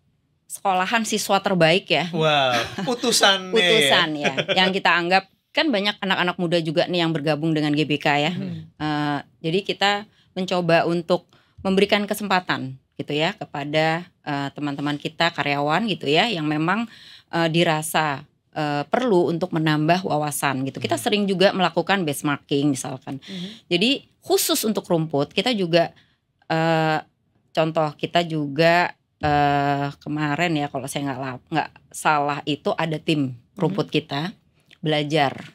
sekolahan siswa terbaik ya.
Wow,
putusan Putusan ya. yang kita anggap kan banyak anak-anak muda juga nih yang bergabung dengan GBK ya. Hmm. Uh, jadi kita mencoba untuk memberikan kesempatan gitu ya kepada eh, teman-teman uh, kita karyawan gitu ya yang memang uh, dirasa uh, perlu untuk menambah wawasan gitu. Kita hmm. sering juga melakukan benchmarking misalkan. Hmm. Jadi khusus untuk rumput kita juga uh, contoh kita juga uh, kemarin ya kalau saya nggak nggak salah itu ada tim rumput hmm. kita belajar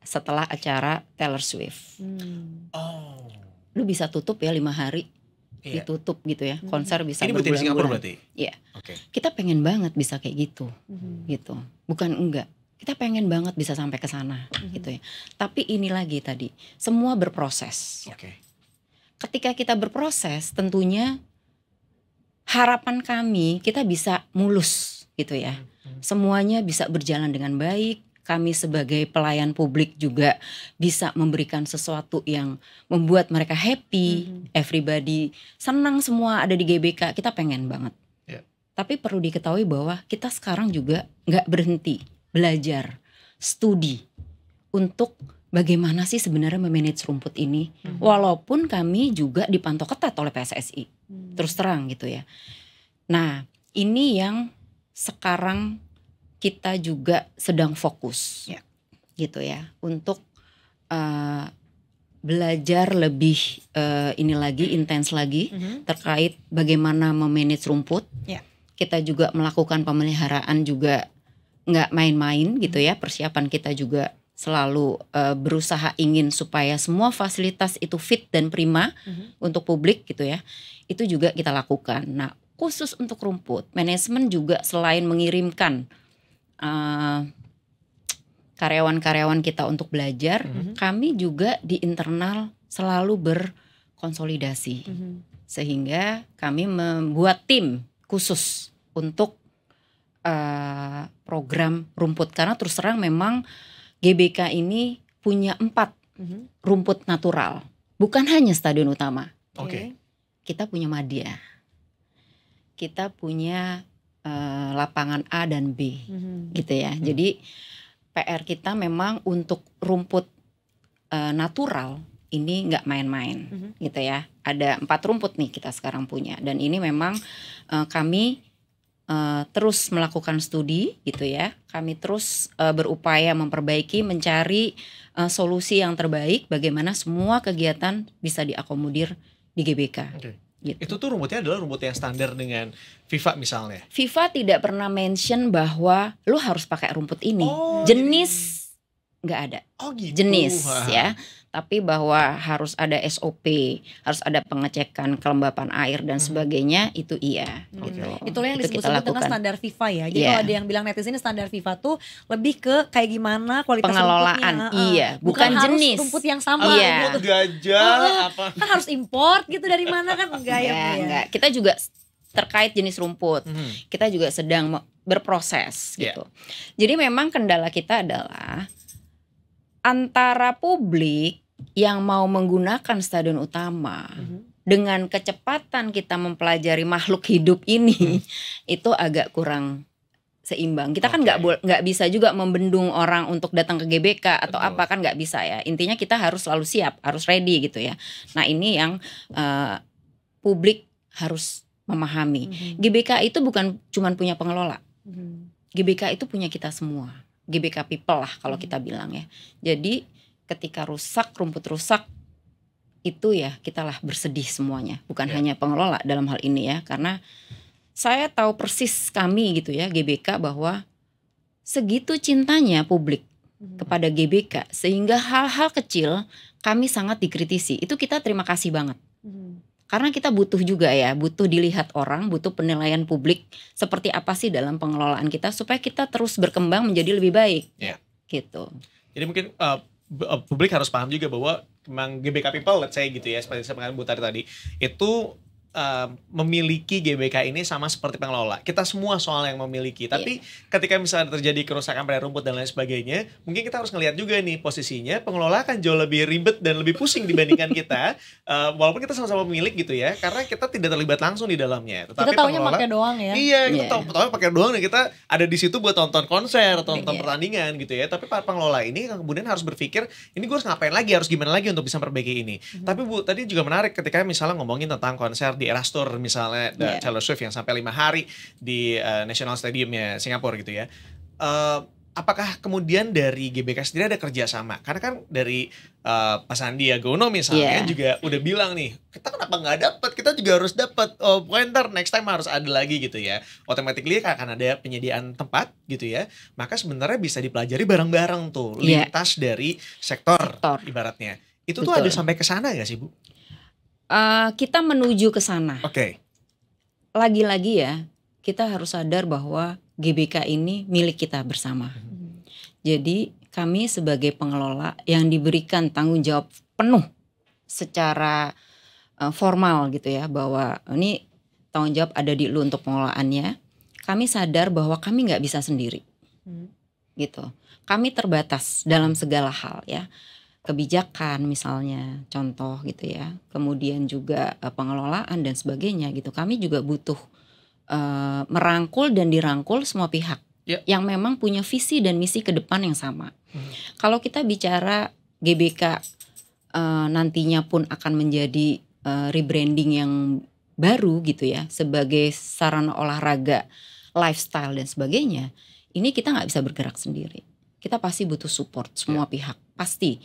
setelah acara Taylor Swift. Hmm. Oh. Lu bisa tutup ya lima hari yeah. ditutup gitu ya hmm. konser bisa ini berarti di Singapura berarti ya yeah. okay. kita pengen banget bisa kayak gitu mm-hmm. gitu bukan enggak kita pengen banget bisa sampai ke sana mm-hmm. gitu ya tapi ini lagi tadi semua berproses okay. ketika kita berproses tentunya harapan kami kita bisa mulus gitu ya mm-hmm. semuanya bisa berjalan dengan baik kami sebagai pelayan publik juga bisa memberikan sesuatu yang membuat mereka happy, mm-hmm. everybody senang semua ada di GBK. Kita pengen banget. Yeah. Tapi perlu diketahui bahwa kita sekarang juga nggak berhenti belajar, studi untuk bagaimana sih sebenarnya memanage rumput ini hmm. walaupun kami juga dipantau ketat oleh PSSI hmm. terus terang gitu ya nah ini yang sekarang kita juga sedang fokus ya. gitu ya untuk uh, belajar lebih uh, ini lagi intens lagi mm -hmm. terkait bagaimana memanage rumput ya. kita juga melakukan pemeliharaan juga nggak main-main gitu ya persiapan kita juga selalu uh, berusaha ingin supaya semua fasilitas itu fit dan prima mm-hmm. untuk publik gitu ya itu juga kita lakukan nah khusus untuk rumput manajemen juga selain mengirimkan karyawan eh, karyawan-karyawan kita untuk belajar, mm -hmm. kami juga di internal selalu berkonsolidasi. Mm -hmm. Sehingga kami membuat tim khusus untuk uh, program rumput karena terus terang memang GBK ini punya empat mm -hmm. rumput natural, bukan hanya stadion utama. Oke. Okay. Kita punya Madia. Kita punya uh, lapangan A dan B
mm-hmm. gitu ya. Mm-hmm.
Jadi PR kita memang untuk rumput uh, natural ini nggak main-main mm-hmm. gitu ya. Ada empat rumput nih kita sekarang punya dan ini memang uh, kami uh, terus melakukan studi gitu ya. Kami terus uh, berupaya memperbaiki, mencari uh, solusi yang terbaik bagaimana semua kegiatan bisa diakomodir di GBK. Okay.
Gitu. Itu tuh rumputnya adalah rumput yang standar dengan FIFA misalnya.
FIFA tidak pernah mention bahwa lu harus pakai rumput ini. Oh, jenis nggak ada. Oh gitu. Jenis Wah. ya tapi bahwa harus ada SOP, harus ada pengecekan kelembapan air dan hmm. sebagainya hmm. itu iya. Okay. Hmm. Gitu. Itulah yang itu dengan standar
FIFA ya. Jadi yeah. kalau ada yang bilang netizen standar FIFA tuh lebih ke kayak gimana kualitas pengelolaan, rumputnya. iya, bukan, bukan
jenis
harus rumput yang sama. Iya. Rumput gitu.
gajah
apa? Kan harus import gitu dari mana kan enggak ya? Iya, ya. Enggak, Kita juga terkait jenis rumput. Hmm. Kita juga sedang berproses yeah. gitu. Jadi memang kendala kita adalah antara publik yang mau menggunakan stadion utama mm -hmm. dengan kecepatan kita mempelajari makhluk hidup ini mm. itu agak kurang seimbang. Kita okay. kan nggak nggak bisa juga membendung orang untuk datang ke GBK atau Betul. apa kan nggak bisa ya. Intinya kita harus selalu siap, harus ready gitu ya. Nah ini yang uh, publik harus memahami. Mm -hmm. GBK itu bukan cuma punya pengelola. Mm -hmm. GBK itu punya kita semua. GBK people lah kalau hmm. kita bilang ya. Jadi ketika rusak rumput rusak itu ya kita lah bersedih semuanya, bukan yeah. hanya pengelola dalam hal ini ya, karena saya tahu persis kami gitu ya GBK bahwa segitu cintanya publik hmm. kepada GBK sehingga hal-hal kecil kami sangat dikritisi. Itu kita terima kasih banget. Hmm. Karena kita butuh juga ya, butuh dilihat orang, butuh penilaian publik seperti apa sih dalam pengelolaan kita supaya kita terus berkembang menjadi lebih baik. Yeah. Gitu.
Jadi mungkin uh, publik harus paham juga bahwa memang GBK People, let's say gitu ya, seperti saya mengatakan Bu tadi, itu Uh, memiliki GBK ini sama seperti pengelola. Kita semua soal yang memiliki. Iya. Tapi ketika misalnya terjadi kerusakan pada rumput dan lain sebagainya, mungkin kita harus ngelihat juga nih posisinya pengelola akan jauh lebih ribet dan lebih pusing dibandingkan kita. Uh, walaupun kita sama-sama pemilik gitu ya, karena kita tidak terlibat langsung di dalamnya. Tetapi kita taunya pakai
doang ya. Iya, kita
yeah. pakai doang dan kita ada di situ buat tonton konser, tonton yeah. pertandingan gitu ya. Tapi para pengelola ini kemudian harus berpikir, ini gue harus ngapain lagi, harus gimana lagi untuk bisa perbaiki ini. Mm -hmm. Tapi Bu, tadi juga menarik ketika misalnya ngomongin tentang konser di Erastor misalnya yeah. Taylor Swift yang sampai lima hari di uh, National Stadiumnya Singapura gitu ya. Uh, apakah kemudian dari GBK sendiri ada kerjasama? Karena kan dari uh, Pak Sandiaga Uno misalnya yeah. juga udah bilang nih, kita kenapa nggak dapat? Kita juga harus dapat. Oh, pokoknya next time harus ada lagi gitu ya. otomatis akan ada penyediaan tempat gitu ya. Maka sebenarnya bisa dipelajari bareng-bareng tuh iya. lintas yeah. dari sektor,
sektor ibaratnya. Itu Betul. tuh ada sampai ke sana gak sih, Bu? Eh, kita menuju ke sana. Oke. Okay. Lagi-lagi ya, kita harus sadar bahwa GBK ini milik kita bersama. Hmm. Jadi kami sebagai pengelola yang diberikan tanggung jawab penuh secara uh, formal gitu ya bahwa ini tanggung jawab ada di lu untuk pengelolaannya. Kami sadar bahwa kami nggak bisa sendiri, hmm. gitu. Kami terbatas dalam segala hal ya kebijakan misalnya contoh gitu ya kemudian juga uh, pengelolaan dan sebagainya gitu kami juga butuh uh, merangkul dan dirangkul semua pihak yeah. yang memang punya visi dan misi ke depan yang sama hmm. kalau kita bicara GBK uh, eh, nantinya pun akan menjadi uh, rebranding yang baru gitu ya sebagai sarana olahraga lifestyle dan sebagainya ini kita nggak bisa bergerak sendiri kita pasti butuh support semua yeah. pihak pasti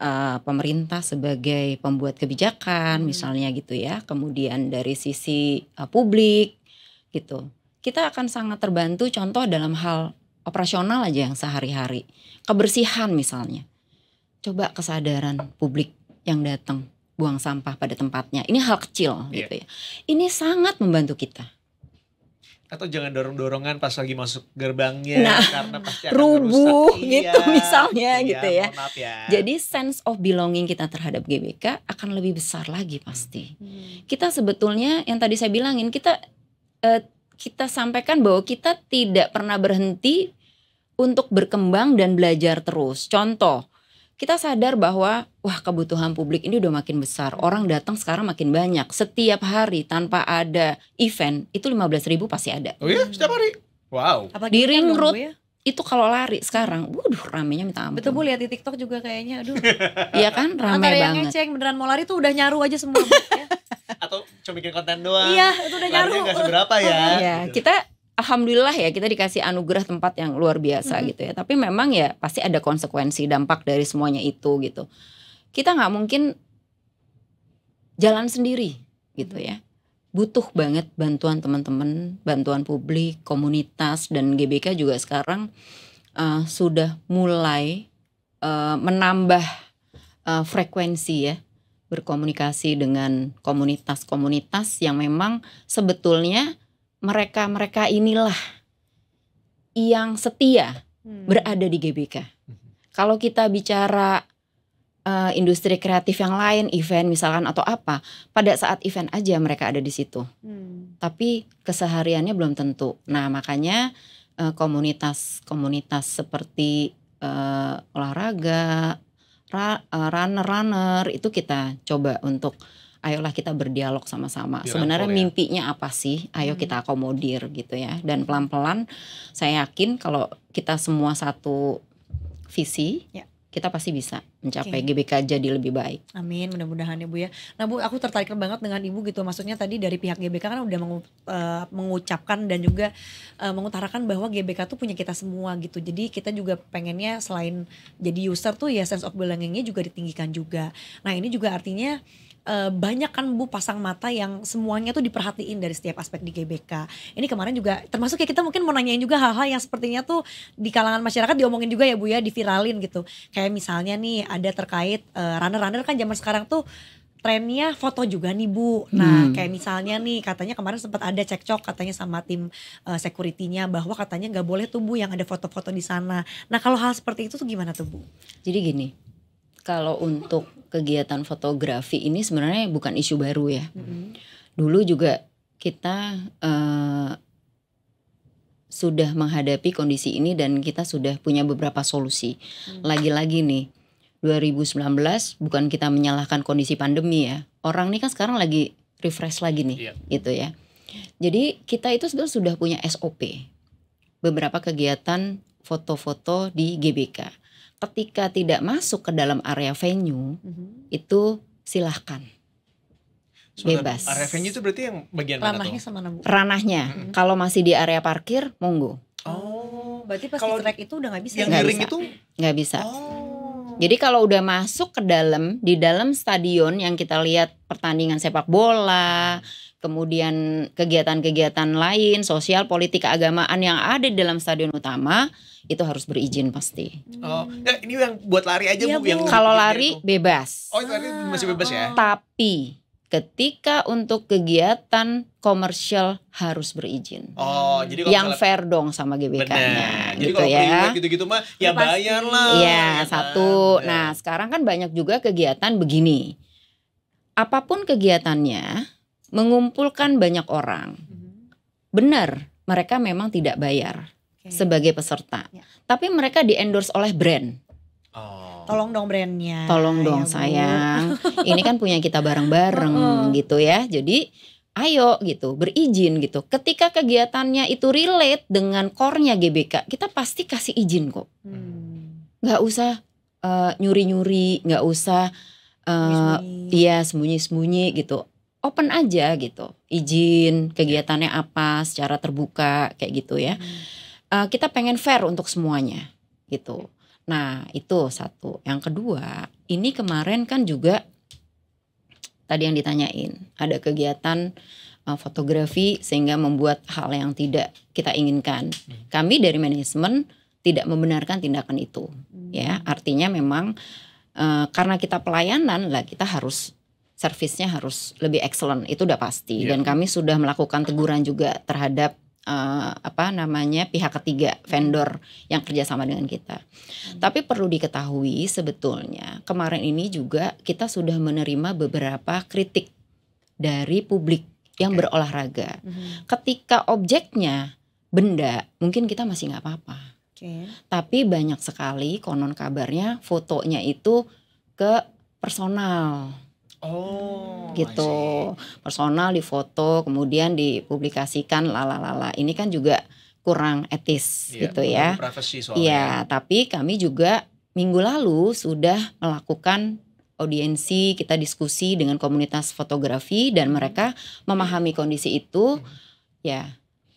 uh, pemerintah sebagai pembuat kebijakan hmm. misalnya gitu ya kemudian dari sisi uh, publik gitu kita akan sangat terbantu contoh dalam hal operasional aja yang sehari-hari kebersihan misalnya coba kesadaran publik yang datang buang sampah pada tempatnya ini hal kecil yeah. gitu ya ini sangat membantu kita
atau jangan dorong-dorongan pas lagi masuk gerbangnya nah, karena pasti akan rubuh rusak. gitu iya, misalnya iya, gitu ya. Iya, ya.
Jadi sense of belonging kita terhadap GBK akan lebih besar lagi pasti. Hmm. hmm. Kita sebetulnya yang tadi saya bilangin kita eh, kita sampaikan bahwa kita tidak pernah berhenti untuk berkembang dan belajar terus. Contoh, kita sadar bahwa wah kebutuhan publik ini udah makin besar. Orang datang sekarang makin banyak. Setiap hari tanpa ada event itu lima belas ribu pasti ada. Oh iya, setiap hari. Wow. Apalagi Di ring road ya? itu kalau lari sekarang, waduh ramenya minta ampun. Betul bu, lihat di TikTok juga kayaknya, aduh. Iya kan, ramai Antara yang banget. Yang beneran mau lari tuh udah nyaru aja semua. ya.
Atau cuma bikin konten doang. Iya, itu udah Larinya nyaru. Gak seberapa ya. Iya,
kita alhamdulillah ya kita dikasih anugerah tempat yang luar biasa hmm gitu ya. Tapi memang ya pasti ada konsekuensi dampak dari semuanya itu gitu. Kita nggak mungkin jalan sendiri gitu ya. Butuh banget bantuan teman-teman, bantuan publik, komunitas dan GBK juga sekarang uh, sudah mulai uh, menambah uh, frekuensi ya berkomunikasi dengan komunitas-komunitas yang memang sebetulnya mereka-mereka inilah yang setia hmm. berada di GBK. Kalau kita bicara uh, industri kreatif yang lain, event misalkan atau apa, pada saat event aja mereka ada di situ. Hmm. Tapi kesehariannya belum tentu. Nah, makanya komunitas-komunitas eh, uh, seperti uh, olahraga, runner-runner itu kita coba untuk ayolah kita berdialog sama-sama. Sebenarnya ya. mimpinya apa sih? Ayo hmm. kita akomodir gitu ya. Dan pelan-pelan saya yakin kalau kita semua satu visi, ya. kita pasti bisa mencapai okay. GBK jadi lebih baik.
Amin, mudah-mudahan ya Bu ya. Nah Bu, aku tertarik banget dengan Ibu gitu. Maksudnya tadi dari pihak GBK kan udah mengu, uh, mengucapkan dan juga uh, mengutarakan bahwa GBK tuh punya kita semua gitu. Jadi kita juga pengennya selain jadi user tuh ya sense of belongingnya juga ditinggikan juga. Nah ini juga artinya uh, banyak kan Bu pasang mata yang semuanya tuh diperhatiin dari setiap aspek di GBK. Ini kemarin juga termasuk ya kita mungkin mau nanyain juga hal-hal yang sepertinya tuh di kalangan masyarakat diomongin juga ya Bu ya, diviralin gitu. Kayak misalnya nih ada terkait runner eh, runner-runner kan zaman sekarang tuh trennya foto juga nih Bu. Nah, hmm. kayak misalnya nih katanya kemarin sempat ada cekcok katanya sama tim uh, eh, security bahwa katanya nggak
boleh tuh Bu yang ada foto-foto di sana. Nah, kalau hal seperti itu tuh gimana tuh Bu? Jadi gini, kalau untuk kegiatan fotografi ini sebenarnya bukan isu baru ya. Mm-hmm. Dulu juga kita uh, sudah menghadapi kondisi ini dan kita sudah punya beberapa solusi. Mm-hmm. Lagi-lagi nih 2019 bukan kita menyalahkan kondisi pandemi ya. Orang nih kan sekarang lagi refresh lagi nih, yeah. gitu ya. Jadi kita itu sebenarnya sudah punya SOP beberapa kegiatan foto-foto di GBK ketika tidak masuk ke dalam area venue mm-hmm. itu silahkan bebas. area venue
itu
berarti yang bagian
ranahnya mana tuh? sama Ranahnya. Mm-hmm. Kalau masih di area parkir, monggo.
Oh, berarti pas kalau di track itu udah nggak bisa. Yang gak bisa. itu
nggak bisa. Oh. Jadi kalau udah masuk ke dalam di dalam stadion yang kita lihat pertandingan sepak bola, hmm kemudian kegiatan-kegiatan lain, sosial, politik, keagamaan yang ada di dalam stadion utama itu harus berizin pasti. Oh,
ya ini yang buat lari aja ya, bu, yang kalau lari itu.
bebas. Oh,
itu lari masih bebas ya.
Tapi ketika untuk kegiatan komersial harus berizin. Oh, jadi kalau yang misalnya, fair dong sama GBK-nya gitu jadi kalau ya. gitu-gitu
mah ya Pasti. bayar lah. Iya, iya kan? satu. Nah,
sekarang kan banyak juga kegiatan begini. Apapun kegiatannya, mengumpulkan banyak orang. Mm-hmm. Benar, mereka memang tidak bayar okay. sebagai peserta. Ya. Tapi mereka di-endorse oleh brand. Oh. Tolong dong brandnya. Tolong dong ya, sayang. Ini kan punya kita bareng-bareng gitu ya. Jadi ayo gitu berizin gitu. Ketika kegiatannya itu relate dengan core-nya GBK, kita pasti kasih izin kok. Hmm. Gak usah nyuri-nyuri, uh, nggak usah uh, iya sembunyi-sembunyi gitu open aja gitu izin iya. kegiatannya apa secara terbuka kayak gitu ya hmm. uh, kita pengen fair untuk semuanya gitu nah itu satu yang kedua ini kemarin kan juga tadi yang ditanyain ada kegiatan uh, fotografi sehingga membuat hal yang tidak kita inginkan hmm. kami dari manajemen tidak membenarkan tindakan itu hmm. ya artinya memang uh, karena kita pelayanan lah kita harus servisnya harus lebih excellent itu udah pasti yeah. dan kami sudah melakukan teguran juga terhadap uh, apa namanya pihak ketiga vendor yang kerjasama dengan kita. Hmm. Tapi perlu diketahui sebetulnya kemarin ini juga kita sudah menerima beberapa kritik dari publik yang okay. berolahraga. Hmm. Ketika objeknya benda, mungkin kita masih nggak apa-apa. Okay. Tapi banyak sekali konon kabarnya fotonya itu ke personal Oh, gitu. Personal di foto, kemudian dipublikasikan lala-lala. Ini kan juga kurang etis yeah, gitu ya. Iya, tapi kami juga minggu lalu sudah melakukan audiensi, kita diskusi dengan komunitas fotografi dan hmm. mereka memahami kondisi itu. Hmm. Ya,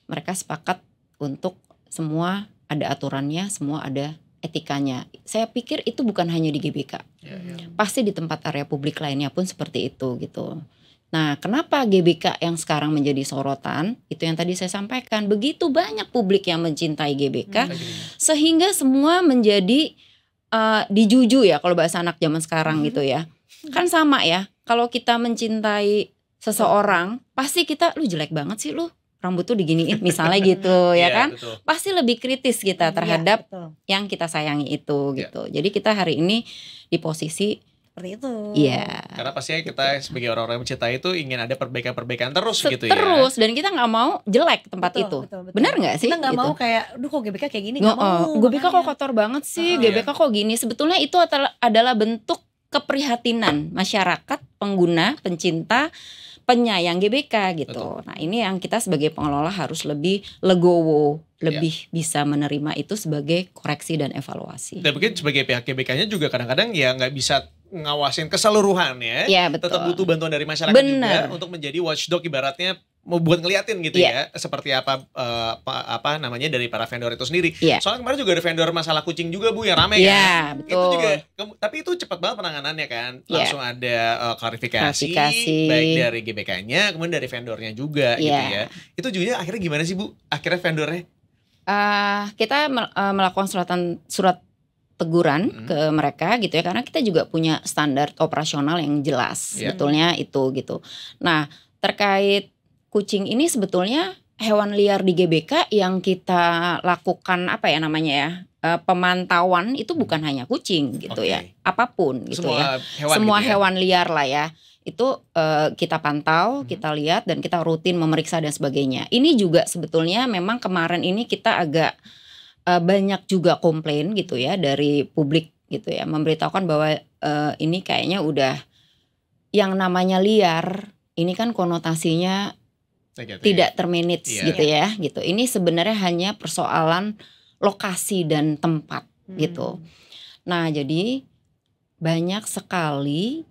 mereka sepakat untuk semua ada aturannya, semua ada etikanya. Saya pikir itu bukan hanya di GBK. Ya, ya. Pasti di tempat area publik lainnya pun seperti itu gitu. Nah, kenapa GBK yang sekarang menjadi sorotan? Itu yang tadi saya sampaikan. Begitu banyak publik yang mencintai GBK hmm. sehingga semua menjadi uh, dijuju ya kalau bahasa anak zaman sekarang hmm. gitu ya. Hmm. Kan sama ya. Kalau kita mencintai seseorang, pasti kita lu jelek banget sih lu rambut tuh diginiin misalnya gitu iya, ya yeah, kan betul. pasti lebih kritis kita iya, terhadap yeah, yang kita sayangi itu iya. gitu jadi kita hari ini di posisi seperti itu iya yeah.
karena pasti ya kita gitu. sebagai orang-orang mencintai itu ingin ada perbaikan-perbaikan terus Seterus, gitu ya terus dan
kita nggak mau jelek tempat betul, itu betul, betul. benar nggak sih kita nggak gitu. mau kayak duh kok GBK kayak gini nggak mau GBK kok kotor banget sih uh, GBK kok gini sebetulnya itu adalah bentuk keprihatinan masyarakat pengguna pencinta penyayang GBK gitu. Betul. Nah, ini yang kita sebagai pengelola harus lebih legowo, lebih yeah. bisa menerima itu sebagai koreksi dan evaluasi.
Dan mungkin sebagai pihak GBK-nya juga kadang-kadang ya nggak bisa ngawasin keseluruhan ya. Iya betul. Tetap butuh bantuan dari masyarakat Bener. juga untuk menjadi watchdog ibaratnya mau buat ngeliatin gitu yeah. ya seperti apa, uh, apa namanya dari para vendor itu sendiri. Yeah. Soalnya kemarin juga ada vendor masalah kucing juga Bu yang rame yeah, kan. Betul. Itu juga tapi itu cepat banget penanganannya kan. Iya. Langsung ada uh, klarifikasi, klarifikasi baik dari GBK-nya kemudian dari vendornya juga yeah. gitu ya. Itu juga akhirnya gimana sih Bu? Akhirnya vendornya
Uh, kita melakukan suratan surat teguran hmm. ke mereka gitu ya karena kita juga punya standar operasional yang jelas yeah. sebetulnya itu gitu. Nah, terkait kucing ini sebetulnya hewan liar di GBK yang kita lakukan apa ya namanya ya? Eh, pemantauan itu hmm. bukan hanya kucing gitu okay. ya, apapun gitu Semua ya. Hewan Semua gitu ya. hewan ya. liar lah ya. Itu uh, kita pantau, hmm. kita lihat dan kita rutin memeriksa dan sebagainya. Ini juga sebetulnya memang kemarin ini kita agak uh, banyak juga komplain gitu ya dari publik gitu ya memberitahukan bahwa uh, ini kayaknya udah yang namanya liar ini kan konotasinya
tidak termanage yeah. gitu ya
gitu ini sebenarnya hanya persoalan lokasi dan tempat hmm. gitu nah jadi banyak sekali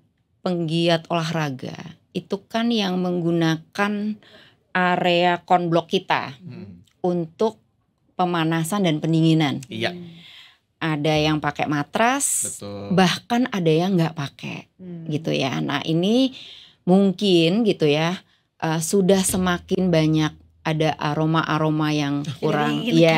penggiat olahraga itu kan yang menggunakan area konblok kita hmm. untuk pemanasan dan pendinginan. Iya. Ada yang pakai matras, Betul. bahkan ada yang nggak pakai, hmm. gitu ya. Nah ini mungkin gitu ya uh, sudah semakin banyak ada aroma-aroma yang kurang Ingin, ya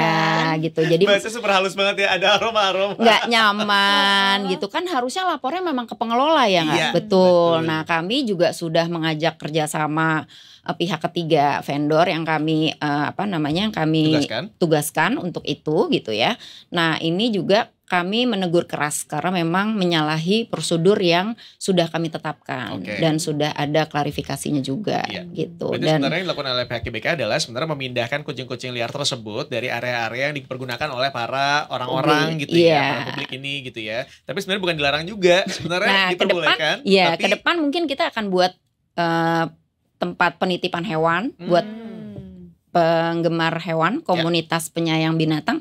kan? gitu. Jadi bahasa
super halus banget ya ada aroma-aroma. nggak
nyaman gitu kan harusnya lapornya memang ke pengelola ya nggak? Iya, betul. betul. Nah, kami juga sudah mengajak kerjasama uh, pihak ketiga vendor yang kami uh, apa namanya yang kami tugaskan. tugaskan untuk itu gitu ya. Nah, ini juga kami menegur keras karena memang menyalahi prosedur yang sudah kami tetapkan okay. dan sudah ada klarifikasinya juga iya. gitu. Berarti dan sebenarnya
yang dilakukan oleh pihak GBK adalah sebenarnya memindahkan kucing-kucing liar tersebut dari area-area yang dipergunakan oleh para orang-orang gitu ya, iya. ya, para publik ini gitu ya. Tapi sebenarnya bukan dilarang juga, sebenarnya nah, diperbolehkan. Iya, ya,
tapi ke depan mungkin kita akan buat uh, tempat penitipan hewan hmm. buat penggemar hewan, ya. komunitas yeah. penyayang binatang.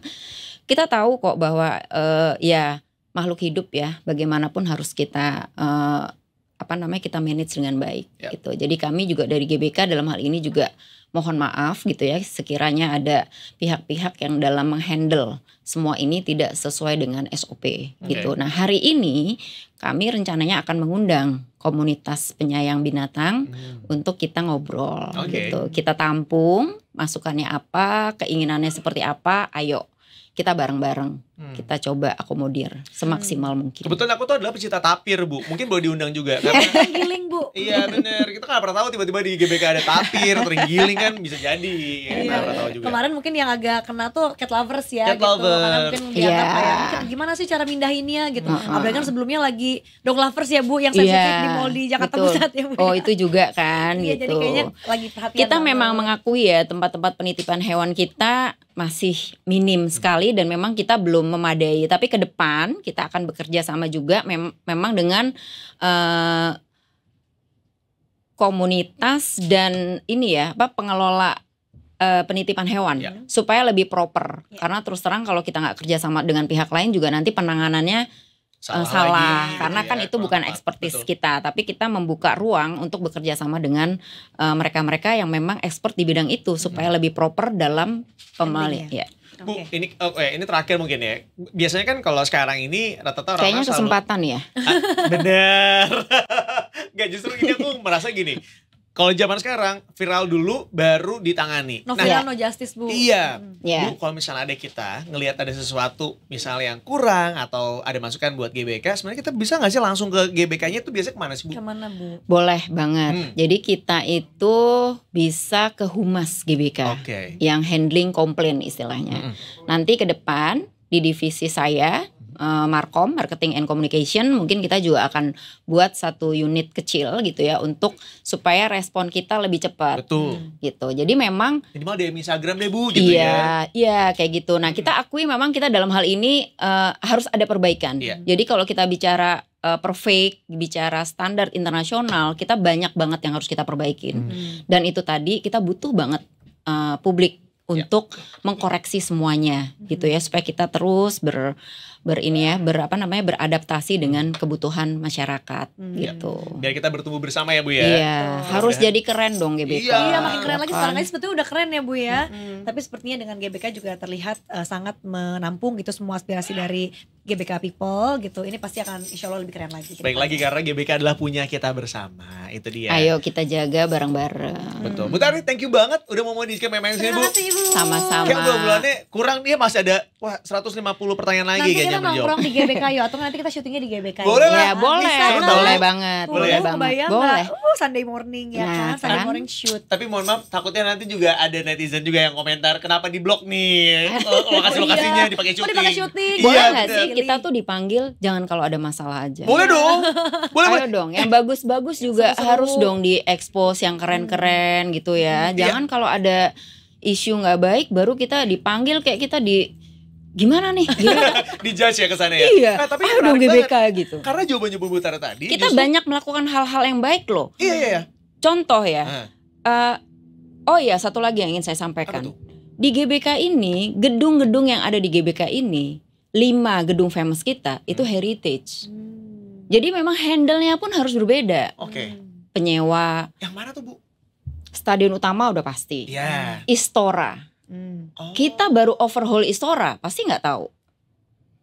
Kita tahu kok bahwa uh, ya makhluk hidup ya bagaimanapun harus kita uh, apa namanya kita manage dengan baik yeah. gitu. Jadi kami juga dari GBK dalam hal ini juga mohon maaf gitu ya sekiranya ada pihak-pihak yang dalam menghandle semua ini tidak sesuai dengan SOP okay. gitu. Nah, hari ini kami rencananya akan mengundang komunitas penyayang binatang hmm. untuk kita ngobrol okay. gitu. Kita tampung masukannya apa, keinginannya seperti apa, ayo kita bareng-bareng hmm. kita coba akomodir semaksimal hmm. mungkin. Kebetulan
aku tuh adalah pecinta tapir bu, mungkin boleh diundang juga karena kan
giling bu. Iya benar,
kita nggak pernah tahu tiba-tiba di GBK ada tapir, tergiling kan bisa jadi. Iya. pernah tahu juga. Kemarin
mungkin yang agak kena tuh cat lovers ya, cat gitu. lovers. Karena mungkin dianggap kayak iya. gimana sih cara mindahinnya gitu. Uh -huh. Apalagi kan sebelumnya lagi
dog lovers ya bu, yang sensitif yeah. di mall di Jakarta gitu. Pusat ya bu. Ya. Oh itu juga kan iya, gitu. Jadi kayaknya lagi perhatian. Kita banget. memang mengakui ya tempat-tempat penitipan hewan kita masih minim sekali dan memang kita belum belum memadai. Tapi ke depan kita akan bekerja sama juga mem memang dengan uh, komunitas dan ini ya apa pengelola uh, penitipan hewan yeah. supaya lebih proper. Yeah. Karena terus terang kalau kita nggak kerja sama dengan pihak lain juga nanti penanganannya salah, eh, uh, salah. Lagi, gitu karena gitu kan ya, itu bukan ekspertis kita tapi kita membuka ruang untuk bekerja sama dengan mereka-mereka uh, yang memang expert di bidang itu supaya hmm. lebih proper dalam pemali ya. ya.
Bu, okay. ini oh, eh, ini terakhir mungkin ya. Biasanya kan kalau sekarang ini rata-rata orang Kayaknya kesempatan selalu, ya. Ah, bener. Gak justru ini aku merasa gini. Kalau zaman sekarang viral dulu baru ditangani. No nah, viral
no justice bu. Iya, hmm. yeah. bu
kalau misalnya ada kita ngelihat ada sesuatu misalnya yang kurang atau ada masukan buat GBK, sebenarnya kita bisa nggak sih langsung ke GBK-nya itu biasanya kemana sih bu? Kemana
bu? Boleh banget. Hmm. Jadi kita itu bisa ke humas GBK okay. yang handling komplain istilahnya. Hmm. Nanti ke depan di divisi saya eh, Markom Marketing and Communication mungkin kita juga akan buat satu unit kecil gitu ya untuk supaya respon kita lebih cepat. Betul. Gitu. Jadi memang
minimal DM Instagram deh Bu gitu iya,
ya. Iya, kayak gitu. Nah, kita hmm. akui memang kita dalam hal ini uh, harus ada perbaikan. Iya. Jadi kalau kita bicara uh, eh, perfect, bicara standar internasional, kita banyak banget yang harus kita perbaikin. Hmm. Dan itu tadi kita butuh banget uh, publik untuk yeah. mengkoreksi semuanya gitu ya supaya kita terus ber berini ya berapa namanya beradaptasi dengan kebutuhan masyarakat hmm. gitu. Iya. Biar
kita bertumbuh bersama ya Bu ya. Iya, oh, harus ya. jadi
keren dong GBK. Iya, iya makin keren lagi sekarang ini
sebetulnya udah keren ya Bu ya. Hmm. Tapi sepertinya dengan GBK juga terlihat uh, sangat menampung gitu semua aspirasi dari GBK people gitu. Ini pasti akan insya Allah lebih keren lagi.
Baik lagi karena GBK adalah punya kita bersama. Itu dia.
Ayo kita jaga bareng-bareng.
Betul. Bu Tari, thank you banget udah mau mau di sini Bu.
Sama-sama. Kayak bulan-bulannya
kurang dia ya, masih ada wah 150 pertanyaan lagi kayaknya kita nongkrong di
GBK yuk atau nanti kita syutingnya di GBK. Boleh lah. Ya, boleh. Boleh banget. Boleh banget. Boleh. Oh, Sunday morning ya nah, kan? Sunday morning shoot.
Tapi mohon maaf takutnya nanti juga ada netizen juga yang komentar kenapa di blok nih oh, lokasi-lokasinya oh, iya. oh, dipakai syuting. syuting. Iya, boleh enggak
sih kita tuh dipanggil jangan kalau ada masalah aja. Boleh dong. Boleh. dong. Yang bagus-bagus juga harus dong diekspos yang keren-keren gitu ya. Hmm. Jangan iya. kalau ada isu nggak baik baru kita dipanggil kayak kita di gimana nih?
judge ya ke ya. Iya. Nah, tapi ayo dong GBK banget. gitu. Karena jawabannya Bu Tara tadi kita justru...
banyak melakukan hal-hal yang baik loh. Iya iya iya. Contoh ya. eh Uh, oh iya, satu lagi yang ingin saya sampaikan. Di GBK ini, gedung-gedung yang ada di GBK ini, lima gedung famous kita itu hmm. heritage. Hmm. Jadi memang handle-nya pun harus berbeda. Oke. Okay. Penyewa. Yang mana tuh, Bu? Stadion utama udah pasti. Iya. Yeah. Istora. Hmm. Kita oh. baru overhaul Istora, pasti nggak tahu.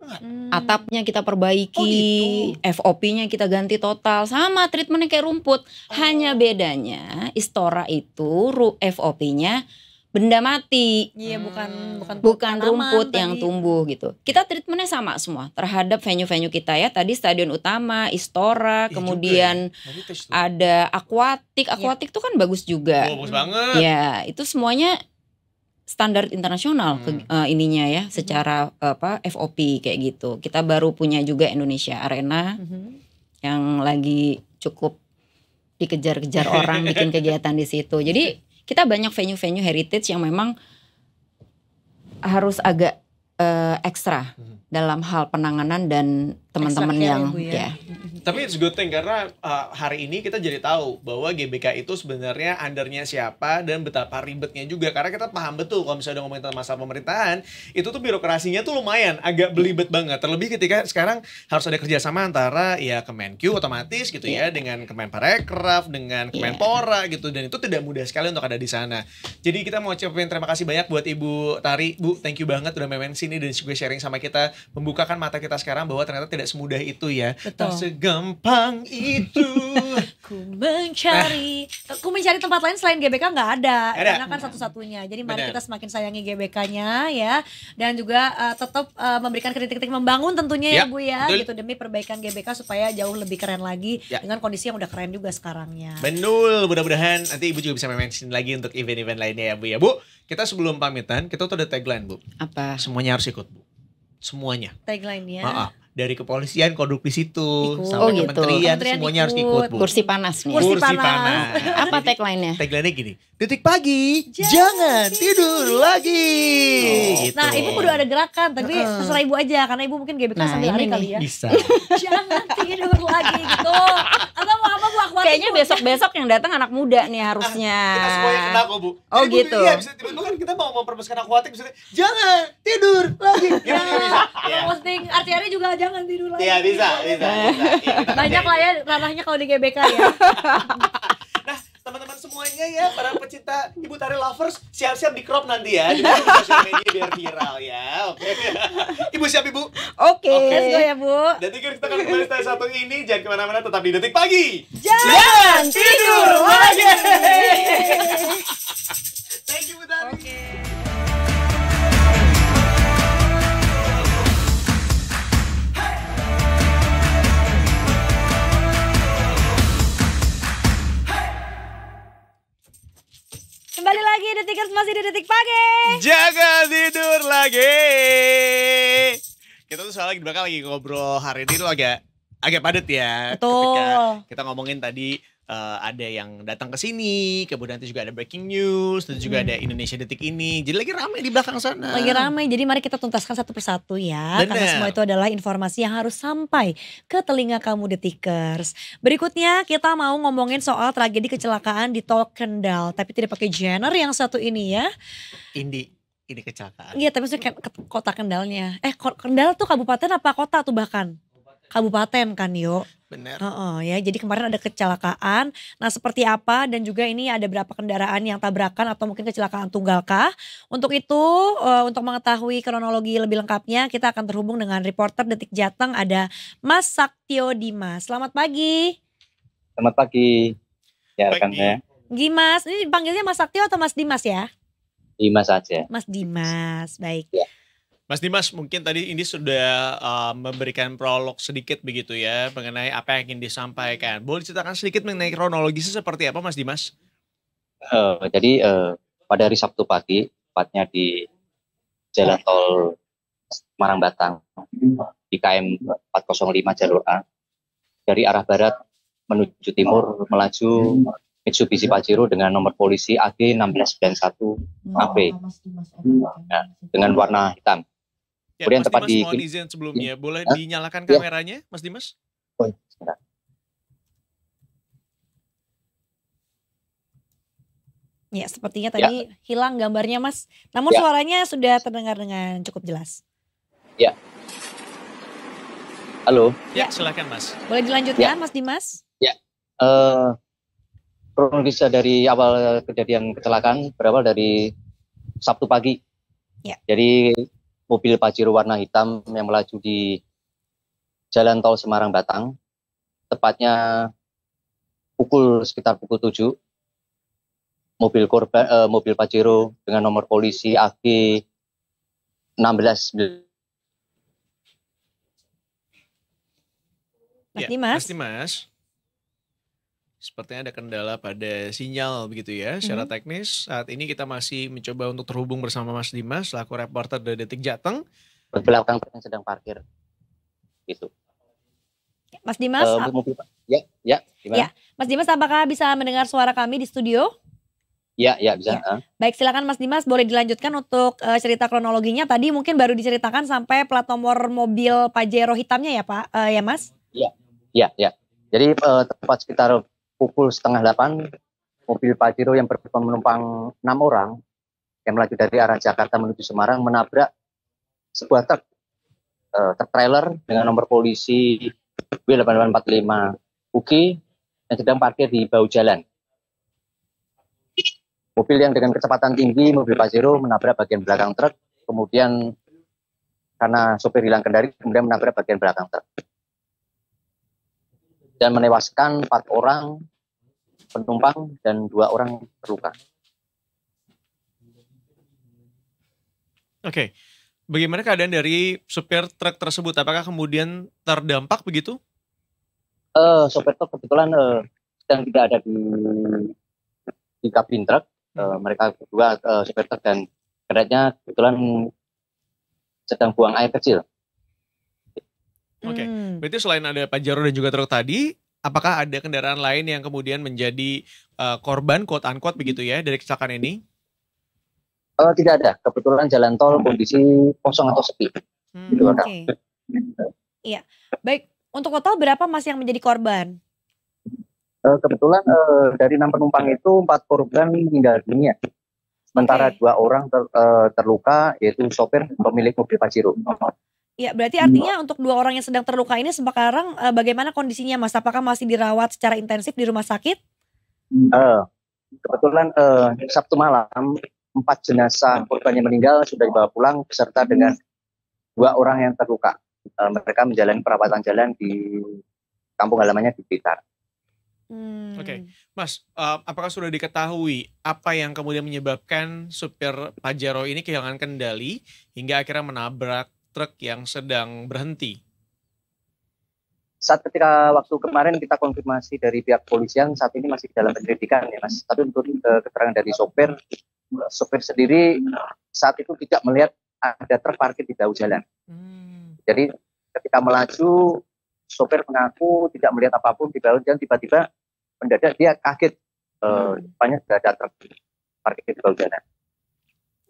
Hmm. Atapnya kita perbaiki, oh gitu. FOP-nya kita ganti total, sama treatmentnya kayak rumput. Oh. Hanya bedanya Istora itu FOP-nya benda mati. Iya, bukan hmm. bukan bukan rumput tadi. yang tumbuh gitu. Kita treatmentnya sama semua terhadap venue-venue kita ya. Tadi stadion utama, Istora, iya ya kemudian ada akuatik. Iya. Akuatik ya. tuh kan bagus juga. bagus banget. Ya, itu semuanya standar internasional hmm. ke, uh, ininya ya hmm. secara apa FOP kayak gitu. Kita baru punya juga Indonesia Arena hmm. yang lagi cukup dikejar-kejar orang bikin kegiatan di situ. Jadi kita banyak venue-venue heritage yang memang harus agak uh, ekstra hmm. dalam hal penanganan dan teman-teman yang ya. ya hmm.
Tapi it's good thing karena uh, hari ini kita jadi tahu bahwa GBK itu sebenarnya undernya siapa dan betapa ribetnya juga karena kita paham betul kalau misalnya udah ngomongin tentang masalah pemerintahan itu tuh birokrasinya tuh lumayan agak belibet banget terlebih ketika sekarang harus ada kerjasama antara ya Kemenq otomatis gitu ya iya. dengan Kemenparekraf dengan iya. Kemenpora gitu dan itu tidak mudah sekali untuk ada di sana. Jadi kita mau ucapin terima kasih banyak buat Ibu Tari. Bu, thank you banget udah main sini dan juga sharing sama kita membukakan mata kita sekarang bahwa ternyata tidak semudah itu ya. Betul segampang
itu. Aku mencari, nah. Eh. Aku mencari tempat lain selain GBK nggak ada, ada, karena kan satu-satunya. Jadi mari Bener. kita semakin sayangi GBK-nya ya, dan juga uh, tetap uh, memberikan kritik-kritik membangun tentunya ya, ya Bu ya, gitu demi perbaikan GBK supaya jauh lebih keren lagi ya. dengan kondisi yang udah keren juga sekarangnya.
Benul, mudah-mudahan nanti Ibu juga bisa mention lagi untuk event-event lainnya ya Bu ya Bu. Kita sebelum pamitan, kita tuh ada tagline Bu. Apa? Semuanya harus ikut Bu. Semuanya.
Tagline ya. Maaf
dari kepolisian konduk di situ ikut. sampai oh, gitu.
kementerian, kementerian semuanya ikut. harus ikut bu. kursi panas nih kursi, kursi panas, panas. apa tagline-nya tagline-nya gini
titik pagi jangan, jangan tidur lagi oh, gitu. nah ibu kudu ada gerakan
tapi uh. terserah ibu aja karena ibu mungkin gebet nah, sambil hari kali ya bisa jangan tidur lagi gitu atau mau apa bu aku kayaknya besok besok yang datang anak muda nih ah, harusnya kita semuanya kena kok bu oh Jadi, gitu iya
tiba-tiba kan kita mau mempermaskan akuatik misalnya
jangan tidur
lagi gitu,
ya. Iya, posting artinya juga jangan tidur lagi. Iya bisa,
bisa. bisa. Ya,
Banyak lah ya ranahnya kalau di GBK ya. nah teman-teman semuanya ya para
pecinta ibu tari lovers siap-siap di crop nanti ya di sosial media biar viral ya oke okay. ibu siap ibu oke okay. okay. let's go ya bu dan tiga kita akan kembali setelah satu ini jangan kemana-mana tetap di detik pagi jangan, jangan tidur lagi
thank you bu tari okay.
Kembali lagi Detikers masih di Detik Pagi. Jaga tidur
lagi. Kita tuh soalnya di belakang lagi ngobrol hari ini tuh agak agak padat ya. Betul. Ketika kita ngomongin tadi uh, ada yang datang ke sini, kemudian nanti juga ada breaking news, dan juga hmm. ada Indonesia detik ini. Jadi lagi ramai di belakang sana. Lagi ramai.
Jadi mari kita tuntaskan satu persatu ya. Bener. Karena semua itu adalah informasi yang harus sampai ke telinga kamu detikers. Berikutnya kita mau ngomongin soal tragedi kecelakaan di Tol Kendal, tapi tidak pakai Jenner yang satu ini ya.
Indi ini kecelakaan. Iya,
tapi maksudnya kota Kendalnya. Eh, Kendal tuh kabupaten apa kota tuh bahkan? Kabupaten, kabupaten kan, yo. Benar. Oh, oh ya. Jadi kemarin ada kecelakaan. Nah, seperti apa dan juga ini ada berapa kendaraan yang tabrakan atau mungkin kecelakaan tunggalkah? Untuk itu, uh, untuk mengetahui kronologi lebih lengkapnya, kita akan terhubung dengan reporter Detik Jateng ada Mas Saktio Dimas. Selamat pagi.
Selamat pagi. Ya, rekan saya.
Gimas, ini panggilnya Mas Saktio atau Mas Dimas ya?
Dimas aja.
Mas Dimas, baik. Ya.
Mas
Dimas, mungkin tadi ini sudah uh, memberikan prolog sedikit begitu ya mengenai apa yang ingin disampaikan. Boleh diceritakan sedikit mengenai kronologisnya seperti apa, Mas Dimas?
Uh, jadi uh, pada hari Sabtu pagi, tepatnya di Jalan Tol Marang Batang di KM 405 Jalur A, dari arah barat menuju timur melaju Mitsubishi Pajero dengan nomor polisi AG 1691 AP nah, dengan warna hitam. Ya, Kemudian Mas tepat Dimas, di mohon izin
sebelumnya, ya, boleh ya? dinyalakan ya. kameranya, Mas Dimas?
Oh,
Ya, sepertinya ya. tadi ya. hilang gambarnya, Mas. Namun ya. suaranya sudah terdengar dengan cukup jelas.
Ya. Halo.
Ya, ya. silakan, Mas. Boleh dilanjutkan,
ya. Mas Dimas? Ya.
Uh, kronologisnya dari awal kejadian kecelakaan berawal dari Sabtu pagi. Ya. Jadi mobil Pajero warna hitam yang melaju di Jalan Tol Semarang Batang, tepatnya pukul sekitar pukul 7 mobil korban eh, mobil Pajero dengan nomor polisi AG 16 Mas
Mas Dimas. Sepertinya ada kendala pada sinyal begitu ya. Secara mm -hmm. teknis saat ini kita masih mencoba untuk terhubung bersama Mas Dimas selaku reporter dari Detik Jateng.
Belakang
yang sedang parkir. Gitu.
Ya, Mas Dimas. Uh, eh, mobil,
ya, ya, ya.
Mas Dimas apakah bisa mendengar suara kami di studio?
Ya, ya bisa. Ya. Ah.
Baik, silakan Mas Dimas boleh dilanjutkan untuk uh, cerita kronologinya. Tadi mungkin baru diceritakan sampai plat nomor mobil Pajero hitamnya ya Pak, uh, ya Mas? Ya,
ya, ya. Jadi uh, tepat sekitar pukul setengah delapan, mobil Pajero yang penumpang enam orang yang melaju dari arah Jakarta menuju Semarang menabrak sebuah truk, uh, truk trailer dengan nomor polisi W8845 UKI yang sedang parkir di bahu jalan. Mobil yang dengan kecepatan tinggi, mobil Pajero menabrak bagian belakang truk, kemudian karena sopir hilang kendali, kemudian menabrak bagian belakang truk. Dan menewaskan empat orang penumpang dan dua orang terluka.
Oke, okay. bagaimana keadaan dari supir truk tersebut? Apakah kemudian terdampak begitu?
Uh, supir truk kebetulan uh, sedang tidak ada di di kabin truk. Uh, mereka berdua uh, supir truk dan keretanya kebetulan sedang buang air kecil.
Oke, okay. Hmm. berarti selain ada Pajero dan juga truk tadi, apakah ada kendaraan lain yang kemudian menjadi uh, korban quote unquote begitu ya dari
kecelakaan ini? Uh, tidak ada. Kebetulan jalan tol kondisi kosong atau sepi. Hmm, gitu, Oke. okay.
Iya. Baik, untuk total berapa Mas yang menjadi korban?
Uh, kebetulan uh, dari enam penumpang itu empat korban meninggal dunia. Sementara okay. dua orang ter, uh, terluka yaitu sopir pemilik mobil Pajero.
Ya, berarti hmm. artinya untuk dua orang yang sedang terluka ini sekarang uh, bagaimana kondisinya Mas? Apakah masih dirawat secara intensif di rumah sakit?
Uh, kebetulan uh, Sabtu malam empat jenazah korban yang meninggal sudah dibawa pulang beserta hmm. dengan dua orang yang terluka. Uh, mereka menjalani perawatan jalan di kampung halamannya di Blitar.
Hmm. Oke, okay. Mas, uh, apakah sudah diketahui apa yang kemudian menyebabkan supir Pajero ini kehilangan kendali hingga akhirnya menabrak truk yang sedang berhenti?
Saat ketika waktu kemarin kita konfirmasi dari pihak polisian, saat ini masih dalam penyelidikan ya mas. Tapi untuk e, keterangan dari sopir, sopir sendiri saat itu tidak melihat ada truk parkir di bahu jalan. Hmm. Jadi ketika melaju, sopir mengaku tidak melihat apapun di bawah jalan, tiba-tiba mendadak dia kaget. E, hmm. E, banyak ada truk parkir di bahu jalan.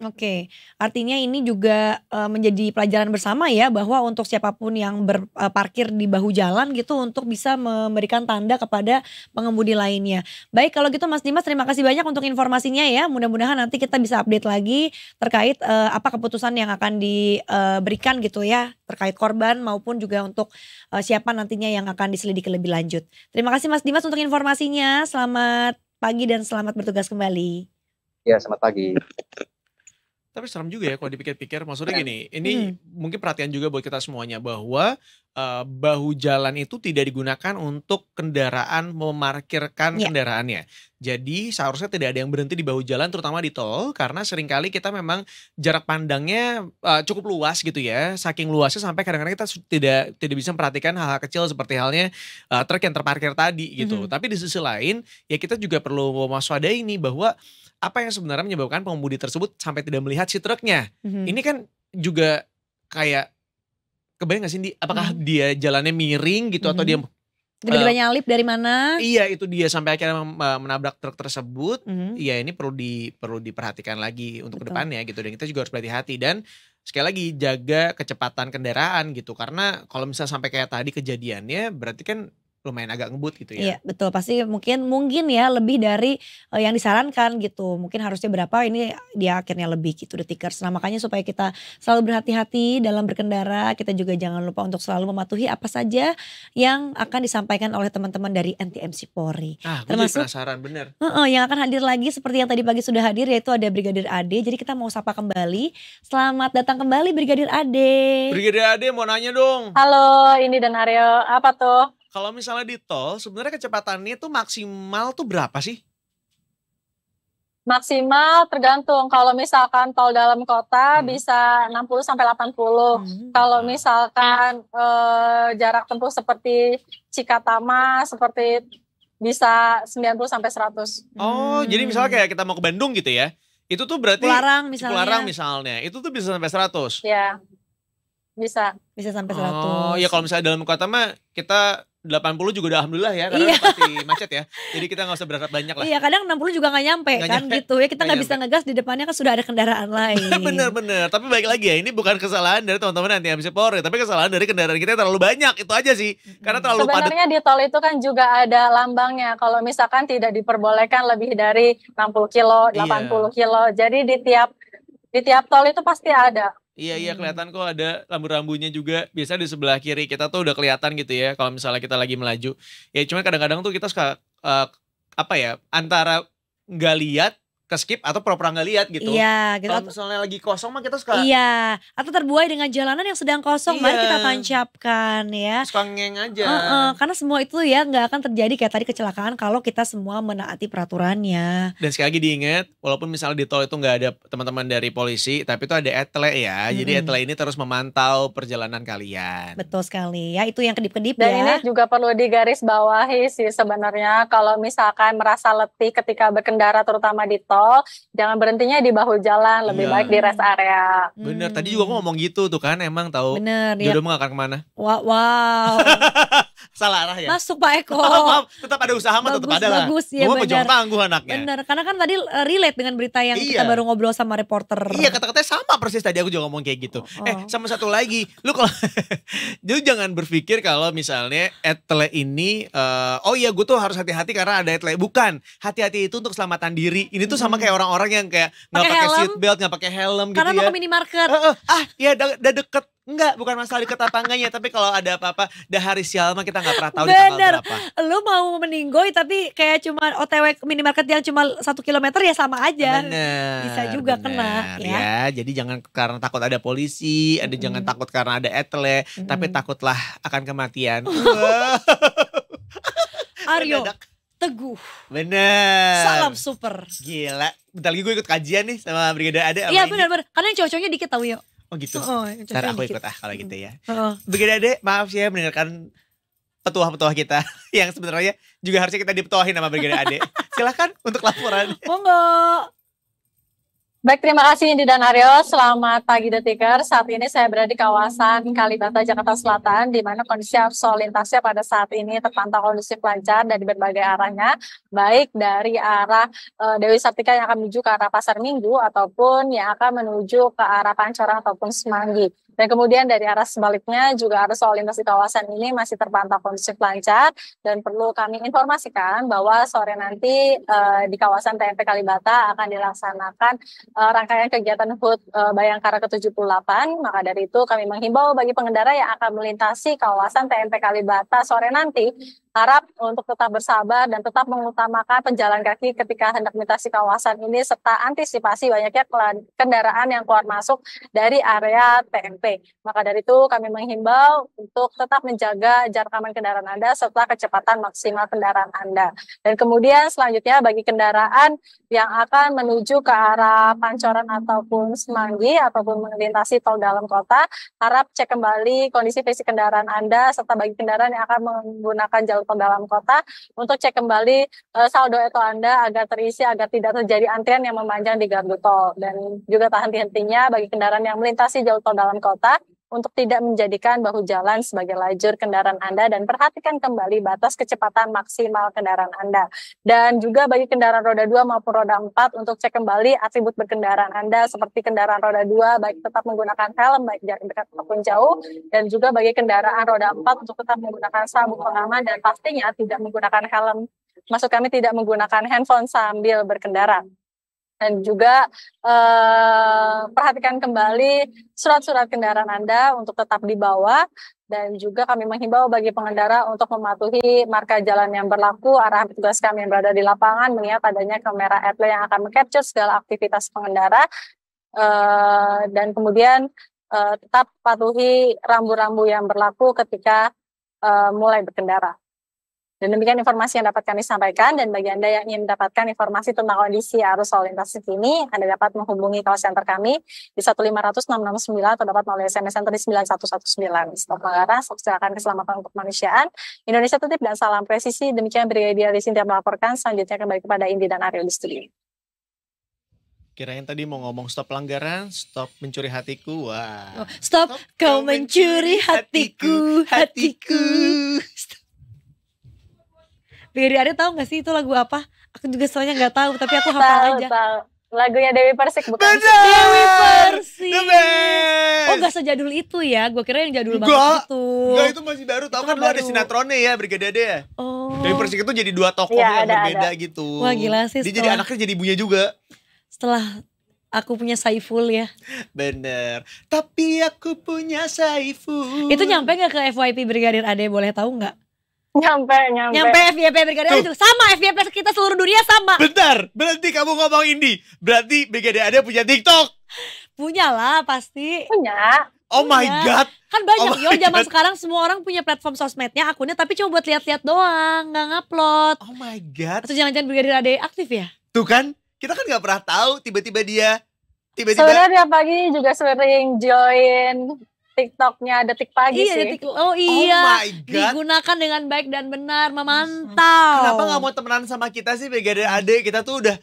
Oke, artinya ini juga uh, menjadi pelajaran bersama ya bahwa untuk siapapun yang berparkir eh, uh, di bahu jalan gitu untuk bisa memberikan tanda kepada pengemudi lainnya. Baik, kalau gitu Mas Dimas terima kasih banyak untuk informasinya ya. Mudah-mudahan nanti kita bisa update lagi terkait uh, apa keputusan yang akan diberikan gitu ya terkait korban maupun juga untuk uh, siapa nantinya yang akan diselidiki lebih lanjut. Terima kasih Mas Dimas untuk informasinya. Selamat pagi dan selamat bertugas kembali.
Ya, selamat pagi.
Tapi serem juga ya kalau dipikir-pikir. Maksudnya iya. gini, ini hmm. mungkin perhatian juga buat kita semuanya bahwa uh, bahu jalan itu tidak digunakan untuk kendaraan memarkirkan yeah. kendaraannya. Jadi seharusnya tidak ada yang berhenti di bahu jalan terutama di tol karena seringkali kita memang jarak pandangnya uh, cukup luas gitu ya. Saking luasnya sampai kadang-kadang kita tidak tidak bisa memperhatikan hal-hal kecil seperti halnya uh, truk yang terparkir tadi gitu. -hmm. Tapi di sisi lain ya kita juga perlu mewaspadai ini bahwa apa yang sebenarnya menyebabkan pengemudi tersebut sampai tidak melihat si truknya. Mm-hmm. Ini kan juga kayak kebayang gak sih di, apakah mm-hmm. dia jalannya miring gitu mm-hmm. atau mhm. dia tiba-tiba uh,
nyalip dari mana? Iya
itu dia sampai akhirnya eh, menabrak truk tersebut. Mm-hmm. Iya ini perlu di perlu diperhatikan lagi untuk Betul. kedepannya gitu dan kita juga harus berhati-hati dan sekali lagi jaga kecepatan kendaraan gitu karena kalau misalnya sampai kayak tadi kejadiannya berarti kan lumayan agak ngebut gitu ya. Iya
betul pasti mungkin mungkin ya lebih dari uh, yang disarankan gitu. Mungkin harusnya berapa ini dia akhirnya lebih gitu detikers. Nah makanya supaya kita selalu berhati-hati dalam berkendara. Kita juga jangan lupa untuk selalu mematuhi apa saja yang akan disampaikan oleh teman-teman dari NTMC Polri. Ah Termasuk,
penasaran bener.
Uh -uh, yang akan hadir lagi seperti yang tadi pagi sudah hadir yaitu ada Brigadir Ade. Jadi kita mau sapa kembali. Selamat datang kembali Brigadir Ade.
Brigadir Ade mau nanya dong.
Halo ini dan Aryo apa tuh?
Kalau misalnya di tol, sebenarnya kecepatannya itu maksimal tuh berapa sih?
Maksimal tergantung. Kalau misalkan tol dalam kota hmm. bisa 60 sampai 80. Hmm. Kalau misalkan eh, jarak tempuh seperti Cikatama, seperti bisa 90 sampai 100. Oh, hmm. jadi misalnya
kayak kita mau ke Bandung gitu ya. Itu tuh berarti Cipularang misalnya. Cipularang misalnya. Itu tuh bisa sampai 100.
Iya. Bisa. Bisa sampai 100. Oh, ya kalau
misalnya dalam kota mah kita 80 juga udah alhamdulillah ya karena iya. pasti macet ya. Jadi kita nggak usah berharap banyak lah. Iya,
kadang 60 juga nggak nyampe gak kan nyampe, gitu ya. Kita nggak bisa ngegas di depannya kan sudah ada kendaraan lain.
Bener-bener. Tapi baik lagi ya, ini bukan kesalahan dari teman-teman nanti habis Polri, ya. tapi kesalahan dari kendaraan kita terlalu banyak itu aja sih. Karena terlalu padat. Sebenarnya
di tol itu kan juga ada lambangnya. Kalau misalkan tidak diperbolehkan lebih dari 60 kilo, 80 iya. kilo. Jadi di tiap di tiap tol itu pasti ada
Iya iya hmm. kelihatan kok ada rambu-rambunya juga. Biasa di sebelah kiri kita tuh udah kelihatan gitu ya kalau misalnya kita lagi melaju. Ya cuman kadang-kadang tuh kita suka uh, apa ya antara nggak lihat ke skip atau pura-pura nggak lihat gitu. Iya, gitu. Kalau
misalnya lagi kosong mah kita suka Iya, atau terbuai dengan jalanan yang sedang kosong, iya. mari kita iya. tancapkan ya. Suka ngeng aja. Uh -uh, karena semua itu ya nggak akan terjadi kayak tadi kecelakaan kalau kita semua menaati peraturannya.
Dan sekali lagi diingat, walaupun misalnya di tol itu nggak ada teman-teman dari polisi, tapi itu ada etle ya. Hmm. Jadi etle ini terus memantau perjalanan kalian.
Betul sekali ya, itu yang kedip-kedip
Dan ya. Dan ini juga perlu digarisbawahi sih sebenarnya kalau misalkan merasa letih ketika berkendara terutama di tol tol, jangan berhentinya di bahu jalan, lebih iya. baik di rest area.
Bener, hmm. tadi juga aku ngomong gitu tuh kan, emang tahu.
Bener. Iya. Jodoh ya. gak akan kemana. Wow. wow.
salah arah
ya. Masuk Pak Eko. Oh, maaf,
tetap ada usaha mah tetap ada lah. Bagus ya Gua benar. tangguh anaknya. Benar,
karena kan tadi e, relate dengan berita yang iya. kita baru ngobrol sama reporter. Iya, kata-katanya sama persis
tadi aku juga ngomong kayak gitu. Oh. Eh, oh. sama satu lagi, lu kalau jadi jangan berpikir kalau misalnya etle ini uh, oh iya gue tuh harus hati-hati karena ada etle. Bukan, hati-hati itu untuk keselamatan diri. Ini tuh sama hmm. kayak orang-orang yang kayak nggak pakai seat belt, nggak pakai helm karena gitu ya. Karena mau ke
minimarket. Uh, uh, ah, iya udah deket
Enggak, bukan masalah deket apa enggaknya, tapi kalau ada apa-apa dah hari sial mah kita nggak pernah tahu Bener. di tanggal berapa.
Lu mau meninggoy tapi kayak cuma OTW minimarket yang cuma satu kilometer ya sama aja.
Bener. Bisa juga
bener, kena ya.
ya. Jadi jangan karena takut ada polisi, ada jangan takut karena ada etle, hmm. tapi takutlah akan kematian.
Aryo. Teguh.
Bener. Salam super. Gila. Bentar lagi gue ikut kajian nih sama Brigada Ada. Iya
benar-benar Karena yang cowok-cowoknya dikit tau yuk.
Oh gitu. Oh, Ntar aku gitu. ikut ah kalau gitu ya. Oh, oh. Begini deh, maaf ya mendengarkan petuah-petuah kita yang sebenarnya juga harusnya kita dipetuahin sama Brigade Ade. Silahkan untuk laporan.
Monggo. Baik, terima kasih Indi dan Aryo. Selamat pagi Detiker. Saat ini saya berada di kawasan Kalibata, Jakarta Selatan, di mana kondisi arus pada saat ini terpantau kondusif lancar dari berbagai arahnya, baik dari arah e, Dewi Sartika yang akan menuju ke arah Pasar Minggu ataupun yang akan menuju ke arah Pancoran ataupun Semanggi. Dan kemudian dari arah sebaliknya juga arus lalu lintas di kawasan ini masih terpantau kondusif lancar dan perlu kami informasikan bahwa sore nanti uh, di kawasan TMP Kalibata akan dilaksanakan uh, rangkaian kegiatan HUT uh, Bayangkara ke-78. Maka dari itu kami menghimbau bagi pengendara yang akan melintasi kawasan TMP Kalibata sore nanti harap untuk tetap bersabar dan tetap mengutamakan penjalan kaki ketika hendak melintasi kawasan ini serta antisipasi banyaknya kendaraan yang keluar masuk dari area TMP. Maka dari itu kami menghimbau untuk tetap menjaga jarak aman kendaraan Anda serta kecepatan maksimal kendaraan Anda. Dan kemudian selanjutnya bagi kendaraan yang akan menuju ke arah Pancoran ataupun Semanggi ataupun melintasi tol dalam kota, harap cek kembali kondisi fisik kendaraan Anda serta bagi kendaraan yang akan menggunakan jalur ke dalam kota untuk cek kembali uh, saldo eto Anda agar terisi agar tidak terjadi antrian yang memanjang di gardu tol dan juga tahan henti-hentinya bagi kendaraan yang melintasi jalur tol dalam kota untuk tidak menjadikan bahu jalan sebagai lajur kendaraan Anda dan perhatikan kembali batas kecepatan maksimal kendaraan Anda. Dan juga bagi kendaraan roda 2 maupun roda 4 untuk cek kembali atribut berkendaraan Anda seperti kendaraan roda 2 baik tetap menggunakan helm baik jarak dekat maupun jauh dan juga bagi kendaraan roda 4 untuk tetap menggunakan sabuk pengaman dan pastinya tidak menggunakan helm. Masuk kami tidak menggunakan handphone sambil berkendara dan juga eh, perhatikan kembali surat-surat kendaraan Anda untuk tetap di bawah. dan juga kami menghimbau bagi pengendara untuk mematuhi marka jalan yang berlaku, arah petugas kami yang berada di lapangan meniat adanya kamera atle yang akan mengcapture segala aktivitas pengendara eh, dan kemudian eh, tetap patuhi rambu-rambu yang berlaku ketika eh, mulai berkendara. Dan demikian informasi yang dapat kami sampaikan dan bagi Anda yang ingin mendapatkan informasi tentang kondisi arus lalu lintas sini, Anda dapat menghubungi call center kami di 1500669 atau dapat melalui SMS center di 9119. Stop mengarah, silakan keselamatan untuk kemanusiaan. Indonesia tetap dan salam presisi. Demikian Brigadier Sintia melaporkan. Selanjutnya kembali kepada Indi dan Ariel di studio.
Kirain tadi mau ngomong stop pelanggaran, stop mencuri hatiku. Wah.
Oh, stop, stop kau mencuri hatiku, hatiku. hatiku. Riri ada tahu gak sih itu lagu apa? Aku juga soalnya gak tahu, tapi aku hafal tau, aja. Tau. Lagunya Dewi Persik bukan? Benar. Dewi Persik. The best. Oh gak sejadul itu ya? Gue kira yang jadul gak. banget itu.
Enggak itu masih baru. Tahu kan lu ada sinetronnya ya Brigade ya? Oh. Dewi Persik itu jadi dua tokoh ya, yang ada, berbeda ada. gitu. Wah gila sih. Dia setelah, jadi anaknya jadi ibunya juga.
Setelah aku punya Saiful ya.
Bener.
Tapi aku punya Saiful. Itu nyampe gak ke FYP Brigadir Ade boleh tahu gak? nyampe nyampe nyampe FYP Brigade itu sama FYP kita seluruh dunia sama
bentar berhenti kamu ngomong ini berarti Brigade ada punya TikTok
punya lah pasti punya Oh my god kan banyak oh yo zaman god. sekarang semua orang punya platform sosmednya akunnya tapi cuma buat lihat-lihat doang nggak ngupload Oh my god atau jangan-jangan Brigade Ade aktif ya
tuh kan kita kan nggak pernah tahu
tiba-tiba dia
tiba-tiba sebenarnya pagi juga sering join TikToknya detik pagi iya, sih. Detik, oh, oh iya, oh
digunakan dengan baik dan benar, memantau.
Kenapa nggak mau temenan sama kita sih BGD Ade? Kita tuh udah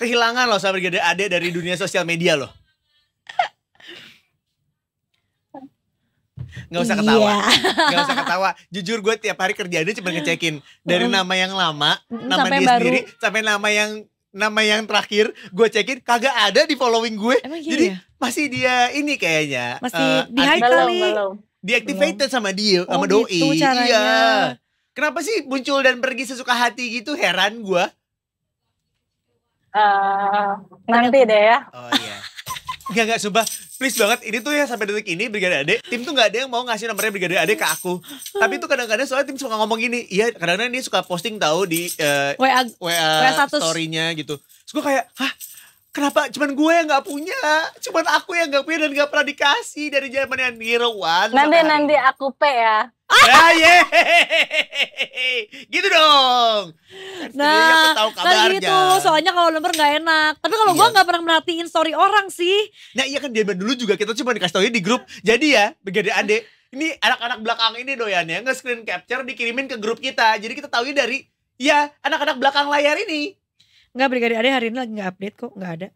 kehilangan loh sama BGD Ade dari dunia sosial media loh. Nggak usah iya. ketawa, yeah. nggak usah ketawa. Jujur gue tiap hari kerjaannya cuma iya. ngecekin dari nama yang lama, nama sampai dia baru. sendiri, sampai nama yang nama yang terakhir gue cekin kagak ada di following gue. Emang iya Jadi ya? masih dia ini kayaknya. Masih uh, di kali. Deactivated belum. sama dia, oh, sama gitu doi. Gitu Iya. Kenapa sih muncul dan pergi sesuka hati gitu? Heran gue.
Uh, nanti deh ya. Oh iya.
Gak gak sumpah please banget ini tuh ya sampai detik ini Brigade Ade tim tuh nggak ada yang mau ngasih nomornya Brigade Ade ke aku tapi tuh kadang-kadang soalnya tim suka ngomong gini iya kadang-kadang ini suka posting tahu di uh, eh, WA, WA, WA story-nya gitu terus gue kayak hah kenapa cuman gue yang nggak punya cuman aku yang nggak punya dan nggak pernah dikasih dari yang Nirwan
nanti nanti aku pe ya
ah, eh, iya. yeah. gitu dong.
Kan nah, tahu nah kabarnya. gitu. Soalnya kalau lempar nggak enak. Tapi kalau iya. gue
nggak pernah merhatiin story orang sih. Nah iya kan dia dulu juga kita cuma dikasih taunya di grup. Jadi ya, begede ade. Ini anak-anak belakang ini doyan ya nge-screen capture dikirimin ke grup kita. Jadi kita tahu
dari ya anak-anak belakang layar ini. Enggak, Brigade Ade hari ini lagi nggak update kok, nggak ada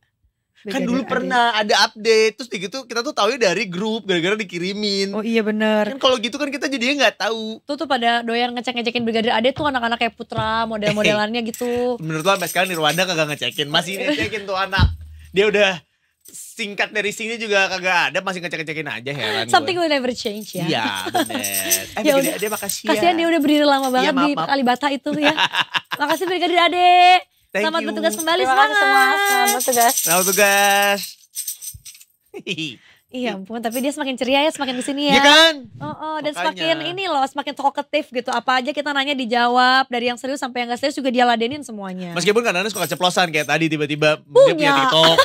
kan dulu adik. pernah
ada update terus gitu kita tuh tahu dari grup gara-gara dikirimin oh iya bener kan kalau gitu
kan kita jadinya nggak tahu tuh tuh pada doyan ngecek ngecekin brigadir ade tuh anak-anak kayak putra model-modelannya gitu
menurut lo sampai sekarang Nirwanda kagak ngecekin masih ngecekin tuh anak dia udah singkat dari sini juga kagak ada masih ngecek-ngecekin aja heran something
gue. will never change ya iya bener eh ya udah. dia makasih ya dia udah berdiri lama iya, banget ya, maaf. di Kalibata itu ya makasih Brigadir Ade Thank Selamat you. bertugas kembali Terima semangat. Semua. Selamat bertugas.
Selamat bertugas.
Iya ampun, tapi dia semakin ceria ya, semakin kesini ya. Iya kan? Oh, oh dan Makanya. semakin ini loh, semakin talkative gitu. Apa aja kita nanya dijawab, dari yang serius sampai yang gak serius juga dia ladenin semuanya.
Meskipun kan kadang suka ceplosan kayak tadi tiba-tiba dia punya TikTok.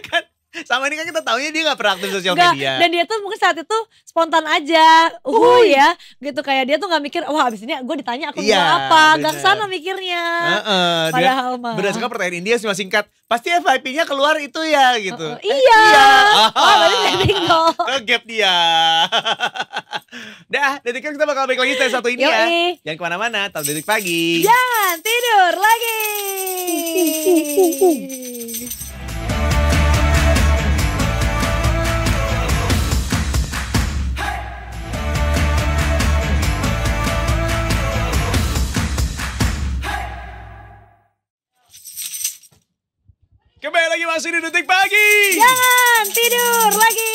kan sama ini kan kita taunya dia gak pernah aktif sosial media. Dan dia
tuh mungkin saat itu spontan aja. uh ya. Gitu kayak dia tuh gak mikir, wah abis ini gue ditanya aku mau iya, apa. Bener. Gak sana mikirnya. Uh, uh, Padahal dia, mah. Berdasarkan
pertanyaan India cuma singkat. Pasti FIP-nya keluar itu ya gitu. Uh, uh, iya. Eh, iya. Oh, berarti oh, gap dia. Dah, detik kan kita bakal balik lagi setelah satu ini ya. Jangan kemana-mana, tahu detik pagi. Jangan
tidur lagi. Kembali lagi masih di Detik Pagi. Jangan tidur lagi.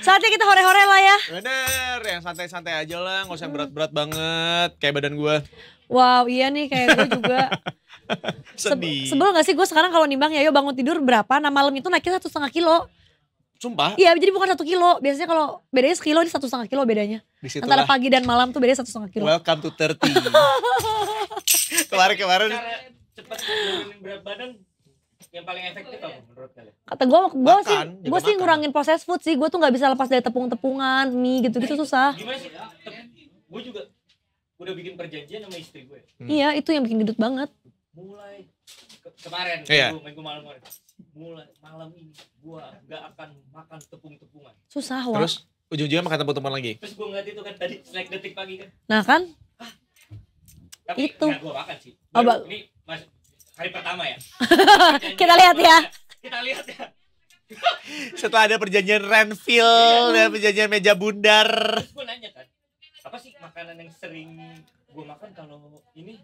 Saatnya kita hore-hore lah ya. Bener,
yang santai-santai aja lah, nggak usah berat-berat banget. Kayak badan gue.
Wow, iya nih kayak gue juga.
Sedih. Sebel
gak sih gue sekarang kalau nimbang ya, yo bangun tidur berapa? Nah malam itu naiknya satu setengah kilo. Sumpah? Iya, jadi bukan satu kilo. Biasanya kalau bedanya sekilo, ini satu setengah kilo bedanya. Disitulah. Antara pagi dan malam tuh bedanya satu setengah kilo. Welcome to 30.
Kemarin-kemarin
cepat berat badan yang paling efektif apa menurut kalian?
Kata gue, gue sih, gue sih ngurangin proses food sih. Gue tuh nggak bisa lepas dari tepung-tepungan, mie gitu-gitu susah.
Gimana sih? Gue juga udah bikin perjanjian sama istri gue. Ya. Hmm. Iya, itu
yang bikin gendut banget.
Mulai ke kemarin, iya. minggu, minggu malam kemarin. Mulai malam ini gue nggak akan makan tepung-tepungan.
Susah, wah. Terus ujung-ujungnya makan tepung-tepungan lagi.
Terus gue ngeliat itu kan tadi snack detik pagi kan.
Nah
kan,
tapi itu. Gak gua makan sih. Oh, Baru, ini mas, hari pertama ya.
kita lihat ya.
Kita lihat ya.
Setelah ada perjanjian Renville iya. dan perjanjian meja bundar.
Gue nanya kan, apa sih makanan yang sering gue makan kalau ini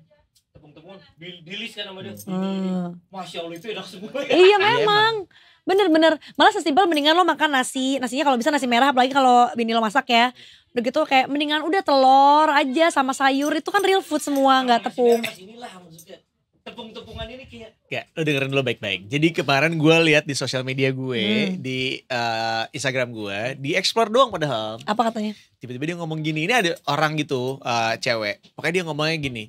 tepung-tepung di, di list kan sama dia hmm. masya allah itu enak semua ya. iya memang
bener-bener malah sesimpel mendingan lo makan nasi nasinya kalau bisa nasi merah apalagi kalau bini lo masak ya udah gitu kayak mendingan udah telur aja sama sayur itu kan real food semua nggak tepung inilah
maksudnya tepung-tepungan ini kayak
Gak, lo dengerin dulu baik-baik. Jadi kemarin gue lihat di sosial media gue, hmm. di uh, Instagram gue, di explore doang padahal. Apa katanya? Tiba-tiba dia ngomong gini, ini ada orang gitu, uh, cewek. Pokoknya dia ngomongnya gini,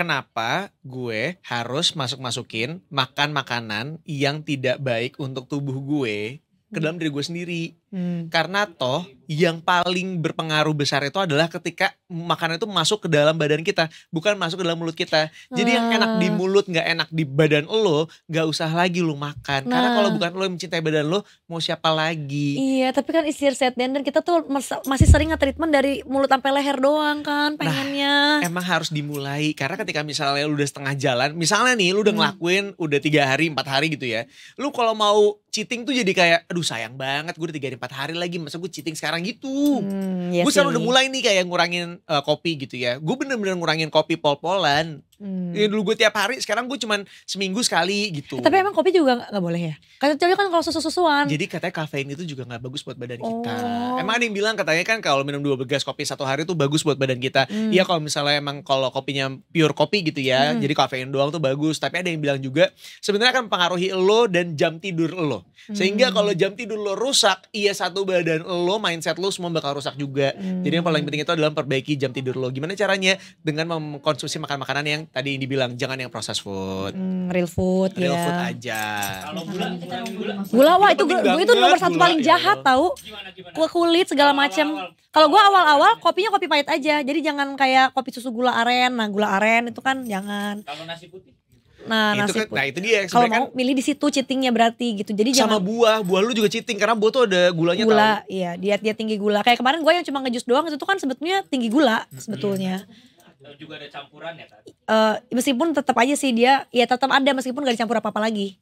kenapa gue harus masuk-masukin makan makanan yang tidak baik untuk tubuh gue ke dalam diri gue sendiri Hmm. Karena toh yang paling berpengaruh besar itu adalah ketika makanan itu masuk ke dalam badan kita, bukan masuk ke dalam mulut kita. Jadi hmm. yang enak di mulut nggak enak di badan lo, nggak usah lagi lo makan. Nah. Karena kalau nah. bukan lo yang mencintai badan lo, mau siapa lagi? Iya,
tapi kan istirahat set dan kita tuh masih sering treatment dari mulut sampai leher doang kan, nah,
pengennya. Nah, emang harus dimulai karena ketika misalnya lo udah setengah jalan, misalnya nih lo udah hmm. ngelakuin hmm. udah tiga hari, empat hari gitu ya, lu kalau mau cheating tuh jadi kayak aduh sayang banget gue udah tiga empat hari lagi masa gue cheating sekarang
gitu hmm, iya gue selalu udah mulai nih
kayak ngurangin uh, kopi gitu ya gue bener-bener ngurangin kopi pol-polan
Hmm. dulu
gue tiap hari, sekarang gue cuman seminggu sekali gitu. Eh, tapi
emang kopi juga gak, boleh ya? Kecuali kan kalau susu-susuan. Jadi
katanya kafein itu juga gak bagus buat badan oh. kita. Emang ada yang bilang katanya kan kalau minum dua gelas kopi satu hari itu bagus buat badan kita. Hmm. Iya hmm. kalau misalnya emang kalau kopinya pure kopi gitu ya, hmm. jadi kafein doang tuh bagus. Tapi ada yang bilang juga sebenarnya akan mempengaruhi lo dan jam tidur lo. Hmm. Sehingga hmm. kalau jam tidur lo rusak, iya satu badan lo, mindset lo semua bakal rusak juga. Hmm. Jadi yang paling hmm. penting itu adalah perbaiki jam tidur lo. Gimana caranya? Dengan mengkonsumsi makan-makanan yang tadi dibilang jangan yang proses food.
Mm, real food real ya. Real food
aja. Kalau gula, gula,
gula, gula wah itu gula, itu nomor satu gula, paling jahat ya. tahu. gimana? kulit segala macam. Kalau gua awal-awal kopinya kopi pahit aja. Jadi jangan kayak kopi susu gula aren. Nah, gula aren itu kan jangan. Kalau nasi putih Nah, itu nasi kan, nah itu dia. Kalau mau kan, milih di situ cheatingnya berarti gitu. Jadi sama jangan,
buah, buah lu juga cheating karena buah tuh ada gulanya.
Gula, tau. iya. Dia dia tinggi gula. Kayak kemarin gue yang cuma ngejus doang itu tuh kan sebetulnya tinggi gula sebetulnya. Mm -hmm
juga ada campuran ya kan?
Uh, meskipun tetap aja sih dia ya tetap ada meskipun gak dicampur apa-apa lagi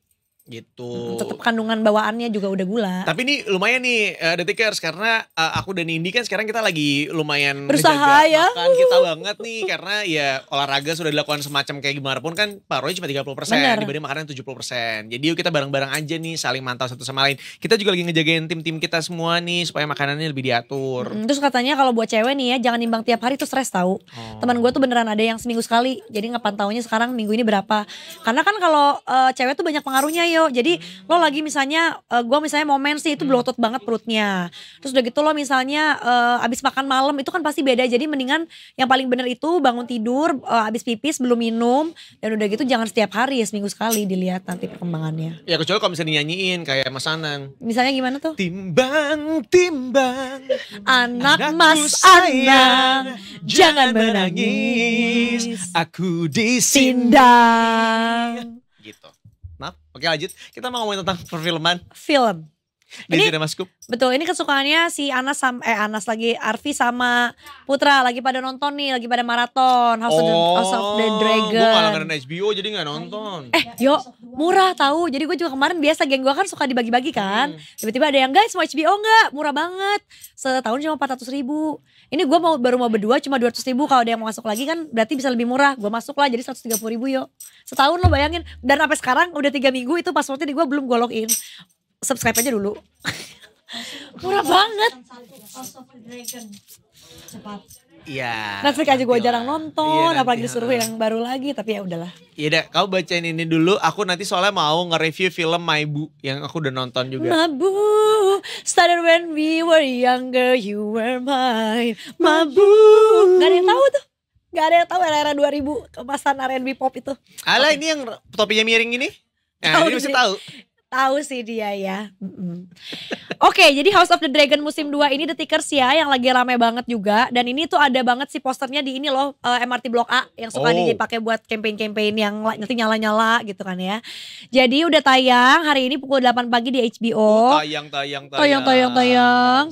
gitu.
Tetap kandungan bawaannya juga udah gula.
Tapi ini lumayan nih uh, eh, detikers karena uh, aku dan Indi kan sekarang kita lagi lumayan berusaha ya. Makan kita banget nih karena ya olahraga sudah dilakukan semacam kayak gimana pun kan paruhnya cuma 30% Bener. dibanding makanan tujuh 70%. Jadi yuk kita bareng-bareng aja nih saling mantau satu sama lain. Kita juga lagi ngejagain tim-tim kita semua nih supaya makanannya lebih diatur. Mm,
terus katanya kalau buat cewek nih ya jangan nimbang tiap hari tuh stres tahu. Oh. Teman gue tuh beneran ada yang seminggu sekali. Jadi ngepantaunya sekarang minggu ini berapa. Karena kan kalau uh, cewek tuh banyak pengaruhnya ya Mario. Jadi hmm. lo lagi misalnya uh, eh, gue misalnya mau mens itu hmm. belotot banget perutnya. Terus udah gitu lo misalnya uh, abis makan malam itu kan pasti beda. Jadi mendingan yang paling bener itu bangun tidur uh, abis pipis belum minum dan udah gitu jangan setiap hari ya seminggu sekali dilihat nanti perkembangannya.
Ya kecuali kalau misalnya nyanyiin kayak Mas Anang.
Misalnya gimana tuh? Timbang timbang anak Anakku Mas Anang jangan
menangis, menangis aku disindang gitu. Maaf, oke lanjut. Kita mau ngomongin tentang perfilman. Film. Di ini, sini
Betul, ini kesukaannya si Anas sama eh Anas lagi Arfi sama Putra lagi pada nonton nih, lagi pada maraton House, oh, of, the, House of the oh, Dragon. Gue malah
HBO jadi gak nonton.
Eh, yo murah tahu. Jadi gue juga kemarin biasa geng gue kan suka dibagi-bagi kan. Hmm. Tiba-tiba hmm. ada yang guys mau HBO nggak? Murah banget. Setahun cuma 400 ribu. Ini gue mau baru mau berdua cuma 200 ribu. Kalau ada yang mau masuk lagi kan berarti bisa lebih murah. Gue masuk lah jadi 130 ribu yo. Setahun lo bayangin. Dan sampai sekarang udah tiga minggu itu passwordnya di gue belum gue login subscribe aja dulu
murah banget
cepat
Iya. Netflix
aja gue iya. jarang nonton, ya, apalagi disuruh yang baru lagi, tapi ya udahlah.
Iya deh, kau bacain ini dulu. Aku nanti soalnya mau nge-review film My Bu yang aku udah nonton juga. My
Bu, started when we were younger, you were mine. My Bu, gak ada yang tahu tuh. Gak ada yang tahu era-era 2000 kemasan R&B pop itu. Alah okay. ini yang
topinya miring ini? Nah, tahu ini mesti tahu.
Tahu sih dia ya. mm Oke, okay, jadi House of the Dragon musim 2 ini The Tickers ya yang lagi rame banget juga dan ini tuh ada banget sih posternya di ini loh uh, eh, MRT Blok A yang suka oh. dipakai buat campaign-campaign yang nanti nyala-nyala gitu kan ya. Jadi udah tayang hari ini pukul 8 pagi di HBO. Oh, tayang tayang tayang. Tayang tayang tayang.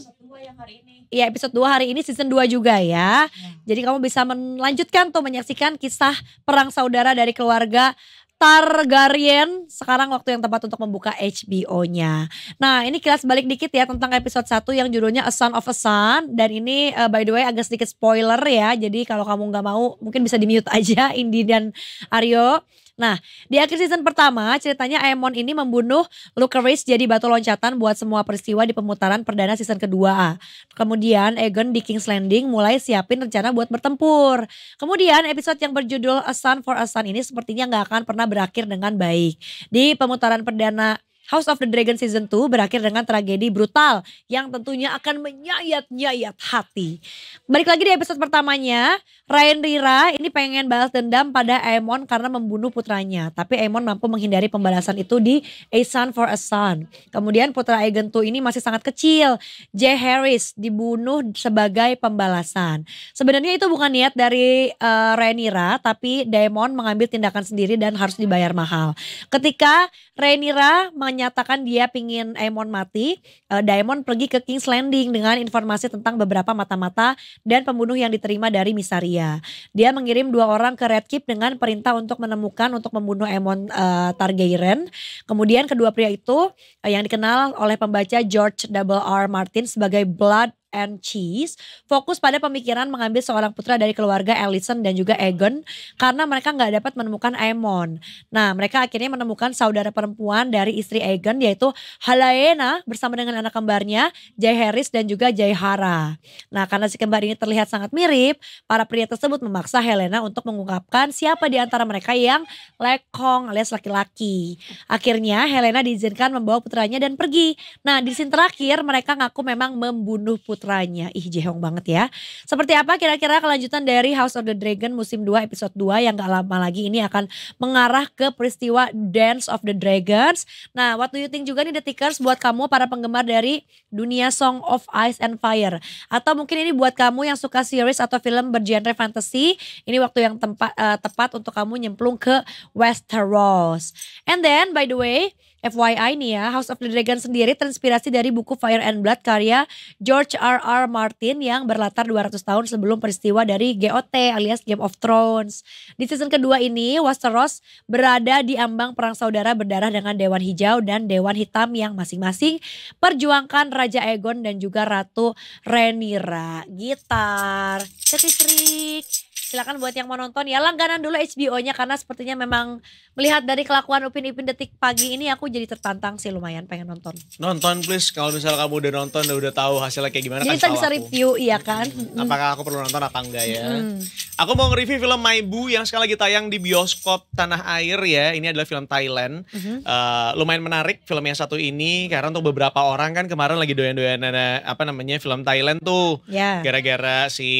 Iya episode 2 hari ini season 2 juga ya. Hmm. Jadi kamu bisa melanjutkan tuh menyaksikan kisah perang saudara dari keluarga Targaryen sekarang waktu yang tepat untuk membuka HBO-nya. Nah, ini kilas balik dikit ya tentang episode 1 yang judulnya A Son of a Son dan ini uh, by the way agak sedikit spoiler ya. Jadi kalau kamu nggak mau mungkin bisa di-mute aja Indi dan Aryo. Nah, di akhir season pertama, ceritanya Aemon ini membunuh Lucaris jadi batu loncatan buat semua peristiwa di pemutaran perdana season kedua. Kemudian Aegon di King's Landing mulai siapin rencana buat bertempur. Kemudian episode yang berjudul A Sun for a Sun ini sepertinya nggak akan pernah berakhir dengan baik. Di pemutaran perdana House of the Dragon Season 2 berakhir dengan tragedi brutal yang tentunya akan menyayat-nyayat hati. Balik lagi di episode pertamanya, Ryan Rira ini pengen balas dendam pada Aemon karena membunuh putranya. Tapi Aemon mampu menghindari pembalasan itu di A Son for a Son. Kemudian putra II ini masih sangat kecil. J. Harris dibunuh sebagai pembalasan. Sebenarnya itu bukan niat dari uh, eh, Rhaenyra, tapi Daemon mengambil tindakan sendiri dan harus dibayar mahal. Ketika Rhaenyra menyatakan dia pingin Aemon mati, uh, Daemon pergi ke King's Landing dengan informasi tentang beberapa mata-mata dan pembunuh yang diterima dari Misaria. Dia mengirim dua orang ke Red Keep dengan perintah untuk menemukan untuk membunuh Aemon uh, Targaryen. Kemudian kedua pria itu uh, yang dikenal oleh pembaca George Double R Martin sebagai Blood and Cheese fokus pada pemikiran mengambil seorang putra dari keluarga Ellison dan juga Egon karena mereka nggak dapat menemukan Aemon. Nah, mereka akhirnya menemukan saudara perempuan dari istri Egon yaitu Halaena bersama dengan anak kembarnya Jay Harris dan juga Jay Hara. Nah, karena si kembar ini terlihat sangat mirip, para pria tersebut memaksa Helena untuk mengungkapkan siapa di antara mereka yang lekong alias laki-laki. Akhirnya Helena diizinkan membawa putranya dan pergi. Nah, di scene terakhir mereka ngaku memang membunuh putra putranya. Ih jehong banget ya. Seperti apa kira-kira kelanjutan dari House of the Dragon musim 2 episode 2 yang gak lama lagi ini akan mengarah ke peristiwa Dance of the Dragons. Nah what do you think juga nih The Tickers buat kamu para penggemar dari dunia Song of Ice and Fire. Atau mungkin ini buat kamu yang suka series atau film bergenre fantasy. Ini waktu yang tempat, uh, eh, tepat untuk kamu nyemplung ke Westeros. And then by the way FYI nih ya, House of the Dragon sendiri terinspirasi dari buku Fire and Blood karya George R. R. Martin yang berlatar 200 tahun sebelum peristiwa dari GOT alias Game of Thrones. Di season kedua ini, Westeros berada di ambang perang saudara berdarah dengan Dewan Hijau dan Dewan Hitam yang masing-masing perjuangkan Raja Aegon dan juga Ratu Rhaenyra. Gitar, cerik-cerik silakan buat yang mau nonton ya langganan dulu HBO-nya karena sepertinya memang melihat dari kelakuan Upin Ipin detik pagi ini aku jadi tertantang sih lumayan pengen nonton.
Nonton please kalau misalnya kamu udah nonton udah udah tahu hasilnya kayak gimana jadi kan kita bisa aku.
review iya kan. Apakah aku perlu nonton apa
enggak ya? Hmm. Aku mau nge-review film My Bu yang sekali lagi tayang di bioskop tanah air ya. Ini adalah film Thailand. uh Uh, lumayan menarik film yang satu ini karena untuk beberapa orang kan kemarin lagi doyan-doyan eh, apa namanya film Thailand tuh. gara ya. Gara-gara si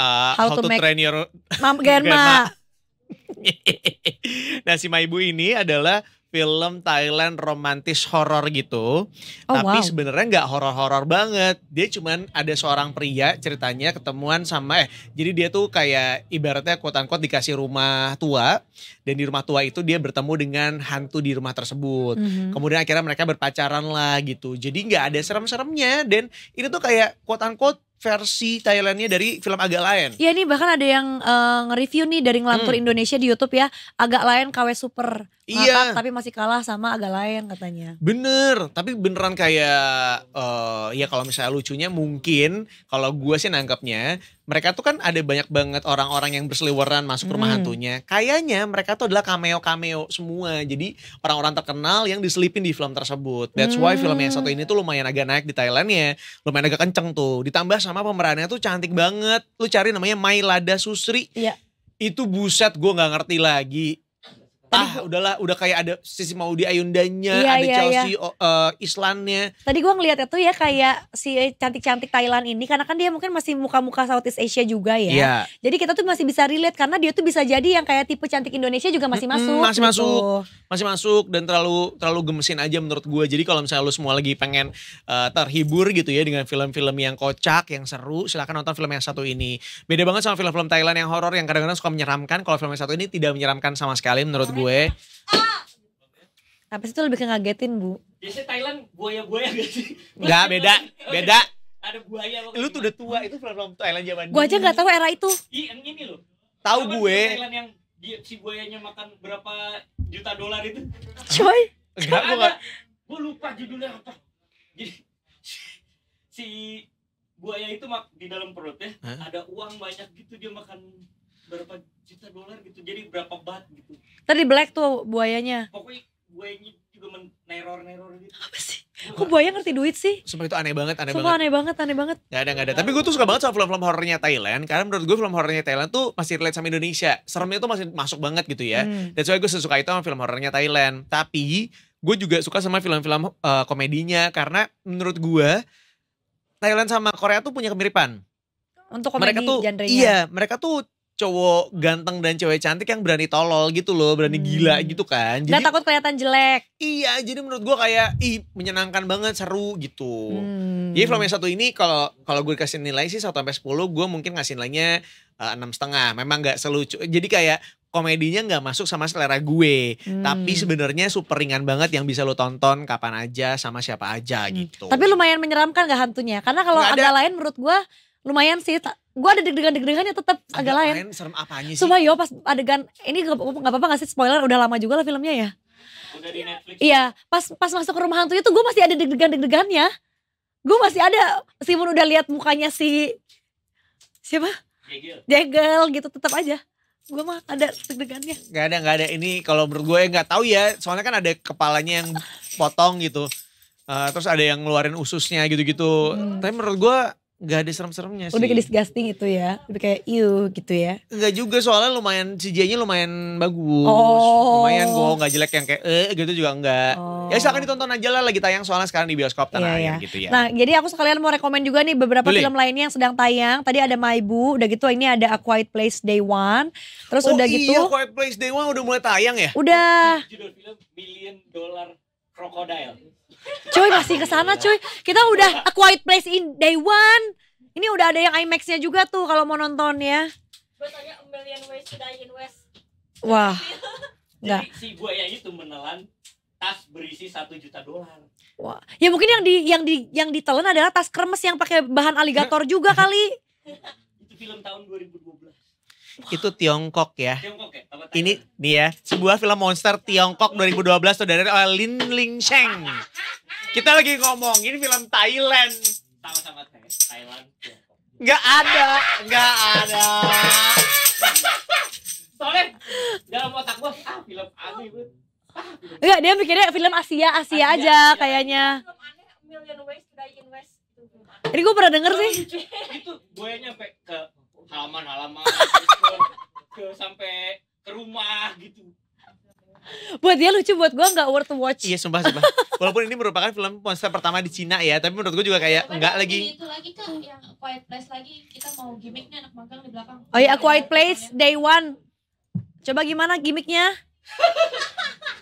uh, How, How to, to make... Train Your
Mam Grandma.
nah si Maibu ini adalah film Thailand romantis horor gitu. Oh, Tapi wow. sebenarnya nggak horor-horor banget. Dia cuman ada seorang pria ceritanya ketemuan sama eh jadi dia tuh kayak ibaratnya kuat-kuat dikasih rumah tua dan di rumah tua itu dia bertemu dengan hantu di rumah tersebut. Mm -hmm. Kemudian akhirnya mereka berpacaran lah gitu. Jadi nggak ada serem-seremnya dan ini tuh kayak kuat-kuat versi Thailandnya dari film agak lain.
Iya nih bahkan ada yang uh, nge-review nih dari ngelantur hmm. Indonesia di YouTube ya, agak lain KW Super. Iya. tapi masih kalah sama agak lain katanya.
Bener, tapi beneran kayak uh, ya kalau misalnya lucunya mungkin kalau gue sih nangkapnya mereka tuh kan ada banyak banget orang-orang yang berseliweran masuk rumah hmm. hantunya. Kayaknya mereka tuh adalah cameo-cameo semua. Jadi orang-orang terkenal yang diselipin di film tersebut. That's why hmm. film yang satu ini tuh lumayan agak naik di Thailand ya, Lumayan agak kenceng tuh. Ditambah sama pemerannya tuh cantik banget. Lu cari namanya Mailada Susri. Iya. Itu buset gue gak ngerti lagi ah gua, udahlah udah kayak ada sisi mau di Ayundanya, iya, ada iya, Chelsea iya. Uh, oh, eh, Islandnya.
Tadi gua ngelihat itu ya kayak si cantik-cantik Thailand ini karena kan dia mungkin masih muka-muka Southeast Asia juga ya. Iya. Jadi kita tuh masih bisa relate karena dia tuh bisa jadi yang kayak tipe cantik Indonesia juga masih masuk. Mm, masih gitu. masuk.
Masih masuk dan terlalu terlalu gemesin aja menurut gua. Jadi kalau misalnya lu semua lagi pengen uh, terhibur gitu ya dengan film-film yang kocak, yang seru, silahkan nonton film yang satu ini. Beda banget sama film-film Thailand yang horor yang kadang-kadang suka menyeramkan. Kalau film yang satu ini tidak menyeramkan sama sekali menurut gue gue
apa sih itu lebih ke ngagetin bu biasanya Thailand buaya buaya gak sih
nggak beda
beda ada buaya lu tuh udah tua itu film film Thailand zaman gue aja nggak tahu era itu iya yang ini loh tahu gue Thailand yang si buayanya makan berapa juta dolar itu coy enggak gue gak... gue lupa judulnya apa jadi si buaya itu mak di dalam perutnya huh? ada uang banyak gitu dia makan berapa juta dolar gitu jadi berapa bat gitu
tadi black tuh buayanya pokoknya buayanya
juga meneror-neror gitu
apa sih Kok buaya ngerti duit sih? Sumpah itu aneh banget,
aneh
Sumpah
banget. aneh banget, aneh banget.
Gak ada, gak ada. Tapi gue tuh suka banget sama film-film horornya Thailand. Karena menurut gue film horornya Thailand tuh masih relate sama Indonesia. Seremnya tuh masih masuk banget gitu ya. Hmm. That's why gue sesuka itu sama film horornya Thailand. Tapi gue juga suka sama film-film uh, komedinya. Karena menurut gue Thailand sama Korea tuh punya kemiripan.
Untuk komedi mereka tuh, genre-nya. Iya,
mereka tuh cowok ganteng dan cewek cantik yang berani tolol gitu loh, berani hmm. gila gitu kan. Jadi, Gak takut kelihatan jelek. Iya, jadi menurut gua kayak ih menyenangkan banget, seru gitu. Hmm. Jadi film yang satu ini kalau kalau gue kasih nilai sih 1 sampai 10, gue mungkin ngasih nilainya eh, enam setengah. Memang gak selucu. Jadi kayak komedinya nggak masuk sama selera gue, hmm. tapi sebenarnya super ringan banget yang bisa lo tonton kapan aja sama siapa aja hmm. gitu.
Tapi lumayan menyeramkan gak hantunya? Karena kalau ada lain menurut gue lumayan sih gue ada deg-degan deg-degan ya tetap agak, agak lain. lain serem apanya sih? Sumpah yo pas adegan ini gak, apa-apa gak sih spoiler udah lama juga lah filmnya ya. Udah di Netflix. Iya, pas pas masuk ke rumah hantu itu gue masih ada deg-degan deg-degannya. Gue masih ada meskipun udah lihat mukanya si siapa? Jegel. Jegel gitu tetap aja gue mah ada deg-degannya
Gak ada gak ada ini kalau menurut gue nggak ya, tahu ya soalnya kan ada kepalanya yang potong gitu uh, terus ada yang ngeluarin ususnya gitu-gitu hmm. tapi menurut gue nggak ada serem-seremnya sih. Lebih ke
disgusting itu ya, lebih kayak iu gitu ya.
Enggak juga soalnya lumayan CGI-nya lumayan bagus. Oh. Lumayan kok nggak jelek yang kayak eh gitu juga enggak. Ya oh. Ya silakan ditonton aja lah lagi tayang soalnya sekarang di bioskop Tanah yeah, Air yeah. gitu ya. Nah,
jadi aku sekalian mau rekomend juga nih beberapa Boleh. film lainnya yang sedang tayang. Tadi ada Maibu udah gitu ini ada A Quiet Place Day One. Terus oh, udah iya, gitu. Oh iya,
Quiet Place Day One udah mulai tayang ya? Udah.
Judul film
Million
Dollar Crocodile.
Cuy masih ke sana cuy.
Kita udah A Quiet Place in Day One. Ini udah ada yang IMAX-nya juga tuh kalau mau nonton ya. Wah. Enggak.
Jadi si buaya itu menelan tas berisi satu juta dolar.
Wah, ya mungkin yang di yang di yang ditelan adalah tas kremes yang pakai bahan aligator juga kali.
itu film tahun 2012
itu Tiongkok ya. Tiongkok ya? Ini nih ya, sebuah film monster Tiongkok 2012 saudara oleh Lin Ling Sheng. Kita lagi ngomongin film Thailand. Sama-sama
Thailand. Gak ada, gak ada.
Soalnya dalam otak gue, ah film aneh gue.
Ah, dia mikirnya film Asia, Asia, Asia aja Asia. kayaknya. Film Ini gue pernah denger sih.
Itu gue nyampe ke halaman-halaman ke, sampai ke rumah gitu
buat dia lucu buat gue
nggak worth watch iya sumpah sumpah walaupun ini merupakan film monster pertama di Cina ya tapi menurut gue juga kayak ya, nggak
lagi itu lagi kan yang quiet place lagi kita mau gimmicknya anak magang di belakang oh iya quiet
place day one coba gimana gimmicknya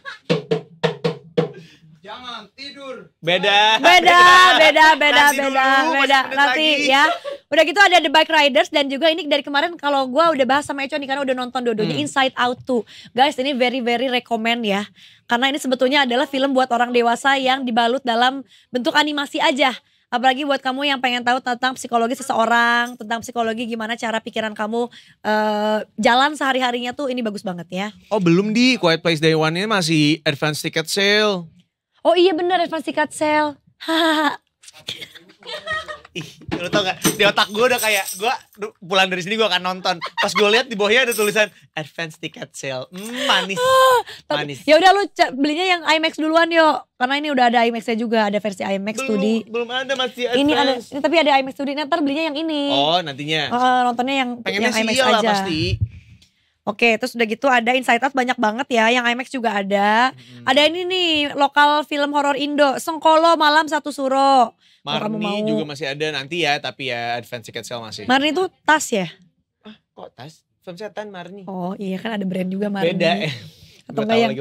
Jangan tidur. Beda. Beda, beda, beda, Nanti beda, dulu, beda. Nanti lagi. ya.
Udah gitu ada The Bike Riders dan juga ini dari kemarin kalau gue udah bahas sama Echo nih karena udah nonton dodonya hmm. Inside Out tuh, Guys, ini very very recommend ya. Karena ini sebetulnya adalah film buat orang dewasa yang dibalut dalam bentuk animasi aja. Apalagi buat kamu yang pengen tahu tentang psikologi seseorang, tentang psikologi gimana cara pikiran kamu uh, jalan sehari-harinya tuh ini bagus banget ya.
Oh belum di Quiet Place Day One ini masih advance ticket sale.
Oh iya bener advance ticket sale.
Ih, lu tau gak? Di otak gue udah kayak gue pulang dari sini gue akan nonton. Pas gue lihat di bawahnya ada tulisan advance ticket sale. Mm, manis. manis.
Ya udah lu belinya yang IMAX duluan yuk. Karena ini udah ada IMAX-nya juga, ada versi IMAX belum, Belum ada masih advance. Ini ada, ini, tapi ada IMAX studi. Nanti belinya yang ini. Oh, nantinya. Uh, nontonnya yang Pengennya yang IMAX aja. sih aja. pasti. Oke, terus udah gitu ada Inside Out banyak banget ya, yang IMAX juga ada. Hmm. Ada ini nih, lokal film horor Indo, Sengkolo Malam Satu Suro. Marni juga
masih ada nanti ya, tapi ya advance ticket sale masih. Marni itu
tas ya? Ah,
kok tas? Film
setan Marni. Oh iya kan ada brand juga Marni. Beda. Ya atau enggak yang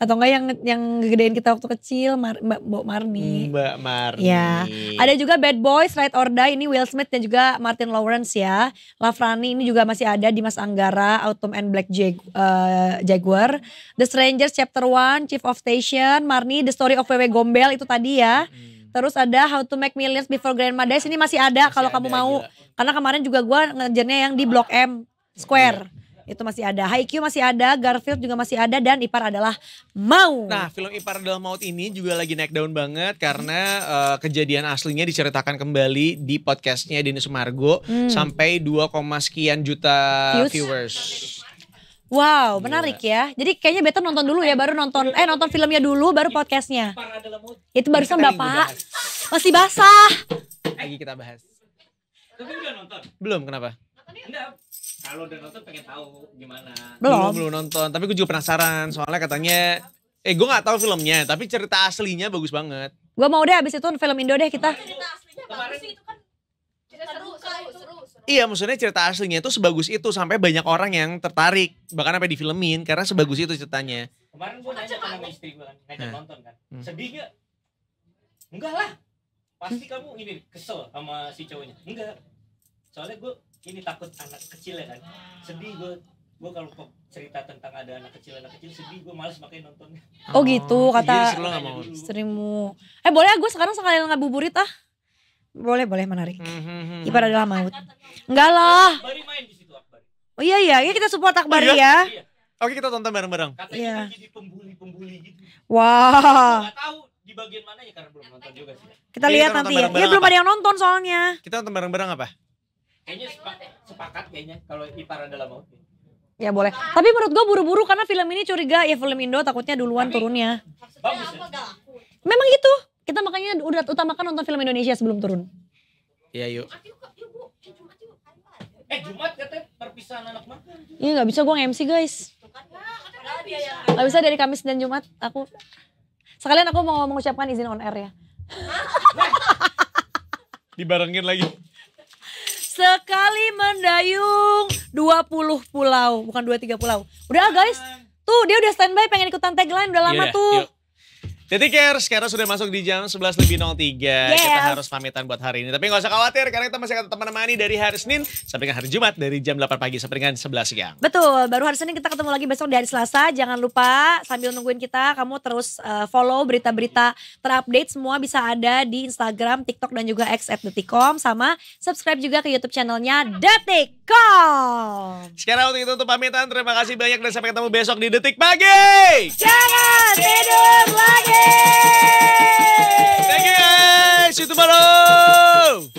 atau enggak yang yang gedein kita waktu kecil Mar, Mbak hmm, Mbak Marni. Mbak Marni. Ya. Ada juga Bad Boys Right or Die ini Will Smith dan juga Martin Lawrence ya. Lafrani ini juga masih ada di Mas Anggara, Autumn and Black Jag, uh, Jaguar, The Strangers Chapter One, Chief of Station, Marni The Story of Wewe Gombel itu tadi ya. Hmm. Terus ada How to Make Millions Before Grandma Dies ini masih ada kalau kamu mau. Gila. Ya. Karena kemarin juga gue ngejarnya yang di Blok M Square. Iya itu masih ada. Haikyuu masih ada, Garfield juga masih ada dan Ipar adalah Maut. Nah,
film Ipar adalah Maut ini juga lagi naik daun banget karena uh, kejadian aslinya diceritakan kembali di podcastnya Denny Sumargo hmm. sampai 2, sekian juta Views. viewers.
Wow, iya. menarik ya. Jadi kayaknya better nonton dulu ya, baru nonton eh nonton filmnya dulu, baru podcastnya. Itu barusan bapak masih basah.
Lagi kita bahas.
Tapi udah nonton? Belum, kenapa? kalau udah nonton pengen tahu
gimana belum belum nonton tapi gue juga penasaran soalnya katanya eh gue nggak tahu filmnya tapi cerita aslinya bagus banget
gue mau deh abis itu film Indo deh kita cerita aslinya bagus sih itu kan
Iya maksudnya cerita aslinya itu sebagus itu sampai banyak orang yang tertarik bahkan sampai difilmin karena sebagus itu ceritanya.
Kemarin gue nanya sama istri gue kan ngajak nah. nonton kan. Hmm. Sedih gak? Enggak lah. Pasti kamu ini kesel sama si cowoknya. Enggak. Soalnya gue ini takut anak kecil ya kan sedih gue gue kalau cerita tentang ada anak kecil anak kecil sedih gue malas makanya nontonnya oh, oh gitu kata
istrimu eh boleh ah, gue sekarang sekalian ngabuburit ah boleh boleh menarik mm-hmm. Ipar adalah maut enggak lah oh iya iya ini iya, kita support Akbar oh, iya? ya
iya. Oke kita tonton bareng-bareng.
Iya. Kan jadi pembuli-pembuli gitu. Wah. Wow. tahu di bagian mana ya
karena belum nonton juga sih. Kita, iya, kita lihat nanti. Bareng -bareng ya, bareng ya belum
ada yang nonton soalnya.
Kita nonton bareng-bareng apa?
Kayaknya sepakat, sepakat kayaknya kalau Ipar adalah mau
Ya boleh. Tapi menurut gue buru-buru karena film ini curiga ya film Indo takutnya duluan Tapi, turunnya. Bagus ya? Memang gitu. Kita makanya udah utamakan nonton film Indonesia sebelum turun.
Iya yuk. Eh, kan eh Jumat katanya perpisahan anak makan.
Iya nggak bisa gue MC guys. Kan, gak bisa dari Kamis dan Jumat aku. Sekalian aku mau mengucapkan izin on air ya.
Dibarengin lagi.
Sekali mendayung 20 pulau, bukan 23 pulau. Udah guys, tuh dia udah standby pengen ikutan tagline udah lama yeah, tuh.
Yuk. Titik care, sekarang sudah masuk di jam 11 lebih 03. Yes. Kita harus pamitan buat hari ini. Tapi gak usah khawatir karena kita masih akan temani dari hari Senin sampai dengan hari Jumat dari jam 8 pagi sampai dengan 11 siang.
Betul, baru hari Senin kita ketemu lagi besok di hari Selasa. Jangan lupa sambil nungguin kita kamu terus uh, follow berita-berita terupdate semua bisa ada di Instagram, TikTok dan juga X at Detikom sama subscribe juga ke YouTube channelnya Detikom.
Sekarang untuk itu untuk pamitan terima kasih banyak dan sampai ketemu besok di Detik Pagi. Jangan
tidur lagi.
Pegue este tubarão!